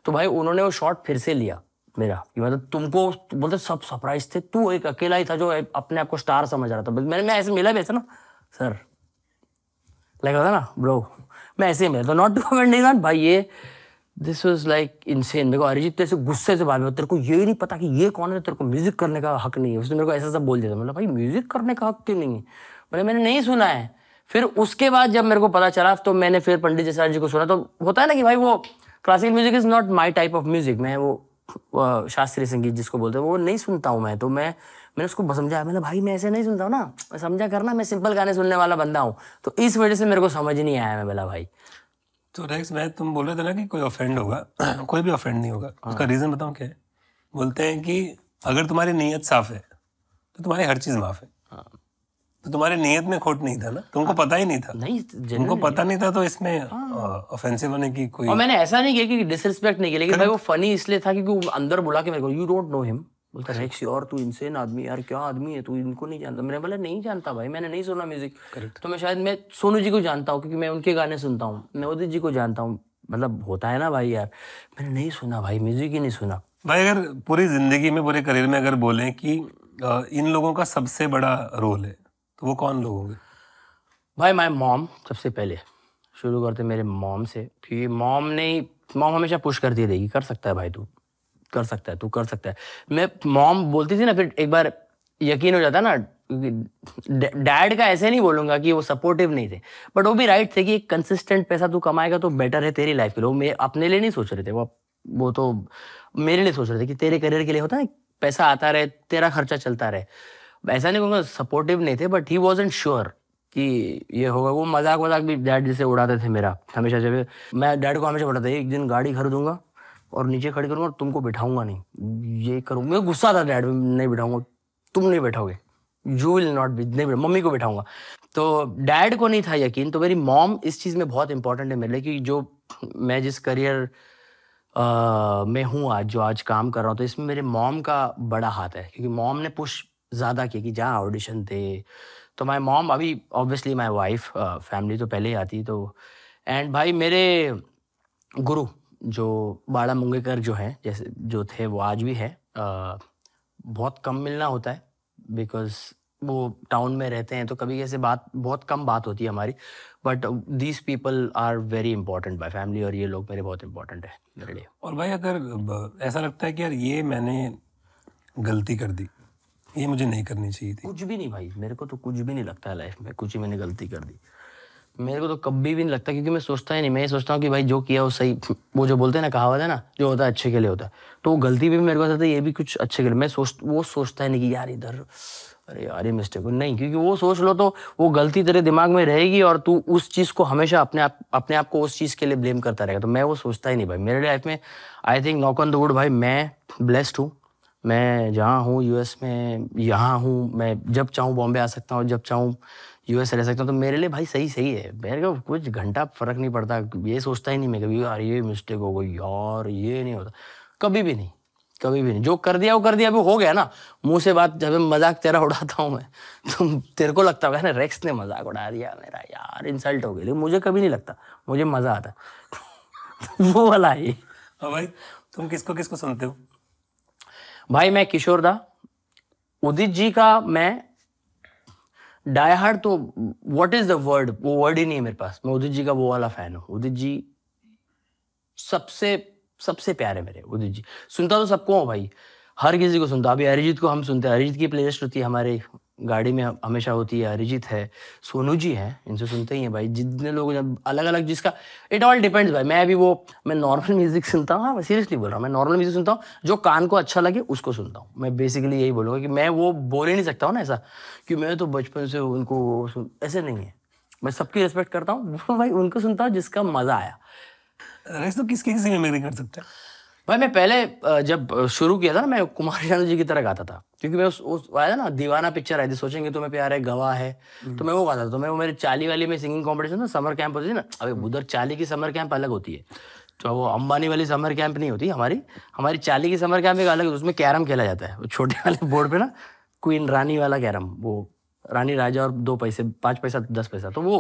तो भाई उन्होंने वो शॉट फिर से लिया मेरा कि मतलब तुमको बोलते सब सरप्राइज थे तू एक अकेला ही था जो अपने आप को स्टार समझ रहा था मैंने मैं ऐसे मिला भी ऐसा ना सर लगा था ना ब्रो मैं ऐसे ही मिला तो नॉट टू कमेंट नॉट भाई ये दिस वॉज लाइक इनसेन मेरे को अरिजीत तो से गुस्से से बात तेरे को ये नहीं पता कि ये कौन है तेरे को म्यूजिक करने का हक नहीं है उसने मेरे को ऐसा सब बोल दिया मतलब भाई म्यूजिक करने का हक क्यों नहीं है मैंने मैंने नहीं सुना है फिर उसके बाद जब मेरे को पता चला तो मैंने फिर पंडित जसराज जी को सुना तो होता है ना कि भाई वो classical music is not my type of music मैं वो शास्त्रीय संगीत जिसको बोलते हैं वो नहीं सुनता हूँ मैं तो मैं मैंने उसको समझाया मतलब भाई मैं ऐसे नहीं सुनता हूँ ना समझा करना मैं सिंपल गाने सुनने वाला बंदा हूँ तो इस वजह से मेरे को समझ नहीं आया मैं बोला भाई तो रेक्स भाई तुम बोल रहे थे ना कि कोई ऑफेंड होगा *clears throat* कोई भी ऑफेंड नहीं होगा हाँ। उसका रीज़न बताऊं क्या है बोलते हैं कि अगर तुम्हारी नीयत साफ है तो तुम्हारी हर चीज़ माफ़ है हाँ। तो तुम्हारी नीयत में खोट नहीं था ना तुमको हाँ। पता ही नहीं था नहीं तुमको पता नहीं था तो इसमें ऑफेंसिव हाँ। होने की कोई मैंने ऐसा नहीं किया कि डिसरिस्पेक्ट नहीं किया लेकिन भाई वो फनी इसलिए था क्योंकि अंदर बुला के मेरे को यू डोंट नो हिम बोलता तू आदमी यार क्या आदमी है तू इनको नहीं जानता मैंने बोला नहीं जानता भाई मैंने नहीं सुना म्यूजिक तो मैं शायद मैं सोनू जी को जानता हूँ क्योंकि मैं उनके गाने सुनता हूँ मैं उदित जी को जानता हूँ मतलब होता है ना भाई यार मैंने नहीं सुना भाई म्यूजिक ही नहीं सुना भाई अगर पूरी जिंदगी में पूरे करियर में अगर बोले कि इन लोगों का सबसे बड़ा रोल है तो वो कौन लोग होंगे भाई माई मॉम सबसे पहले शुरू करते मेरे मॉम से क्योंकि मॉम ने मॉम हमेशा पुश करती रहेगी कर सकता है भाई तू कर सकता है तू कर सकता है मैं मॉम बोलती थी ना फिर एक बार यकीन हो जाता ना डैड का ऐसे नहीं बोलूंगा कि वो सपोर्टिव नहीं थे बट वो भी राइट थे कि एक कंसिस्टेंट पैसा तू कमाएगा तो बेटर है तेरी लाइफ के लिए वो मैं अपने लिए नहीं सोच रहे थे वो वो तो मेरे लिए सोच रहे थे कि तेरे करियर के लिए होता है पैसा आता रहे तेरा खर्चा चलता रहे ऐसा नहीं कहूँगा सपोर्टिव नहीं थे बट ही वॉज श्योर कि ये होगा वो मजाक वजाक भी डैड जैसे उड़ाते थे मेरा हमेशा जब मैं डैड को हमेशा था एक दिन गाड़ी खरीदूंगा और नीचे खड़े करूंगा और तुमको बिठाऊंगा नहीं ये करूँगा गुस्सा था डैड नहीं बिठाऊंगा तुम नहीं बैठोगे यू विल नॉट बी नहीं मम्मी को बैठाऊंगा तो डैड को नहीं था यकीन तो मेरी मॉम इस चीज़ में बहुत इंपॉर्टेंट है मेरे लिए कि जो मैं जिस करियर में हूँ आज जो आज काम कर रहा हूँ तो इसमें मेरे मॉम का बड़ा हाथ है क्योंकि मॉम ने पुश ज़्यादा किया कि जहाँ ऑडिशन थे तो माई मॉम अभी ऑब्वियसली माई वाइफ फैमिली तो पहले ही आती तो एंड भाई मेरे गुरु जो बाड़ा मुंगेकर जो है जैसे जो थे वो आज भी है आ, बहुत कम मिलना होता है बिकॉज वो टाउन में रहते हैं तो कभी कैसे बात बहुत कम बात होती है हमारी but these people are very important by family और ये लोग मेरे बहुत इंपॉर्टेंट है मेरे लिए और भाई अगर ऐसा लगता है कि यार ये मैंने गलती कर दी ये मुझे नहीं करनी चाहिए थी कुछ भी नहीं भाई मेरे को तो कुछ भी नहीं लगता है लाइफ में कुछ ही मैंने गलती कर दी मेरे को तो कभी भी नहीं लगता क्योंकि मैं सोचता ही नहीं मैं सोचता हूँ कि भाई जो किया वो सही वो जो बोलते हैं ना कहावत है ना जो होता है अच्छे के लिए होता है तो वो गलती भी मेरे को आता है ये भी कुछ अच्छे के लिए मैं सोच वो सोचता ही नहीं कि यार इधर अरे यार ये मिस्टेक हो नहीं क्योंकि वो सोच लो तो वो गलती तेरे दिमाग में रहेगी और तू उस चीज़ को हमेशा अपने आप अपने आप को उस चीज़ के लिए ब्लेम करता रहेगा तो मैं वो सोचता ही नहीं भाई मेरे लाइफ में I think knock on the wood भाई मैं ब्लेस्ड हूँ मैं जहाँ हूँ यूएस में यहाँ हूँ मैं जब चाहूँ बॉम्बे आ सकता हूँ जब चाहूँ यूएस रह सकता हूँ तो मेरे लिए भाई सही सही है मेरे को कुछ घंटा फर्क नहीं पड़ता ये सोचता ही नहीं मैं कभी यार ये मिस्टेक हो गई यार ये नहीं होता कभी भी नहीं कभी भी नहीं जो कर दिया वो कर दिया अभी हो गया ना मुंह से बात जब मजाक तेरा उड़ाता हूँ मैं तो तेरे को लगता होगा ना रेक्स ने मजाक उड़ा दिया मेरा यार इंसल्ट हो गई मुझे कभी नहीं लगता मुझे मजा आता *laughs* वो वाला ही भाई तुम किसको किसको सुनते हो भाई मैं किशोर दा उदित जी का मैं डाई हार्ड तो व्हाट इज द वर्ड वो वर्ड ही नहीं है मेरे पास मैं उदित जी का वो वाला फैन हूँ उदित जी सबसे सबसे प्यारे मेरे उदित जी सुनता तो सबको हूँ भाई हर किसी को सुनता अभी अरिजीत को हम सुनते हैं अरिजीत की प्लेलिस्ट होती है हमारे गाड़ी में हमेशा होती है अरिजीत है सोनू जी हैं इनसे सुनते ही हैं भाई जितने लोग जब अलग अलग जिसका इट ऑल डिपेंड्स भाई मैं भी वो मैं नॉर्मल म्यूजिक सुनता हूँ हाँ सीरियसली बोल रहा हूँ मैं नॉर्मल म्यूजिक सुनता हूँ जो कान को अच्छा लगे उसको सुनता हूँ मैं बेसिकली यही बोलूँगा कि मैं वो बोल ही नहीं सकता हूँ ना ऐसा कि मैं तो बचपन से उनको सुन ऐसे नहीं है मैं सबकी रिस्पेक्ट करता हूँ *laughs* भाई उनको सुनता हूँ जिसका मज़ा आया रेस्ट तो किस किसी में कर सकता है भाई मैं पहले जब शुरू किया था ना मैं कुमार शानू जी की तरह गाता था क्योंकि मैं उस, उस आया था ना दीवाना पिक्चर आई थी सोचेंगे तुम्हें प्यार है गवाह है हम्म। तो मैं वो गाता था तो मैं वो मेरे चाली वाली में सिंगिंग कॉम्पिटिशन ना समर कैंप होती थी ना अभी उधर हम्म। चाली की समर कैंप अलग होती है तो वो अंबानी वाली समर कैंप नहीं होती हमारी हमारी चाली की समर कैंप एक अलग उसमें कैरम खेला जाता है छोटे वाले बोर्ड पे ना क्वीन रानी वाला कैरम वो रानी राजा और दो पैसे पाँच पैसा दस पैसा तो वो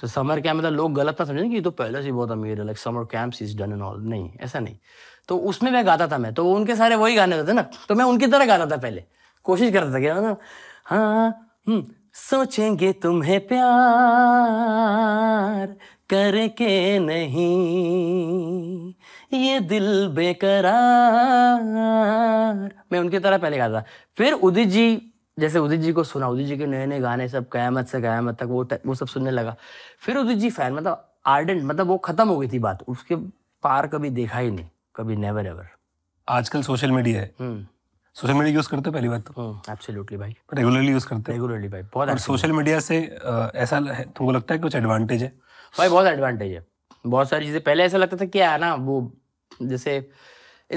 तो समर कैंप मतलब लोग गलत ना समझेंगे कि तो पहले से बहुत अमीर है like summer camp is done and all नहीं ऐसा नहीं तो उसमें मैं गाता था मैं तो उनके सारे वही गाने होते ना तो मैं उनकी तरह गाता था पहले कोशिश करता था कि ना मतलब, हाँ हम्म, सोचेंगे तुम्हें प्यार करके नहीं ये दिल बेकरार मैं उनकी तरह पहले गाता था फिर उदित जी जैसे उदित जी को सुना उदित जी के नए नए गाने सब कयामत से कयामत तक वो वो सब सुनने लगा फिर उदित जी फैन मतलब आर्डेंट मतलब वो ख़त्म हो गई थी बात उसके पार कभी देखा ही नहीं कभी नेवर एवर आजकल सोशल मीडिया है सोशल मीडिया यूज़ करते हो पहली बात तो एब्सोल्युटली हम्म, भाई रेगुलरली यूज़ करते हैं रेगुलरली भाई बहुत और सोशल मीडिया से ऐसा तुमको लगता है कुछ एडवांटेज है भाई बहुत एडवांटेज है बहुत सारी चीज़ें पहले ऐसा लगता था क्या है ना वो जैसे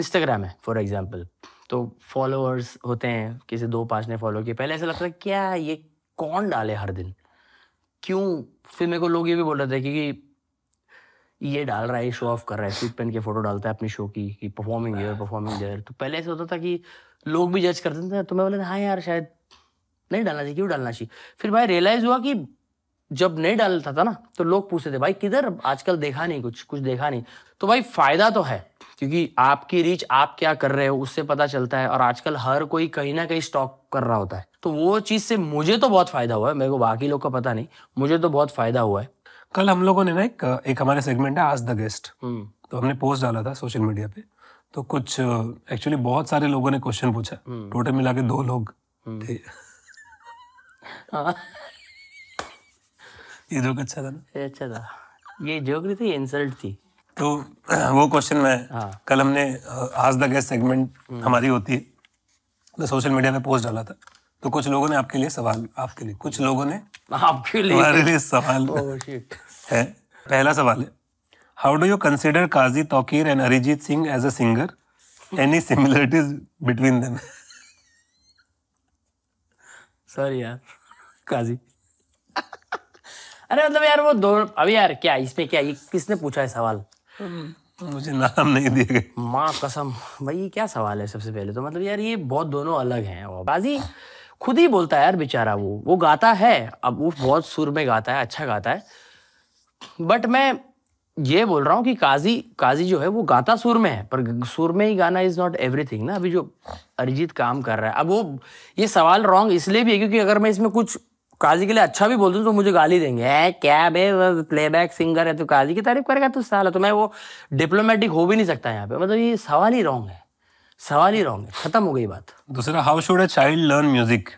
इंस्टाग्राम है फॉर एग्जाम्पल तो फॉलोअर्स होते हैं किसी दो पाँच ने फॉलो किए पहले ऐसा लगता था क्या ये कौन डाले हर दिन क्यों फिर मेरे को लोग ये भी बोल रहे थे कि ये डाल रहा है शो ऑफ कर रहा है सूट पहन के फोटो डालता है अपनी शो की कि परफॉर्मिंग हियर परफॉर्मिंग देयर तो पहले ऐसा होता था कि लोग भी जज करते थे तो मैं बोला हाँ यार शायद नहीं डालना चाहिए क्यों डालना चाहिए फिर भाई रियलाइज हुआ कि जब नहीं डालता था ना तो लोग पूछते थे भाई किधर आजकल देखा नहीं कुछ कुछ देखा नहीं तो भाई फायदा तो है क्योंकि आपकी रीच आप क्या कर रहे हो उससे पता चलता है और आजकल हर कोई कहीं ना कहीं स्टॉक कर रहा होता है तो वो चीज़ से मुझे तो बहुत फायदा हुआ है मेरे को बाकी लोग का पता नहीं मुझे तो बहुत फायदा हुआ है कल हम लोगों ने ना एक एक हमारे सेगमेंट है आज द गेस्ट तो हमने पोस्ट डाला था सोशल मीडिया पे तो कुछ एक्चुअली बहुत सारे लोगों ने क्वेश्चन पूछा हम्म। टोटल मिला के दो लोग हम्म। थे हाँ। ये जोक अच्छा था ना अच्छा था ये जोक नहीं थी इंसल्ट थी तो *clears throat* वो क्वेश्चन मैं हाँ। कल हमने आज द गेस्ट सेगमेंट हमारी होती है तो सोशल मीडिया पे पोस्ट डाला था तो कुछ लोगों ने आपके लिए सवाल आपके लिए कुछ लोगों ने आपके लिए हमारे लिए सवाल oh, है पहला सवाल है how do you consider Kazi Tauqeer and Arijit Singh as a singer any similarities between them sorry यार काजी अरे मतलब यार वो दो अभी यार क्या इसमें क्या ये किसने पूछा है सवाल मुझे नाम नहीं दिए गए माँ कसम भाई ये क्या सवाल है सबसे पहले तो मतलब यार ये बहुत दोनों अलग हैं बाजी खुद ही बोलता है यार बेचारा वो वो गाता है अब वो बहुत सुर में गाता है अच्छा गाता है बट मैं ये बोल रहा हूँ कि काजी काजी जो है वो गाता सुर में है पर सुर में ही गाना इज नॉट एवरीथिंग ना अभी जो अरिजीत काम कर रहा है अब वो ये सवाल रॉन्ग इसलिए भी है क्योंकि अगर मैं इसमें कुछ काजी के लिए अच्छा भी बोल दूँ तो मुझे गाली देंगे ए, क्या बे प्लेबैक सिंगर है तो काजी की तारीफ करेगा तो साल तो मैं वो डिप्लोमेटिक हो भी नहीं सकता यहाँ पे मतलब ये सवाल ही रॉन्ग है सवाल ही रॉन्ग है खत्म हो गई बात दूसरा how should a child learn music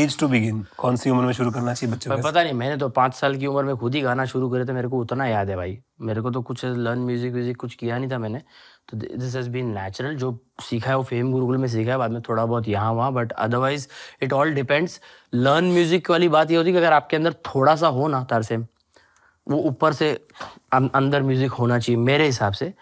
age to begin कौन सी उम्र में शुरू करना चाहिए बच्चों पर पता नहीं मैंने तो पाँच साल की उम्र में खुद ही गाना शुरू करे तो मेरे को उतना याद है भाई मेरे को तो कुछ लर्न म्यूजिक व्यूजिक कुछ किया नहीं था मैंने तो दिस हैज़ बीन नेचुरल जो सीखा है वो फेम गुरुकुल में सीखा है बाद में थोड़ा बहुत यहाँ वहाँ but otherwise it all depends learn music वाली बात ये होती है कि अगर आपके अंदर थोड़ा सा हो ना तार तारसेम वो ऊपर से अं, अंदर म्यूजिक होना चाहिए मेरे हिसाब से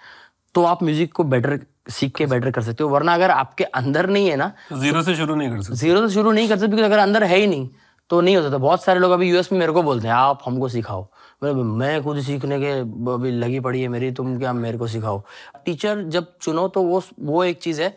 तो आप म्यूजिक को बेटर सीख के बेटर कर सकते हो वरना अगर आपके अंदर नहीं है ना जीरो से शुरू नहीं कर सकते जीरो से शुरू नहीं कर सकते अगर अंदर है ही नहीं तो नहीं हो सकता बहुत सारे लोग अभी यूएस में मेरे को बोलते हैं आप हमको सिखाओ मैं खुद सीखने के अभी लगी पड़ी है मेरी तुम क्या मेरे को सिखाओ टीचर जब चुनो तो वो वो एक चीज़ है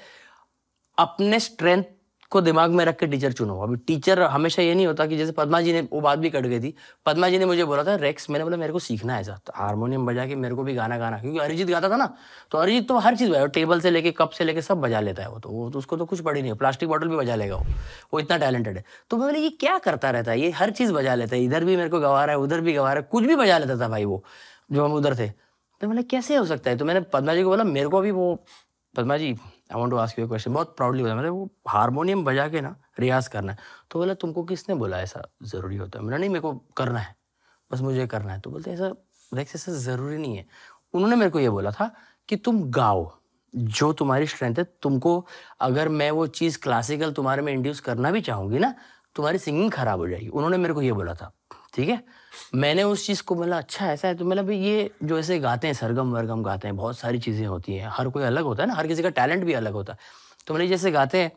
अपने स्ट्रेंथ को दिमाग में रख के टीचर चुनो अभी टीचर हमेशा ये नहीं होता कि जैसे पदमा जी ने वो बात भी कट गई थी पदमा जी ने मुझे बोला था रेक्स मैंने बोला मेरे को सीखना है तो हारमोनियम बजा के मेरे को भी गाना गाना क्योंकि अरिजीत गाता था ना तो अरिजीत तो हर चीज़ बजा टेबल से लेके कप से लेके सब बजा लेता है वो तो वो तो उसको तो कुछ पड़ी नहीं है प्लास्टिक बॉटल भी बजा लेगा वो वो इतना टैलेंटेड है तो मैं बोले ये क्या करता रहता है ये हर चीज़ बजा लेता है इधर भी मेरे को गवा रहा है उधर भी गवा रहा है कुछ भी बजा लेता था भाई वो जो हम उधर थे तो मैंने कैसे हो सकता है तो मैंने पदमा जी को बोला मेरे को भी वो Padma ji I want to ask you question बहुत प्राउडली बोला मैंने मतलब वो हारमोनियम बजा के ना रियाज करना है तो बोला तुमको किसने बोला ऐसा ज़रूरी होता है मैंने नहीं मेरे को करना है बस मुझे करना है तो बोलते ऐसा देख ऐसा ज़रूरी नहीं है उन्होंने मेरे को ये बोला था कि तुम गाओ जो तुम्हारी स्ट्रेंथ है तुमको अगर मैं वो चीज़ क्लासिकल तुम्हारे में इंड्यूस करना भी चाहूंगी ना तुम्हारी सिंगिंग खराब हो जाएगी उन्होंने मेरे को ये बोला था ठीक है मैंने उस चीज़ को मतलब अच्छा ऐसा है तो मतलब ये जो ऐसे गाते हैं सरगम वर्गम गाते हैं बहुत सारी चीज़ें होती हैं हर कोई अलग होता है ना हर किसी का टैलेंट भी अलग होता है तो मैंने जैसे गाते हैं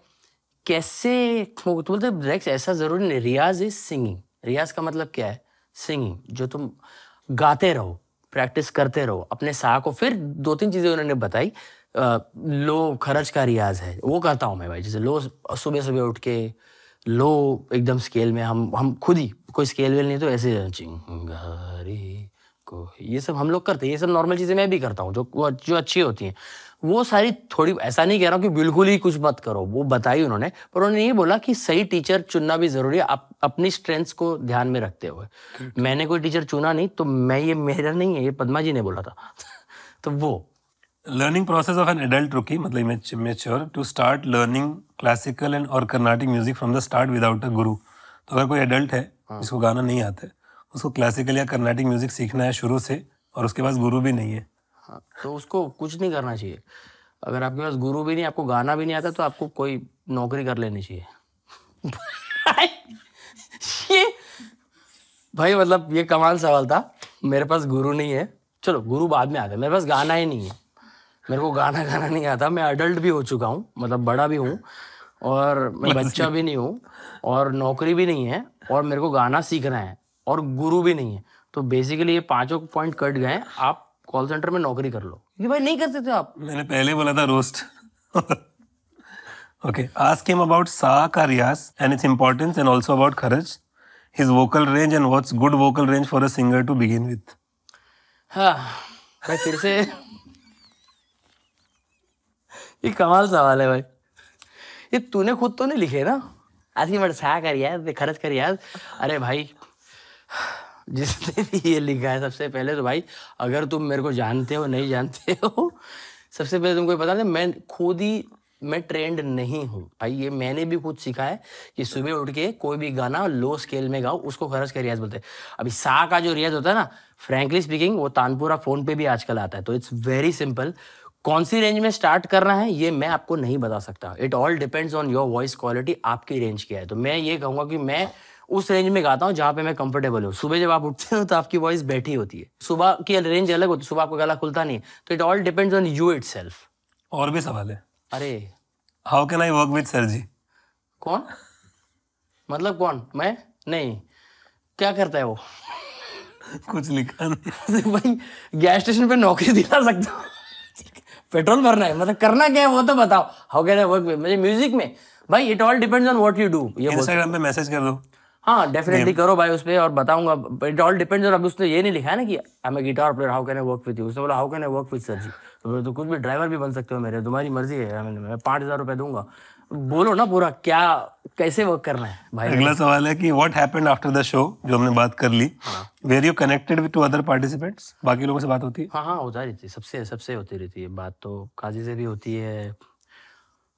कैसे तो मतलब रेक्स ऐसा ज़रूरी नहीं रियाज इज सिंगिंग रियाज का मतलब क्या है सिंगिंग जो तुम गाते रहो प्रैक्टिस करते रहो अपने साह को फिर दो तीन चीज़ें उन्होंने बताई लो खर्च का रियाज है वो करता हूँ मैं भाई जैसे लो सुबह सुबह उठ के लो एकदम स्केल में हम हम खुद ही कोई स्केल वेल नहीं तो ऐसे चिंगारी को ये सब हम लोग करते हैं ये सब नॉर्मल चीज़ें मैं भी करता हूँ जो जो अच्छी होती हैं वो सारी थोड़ी ऐसा नहीं कह रहा हूँ कि बिल्कुल ही कुछ मत करो वो बताई उन्होंने पर उन्होंने ये बोला कि सही टीचर चुनना भी ज़रूरी है आप अपनी स्ट्रेंथ्स को ध्यान में रखते हुए मैंने कोई टीचर चुना नहीं तो मैं ये मेरा नहीं है ये पदमा जी ने बोला था *laughs* तो वो learning process of an adult रुकी मतलब mature to start learning classical and और Carnatic music from the start without a guru तो अगर कोई एडल्ट है जिसको हाँ। गाना नहीं आता है उसको क्लासिकल या कर्नाटिक म्यूजिक सीखना है शुरू से और उसके पास गुरु भी नहीं है हाँ, तो उसको कुछ नहीं करना चाहिए अगर आपके पास गुरु भी नहीं आपको गाना भी नहीं आता तो आपको कोई नौकरी कर लेनी चाहिए ये भाई मतलब ये कमाल सवाल था मेरे पास गुरु नहीं है चलो गुरु बाद में आते मेरे पास गाना ही नहीं है मेरे को गाना *laughs* गाना नहीं आता मैं अडल्ट भी हो चुका हूँ मतलब बड़ा भी हूँ और मैं *laughs* बच्चा भी नहीं हूँ और नौकरी भी नहीं है और मेरे को गाना सीखना है और गुरु भी नहीं है तो बेसिकली ये पांचों पॉइंट कट गए आप कॉल सेंटर में नौकरी कर लो क्योंकि भाई नहीं कर सकते आप मैंने पहले बोला था roast okay ask him about sa का riyaz and its importance and also about kharaj his vocal range and what's good vocal range for a singer to begin with हाँ मैं फिर से ये कमाल सवाल है भाई ये तूने खुद तो नहीं लिखे ना आधी मरसा हाँ कर यार खर्च कर यार अरे भाई जिसने भी ये लिखा है सबसे पहले तो भाई अगर तुम मेरे को जानते हो नहीं जानते हो सबसे पहले तुमको पता नहीं मैं खुद ही मैं ट्रेंड नहीं हूँ भाई ये मैंने भी खुद सीखा है कि सुबह उठ के कोई भी गाना लो स्केल में गाओ उसको खर्च कर रियाज बोलते हैं अभी सा का जो रियाज होता है ना फ्रेंकली स्पीकिंग वो तानपुरा फ़ोन पे भी आजकल आता है तो इट्स वेरी सिंपल कौन सी रेंज में स्टार्ट करना है ये मैं आपको नहीं बता सकता it all depends on your voice quality आपकी रेंज क्या है तो मैं ये कहूंगा कि मैं उस रेंज में गाता हूँ जहां पे मैं कंफर्टेबल हूँ सुबह जब आप उठते हो तो आपकी वॉइस बैठी होती है सुबह की रेंज अलग होती है सुबह आपका गला खुलता नहीं तो it all depends on you it और भी सवाल है अरे how can I work with sir ji कौन मतलब कौन मैं नहीं क्या करता है वो *laughs* कुछ लिखा नहीं *laughs* भाई गैस स्टेशन पे नौकरी दिला सकता हूँ पेट्रोल भरना है मतलब करना क्या है वो तो बताओ हाउ कैन आई वर्क मुझे म्यूजिक में भाई it all depends on what you do ये इंस्टाग्राम पे मैसेज कर दो हाँ डेफिनेटली करो भाई उस पर और बताऊंगा इट ऑल डिपेंड्स ऑन अब उसने ये नहीं लिखा है ना कि I am guitar player how can I work with you उसने बोला how can I work with sir ji तो, तो कुछ भी ड्राइवर भी बन सकते हो मेरे तुम्हारी मर्जी है मैं पाँच हज़ार रुपये दूंगा बोलो ना पूरा क्या कैसे वर्क करना है भाई अगला सवाल है कि what happened after the show जो हमने बात कर ली were you connected with to other participants बाकी लोगों से बात होती है हाँ हाँ होता रहती है सबसे सबसे होती रहती है बात तो काजी से भी होती है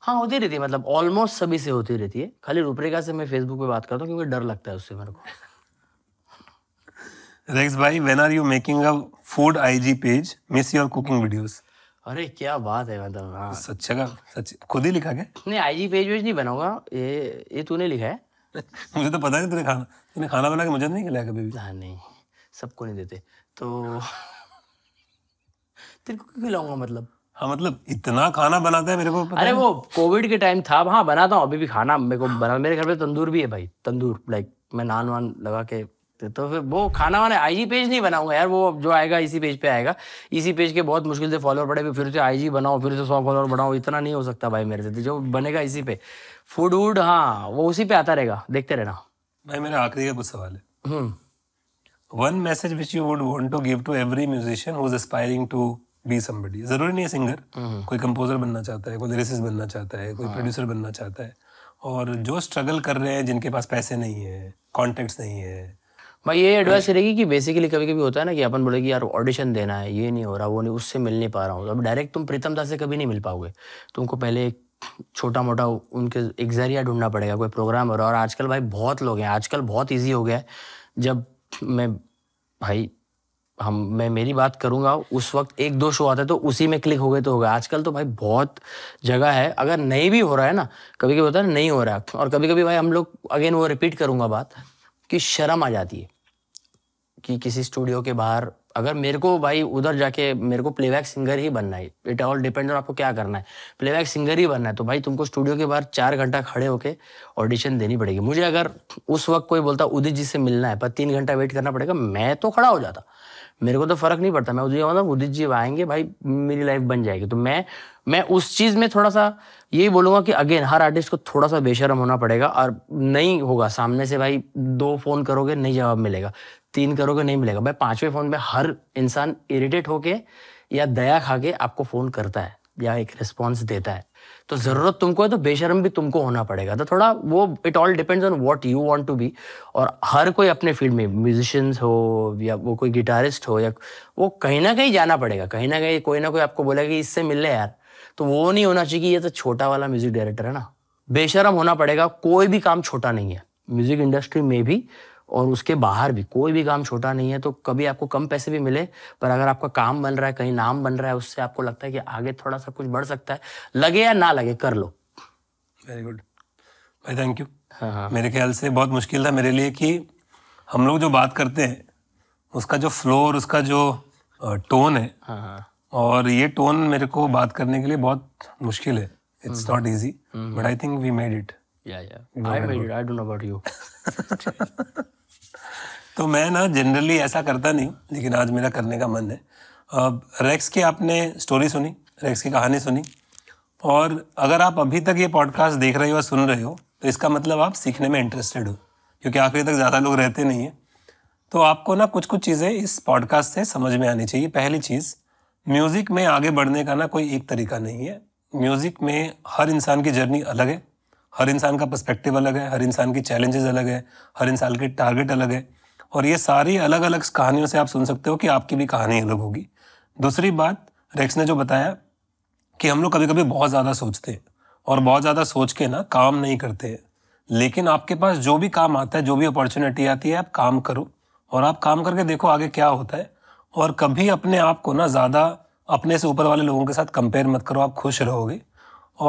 हाँ होती रहती है मतलब ऑलमोस्ट सभी से होती रहती है खाली रूपरेखा से मैं फेसबुक पे बात करता हूँ क्योंकि डर लगता है उससे मेरे को रेक्स भाई when are you making a food IG page miss your cooking videos अरे क्या बात है मतलब हाँ सच्चा का सच खुद ही लिखा क्या नहीं आईजी पेज वेज नहीं बनाऊंगा ये ये तूने लिखा है मुझे तो पता नहीं तूने खाना तूने खाना बना के मुझे तो नहीं खिलाया कभी भी हाँ नहीं सबको नहीं देते तो तेरे को क्यों खिलाऊंगा मतलब हाँ मतलब इतना खाना बनाता है मेरे को अरे वो कोविड के टाइम था हाँ बनाता हूँ अभी भी खाना मेरे को बना मेरे घर पे तंदूर भी है भाई तंदूर लाइक मैं नान वान लगा के सकते तो फिर वो खाना वाना आईजी पेज नहीं बनाऊंगा यार वो जो आएगा इसी पेज पे आएगा इसी पेज के बहुत मुश्किल से फॉलोअर बढ़े फिर उसे आईजी बनाओ फिर से सौ फॉलोअर बढ़ाओ इतना नहीं हो सकता भाई मेरे से तो जो बनेगा इसी पे फूड वूड हाँ वो उसी पे आता रहेगा देखते रहना भाई मेरा आखिरी का कुछ सवाल है one message which you would want to give to every musician who is aspiring to be somebody जरूरी नहीं है सिंगर हम्म। कोई कंपोजर बनना चाहता है कोई लिरिसिस्ट बनना चाहता है कोई प्रोड्यूसर हाँ। बनना चाहता है और जो स्ट्रगल कर रहे हैं जिनके पास पैसे नहीं है कॉन्टेक्ट नहीं है भाई ये एडवाइस रहेगी कि बेसिकली कभी कभी होता है ना कि अपन बोले कि यार ऑडिशन देना है ये नहीं हो रहा वो नहीं उससे मिल नहीं पा रहा हूँ अब डायरेक्ट तुम प्रीतम दास से कभी नहीं मिल पाओगे तुमको पहले एक छोटा मोटा उनके एक जरिया ढूंढना पड़ेगा कोई प्रोग्राम हो रहा है और आजकल भाई बहुत लोग हैं आजकल बहुत ईजी हो गया है जब मैं भाई हम मैं मेरी बात करूंगा उस वक्त एक दो शो आता है तो उसी में क्लिक हो गए तो गए आजकल तो भाई बहुत जगह है अगर नहीं भी हो रहा है ना कभी कभी होता है नहीं हो रहा है और कभी कभी भाई हम लोग अगेन वो रिपीट करूंगा बात कि शर्म आ जाती है कि किसी स्टूडियो के बाहर अगर मेरे को भाई उधर जाके मेरे को प्लेबैक सिंगर ही बनना है इट ऑल डिपेंड ऑन आपको क्या करना है प्लेबैक सिंगर ही बनना है तो भाई तुमको स्टूडियो के बाहर चार घंटा खड़े होके ऑडिशन देनी पड़ेगी मुझे अगर उस वक्त कोई बोलता उदित जी से मिलना है पर तीन घंटा वेट करना पड़ेगा मैं तो खड़ा हो जाता मेरे को तो फर्क नहीं पड़ता मैं उदय मतलब उदित जी आएंगे भाई मेरी लाइफ बन जाएगी तो मैं मैं उस चीज़ में थोड़ा सा यही बोलूंगा कि अगेन हर आर्टिस्ट को थोड़ा सा बेशरम होना पड़ेगा और नहीं होगा सामने से भाई दो फ़ोन करोगे नहीं जवाब मिलेगा तीन करोगे नहीं मिलेगा भाई पाँचवें फ़ोन पे हर इंसान इरिटेट होके या दया खा के आपको फ़ोन करता है या एक रिस्पॉन्स देता है तो ज़रूरत तुमको है तो बेशरम भी तुमको होना पड़ेगा तो थोड़ा वो it all depends on what you want to be और हर कोई अपने फील्ड में म्यूजिशियंस हो या वो कोई गिटारिस्ट हो या वो कहीं ना कहीं जाना पड़ेगा कहीं ना कहीं कोई ना कोई आपको बोलेगा कि इससे मिल ले यार तो वो नहीं होना चाहिए ये तो छोटा वाला म्यूज़िक डायरेक्टर है ना बेशरम होना पड़ेगा कोई भी काम छोटा नहीं है म्यूज़िक इंडस्ट्री में भी और उसके बाहर भी कोई भी काम छोटा नहीं है तो कभी आपको कम पैसे भी मिले पर अगर आपका काम बन रहा है कहीं नाम बन रहा है उससे आपको लगता है कि आगे थोड़ा सा कुछ बढ़ सकता है लगे या ना लगे कर लो वेरी गुड भाई थैंक यू हाँ मेरे ख्याल से बहुत मुश्किल था मेरे लिए कि हम लोग जो बात करते हैं उसका जो फ्लो और उसका जो टोन है हाँ, हाँ। और ये टोन मेरे को बात करने के लिए बहुत मुश्किल है it's not easy but I think we made it Yeah, yeah. I made it. I don't know about you. *laughs* तो मैं ना जनरली ऐसा करता नहीं लेकिन आज मेरा करने का मन है अब रेक्स की आपने स्टोरी सुनी रेक्स की कहानी सुनी और अगर आप अभी तक ये पॉडकास्ट देख रहे हो और सुन रहे हो तो इसका मतलब आप सीखने में इंटरेस्टेड हो क्योंकि आखिरी तक ज़्यादा लोग रहते नहीं हैं तो आपको ना कुछ कुछ चीज़ें इस पॉडकास्ट से समझ में आनी चाहिए पहली चीज़ म्यूज़िक में आगे बढ़ने का ना कोई एक तरीका नहीं है म्यूज़िक में हर इंसान की जर्नी अलग है हर इंसान का पर्सपेक्टिव अलग है हर इंसान की चैलेंजेस अलग है हर इंसान के टारगेट अलग है और ये सारी अलग अलग कहानियों से आप सुन सकते हो कि आपकी भी कहानी अलग होगी दूसरी बात रेक्स ने जो बताया कि हम लोग कभी कभी बहुत ज़्यादा सोचते हैं और बहुत ज़्यादा सोच के ना काम नहीं करते हैं लेकिन आपके पास जो भी काम आता है जो भी अपॉर्चुनिटी आती है आप काम करो और आप काम करके देखो आगे क्या होता है और कभी अपने आप को ना ज़्यादा अपने से ऊपर वाले लोगों के साथ कंपेयर मत करो आप खुश रहोगे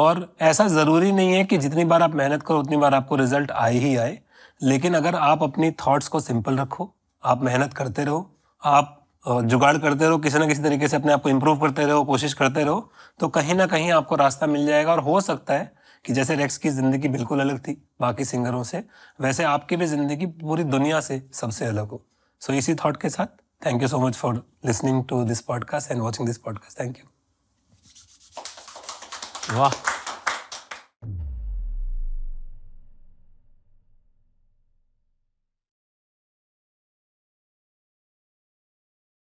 और ऐसा ज़रूरी नहीं है कि जितनी बार आप मेहनत करो उतनी बार आपको रिजल्ट आए ही आए लेकिन अगर आप अपनी थॉट्स को सिंपल रखो आप मेहनत करते रहो आप जुगाड़ करते रहो किसी ना किसी तरीके से अपने आप को इम्प्रूव करते रहो कोशिश करते रहो तो कहीं ना कहीं आपको रास्ता मिल जाएगा और हो सकता है कि जैसे रेक्स की ज़िंदगी बिल्कुल अलग थी बाकी सिंगरों से वैसे आपकी भी ज़िंदगी पूरी दुनिया से सबसे अलग हो सो so, इसी थॉट के साथ thank you so much for listening to this podcast and watching this podcast thank you वाह